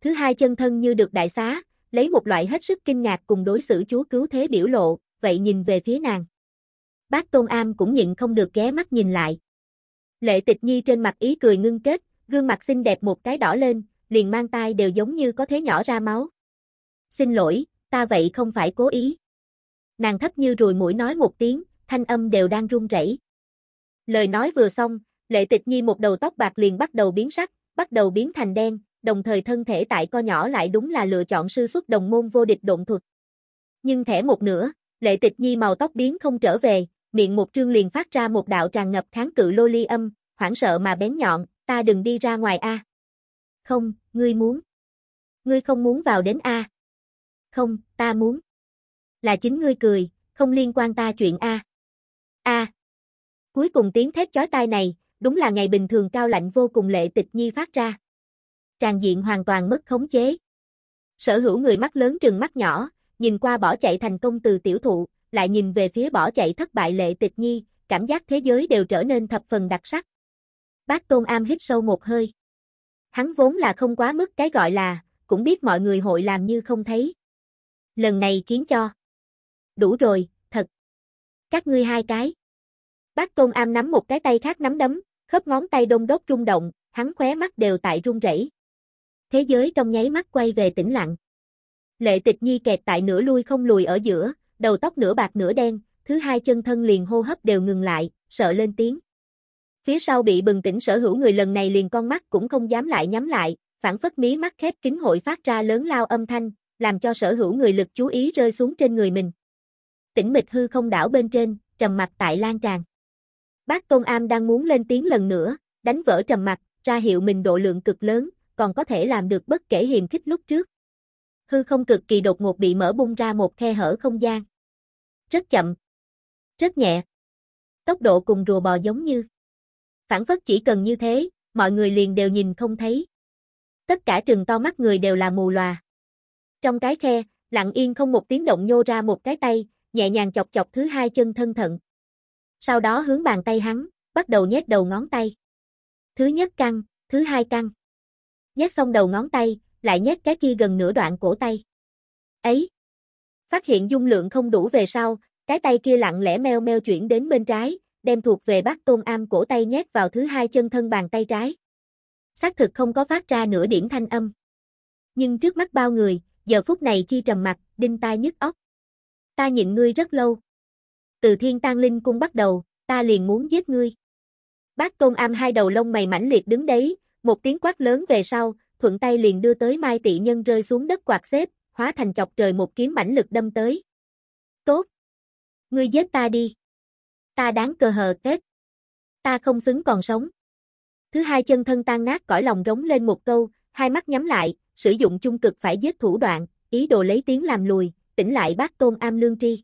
Thứ hai chân thân như được đại xá, lấy một loại hết sức kinh ngạc cùng đối xử chúa cứu thế biểu lộ, vậy nhìn về phía nàng bác Tôn Am cũng nhịn không được ghé mắt nhìn lại. Lệ tịch nhi trên mặt ý cười ngưng kết, gương mặt xinh đẹp một cái đỏ lên, liền mang tay đều giống như có thế nhỏ ra máu. Xin lỗi, ta vậy không phải cố ý. Nàng thấp như rùi mũi nói một tiếng, thanh âm đều đang run rẩy. Lời nói vừa xong, lệ tịch nhi một đầu tóc bạc liền bắt đầu biến sắc, bắt đầu biến thành đen, đồng thời thân thể tại co nhỏ lại đúng là lựa chọn sư xuất đồng môn vô địch độn thuật. Nhưng thẻ một nửa, lệ tịch nhi màu tóc biến không trở về, miệng một trương liền phát ra một đạo tràn ngập kháng cự lô ly âm, hoảng sợ mà bén nhọn, ta đừng đi ra ngoài a. Không, ngươi muốn. Ngươi không muốn vào đến a. Không, ta muốn. Là chính ngươi cười, không liên quan ta chuyện a. A. Cuối cùng tiếng thét chói tai này, đúng là ngày bình thường cao lạnh vô cùng lệ tịch nhi phát ra. tràn diện hoàn toàn mất khống chế. Sở hữu người mắt lớn trừng mắt nhỏ, nhìn qua bỏ chạy thành công từ tiểu thụ, lại nhìn về phía bỏ chạy thất bại lệ tịch nhi, cảm giác thế giới đều trở nên thập phần đặc sắc. Bác Tôn Am hít sâu một hơi. Hắn vốn là không quá mức cái gọi là, cũng biết mọi người hội làm như không thấy. Lần này khiến cho. Đủ rồi, thật. Các ngươi hai cái. Bác Tôn Am nắm một cái tay khác nắm đấm, khớp ngón tay đông đốt rung động, hắn khóe mắt đều tại run rẩy. Thế giới trong nháy mắt quay về tĩnh lặng. Lệ tịch nhi kẹt tại nửa lui không lùi ở giữa, đầu tóc nửa bạc nửa đen, thứ hai chân thân liền hô hấp đều ngừng lại, sợ lên tiếng. Phía sau bị bừng tỉnh sở hữu người lần này liền con mắt cũng không dám lại nhắm lại, phản phất mí mắt khép kín hội phát ra lớn lao âm thanh, làm cho sở hữu người lực chú ý rơi xuống trên người mình. tỉnh mịch hư không đảo bên trên, trầm mặt tại lan tràn. Bác Tôn Am đang muốn lên tiếng lần nữa, đánh vỡ trầm mặt, ra hiệu mình độ lượng cực lớn, còn có thể làm được bất kể hiềm khích lúc trước. Hư không cực kỳ đột ngột bị mở bung ra một khe hở không gian rất chậm, rất nhẹ. Tốc độ cùng rùa bò giống như. Phản phất chỉ cần như thế, mọi người liền đều nhìn không thấy. Tất cả trừng to mắt người đều là mù lòa. Trong cái khe, lặng yên không một tiếng động nhô ra một cái tay, nhẹ nhàng chọc chọc thứ hai chân thân thận. Sau đó hướng bàn tay hắn, bắt đầu nhét đầu ngón tay. Thứ nhất căng, thứ hai căng. Nhét xong đầu ngón tay, lại nhét cái kia gần nửa đoạn cổ tay. Ấy! Phát hiện dung lượng không đủ về sau, cái tay kia lặng lẽ meo meo chuyển đến bên trái, đem thuộc về bác tôn am cổ tay nhét vào thứ hai chân thân bàn tay trái. Xác thực không có phát ra nửa điểm thanh âm. Nhưng trước mắt bao người, giờ phút này chi trầm mặt, đinh tai nhức óc. Ta nhịn ngươi rất lâu. Từ thiên tang linh cung bắt đầu, ta liền muốn giết ngươi. Bác tôn am hai đầu lông mày mãnh liệt đứng đấy, một tiếng quát lớn về sau, thuận tay liền đưa tới mai tị nhân rơi xuống đất quạt xếp, hóa thành chọc trời một kiếm mãnh lực đâm tới. Tốt! Ngươi giết ta đi! Ta đáng cơ hờ kết! Ta không xứng còn sống! Thứ hai chân thân tan nát cõi lòng rống lên một câu, hai mắt nhắm lại, sử dụng chung cực phải giết thủ đoạn, ý đồ lấy tiếng làm lùi, tỉnh lại bác tôn am lương tri.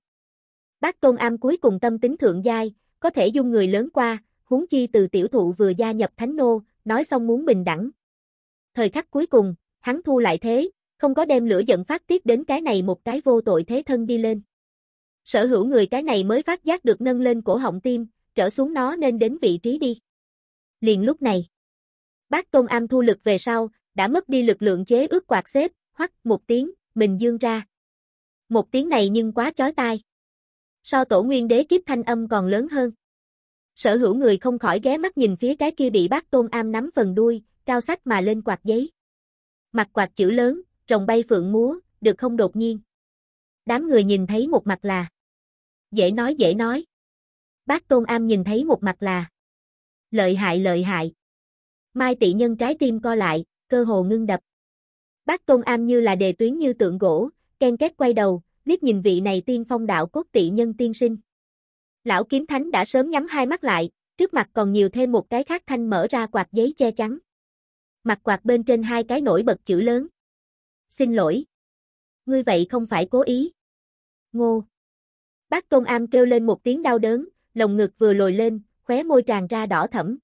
Bác tôn am cuối cùng tâm tính thượng giai, có thể dung người lớn qua, huống chi từ tiểu thụ vừa gia nhập thánh nô, nói xong muốn bình đẳng. Thời khắc cuối cùng, hắn thu lại thế, không có đem lửa giận phát tiết đến cái này một cái vô tội thế thân đi lên. Sở hữu người cái này mới phát giác được nâng lên cổ họng tim, trở xuống nó nên đến vị trí đi. Liền lúc này, bác Tôn Am thu lực về sau, đã mất đi lực lượng chế ước quạt xếp, hoắc một tiếng, mình dương ra. Một tiếng này nhưng quá chói tai. So tổ nguyên đế kiếp thanh âm còn lớn hơn. Sở hữu người không khỏi ghé mắt nhìn phía cái kia bị bác Tôn Am nắm phần đuôi, cao sách mà lên quạt giấy. Mặt quạt chữ lớn, rồng bay phượng múa, được không đột nhiên. Đám người nhìn thấy một mặt là Dễ nói dễ nói. Bác Tôn Am nhìn thấy một mặt là Lợi hại lợi hại. Mai tị nhân trái tim co lại, cơ hồ ngưng đập. Bác Tôn Am như là đề tuyến như tượng gỗ, ken két quay đầu, liếc nhìn vị này tiên phong đạo cốt tị nhân tiên sinh. Lão kiếm thánh đã sớm nhắm hai mắt lại, trước mặt còn nhiều thêm một cái khác thanh mở ra quạt giấy che chắn. Mặt quạt bên trên hai cái nổi bật chữ lớn. Xin lỗi. Ngươi vậy không phải cố ý. Ngô. Bác Tôn Am kêu lên một tiếng đau đớn, lồng ngực vừa lồi lên, khóe môi tràn ra đỏ thẫm.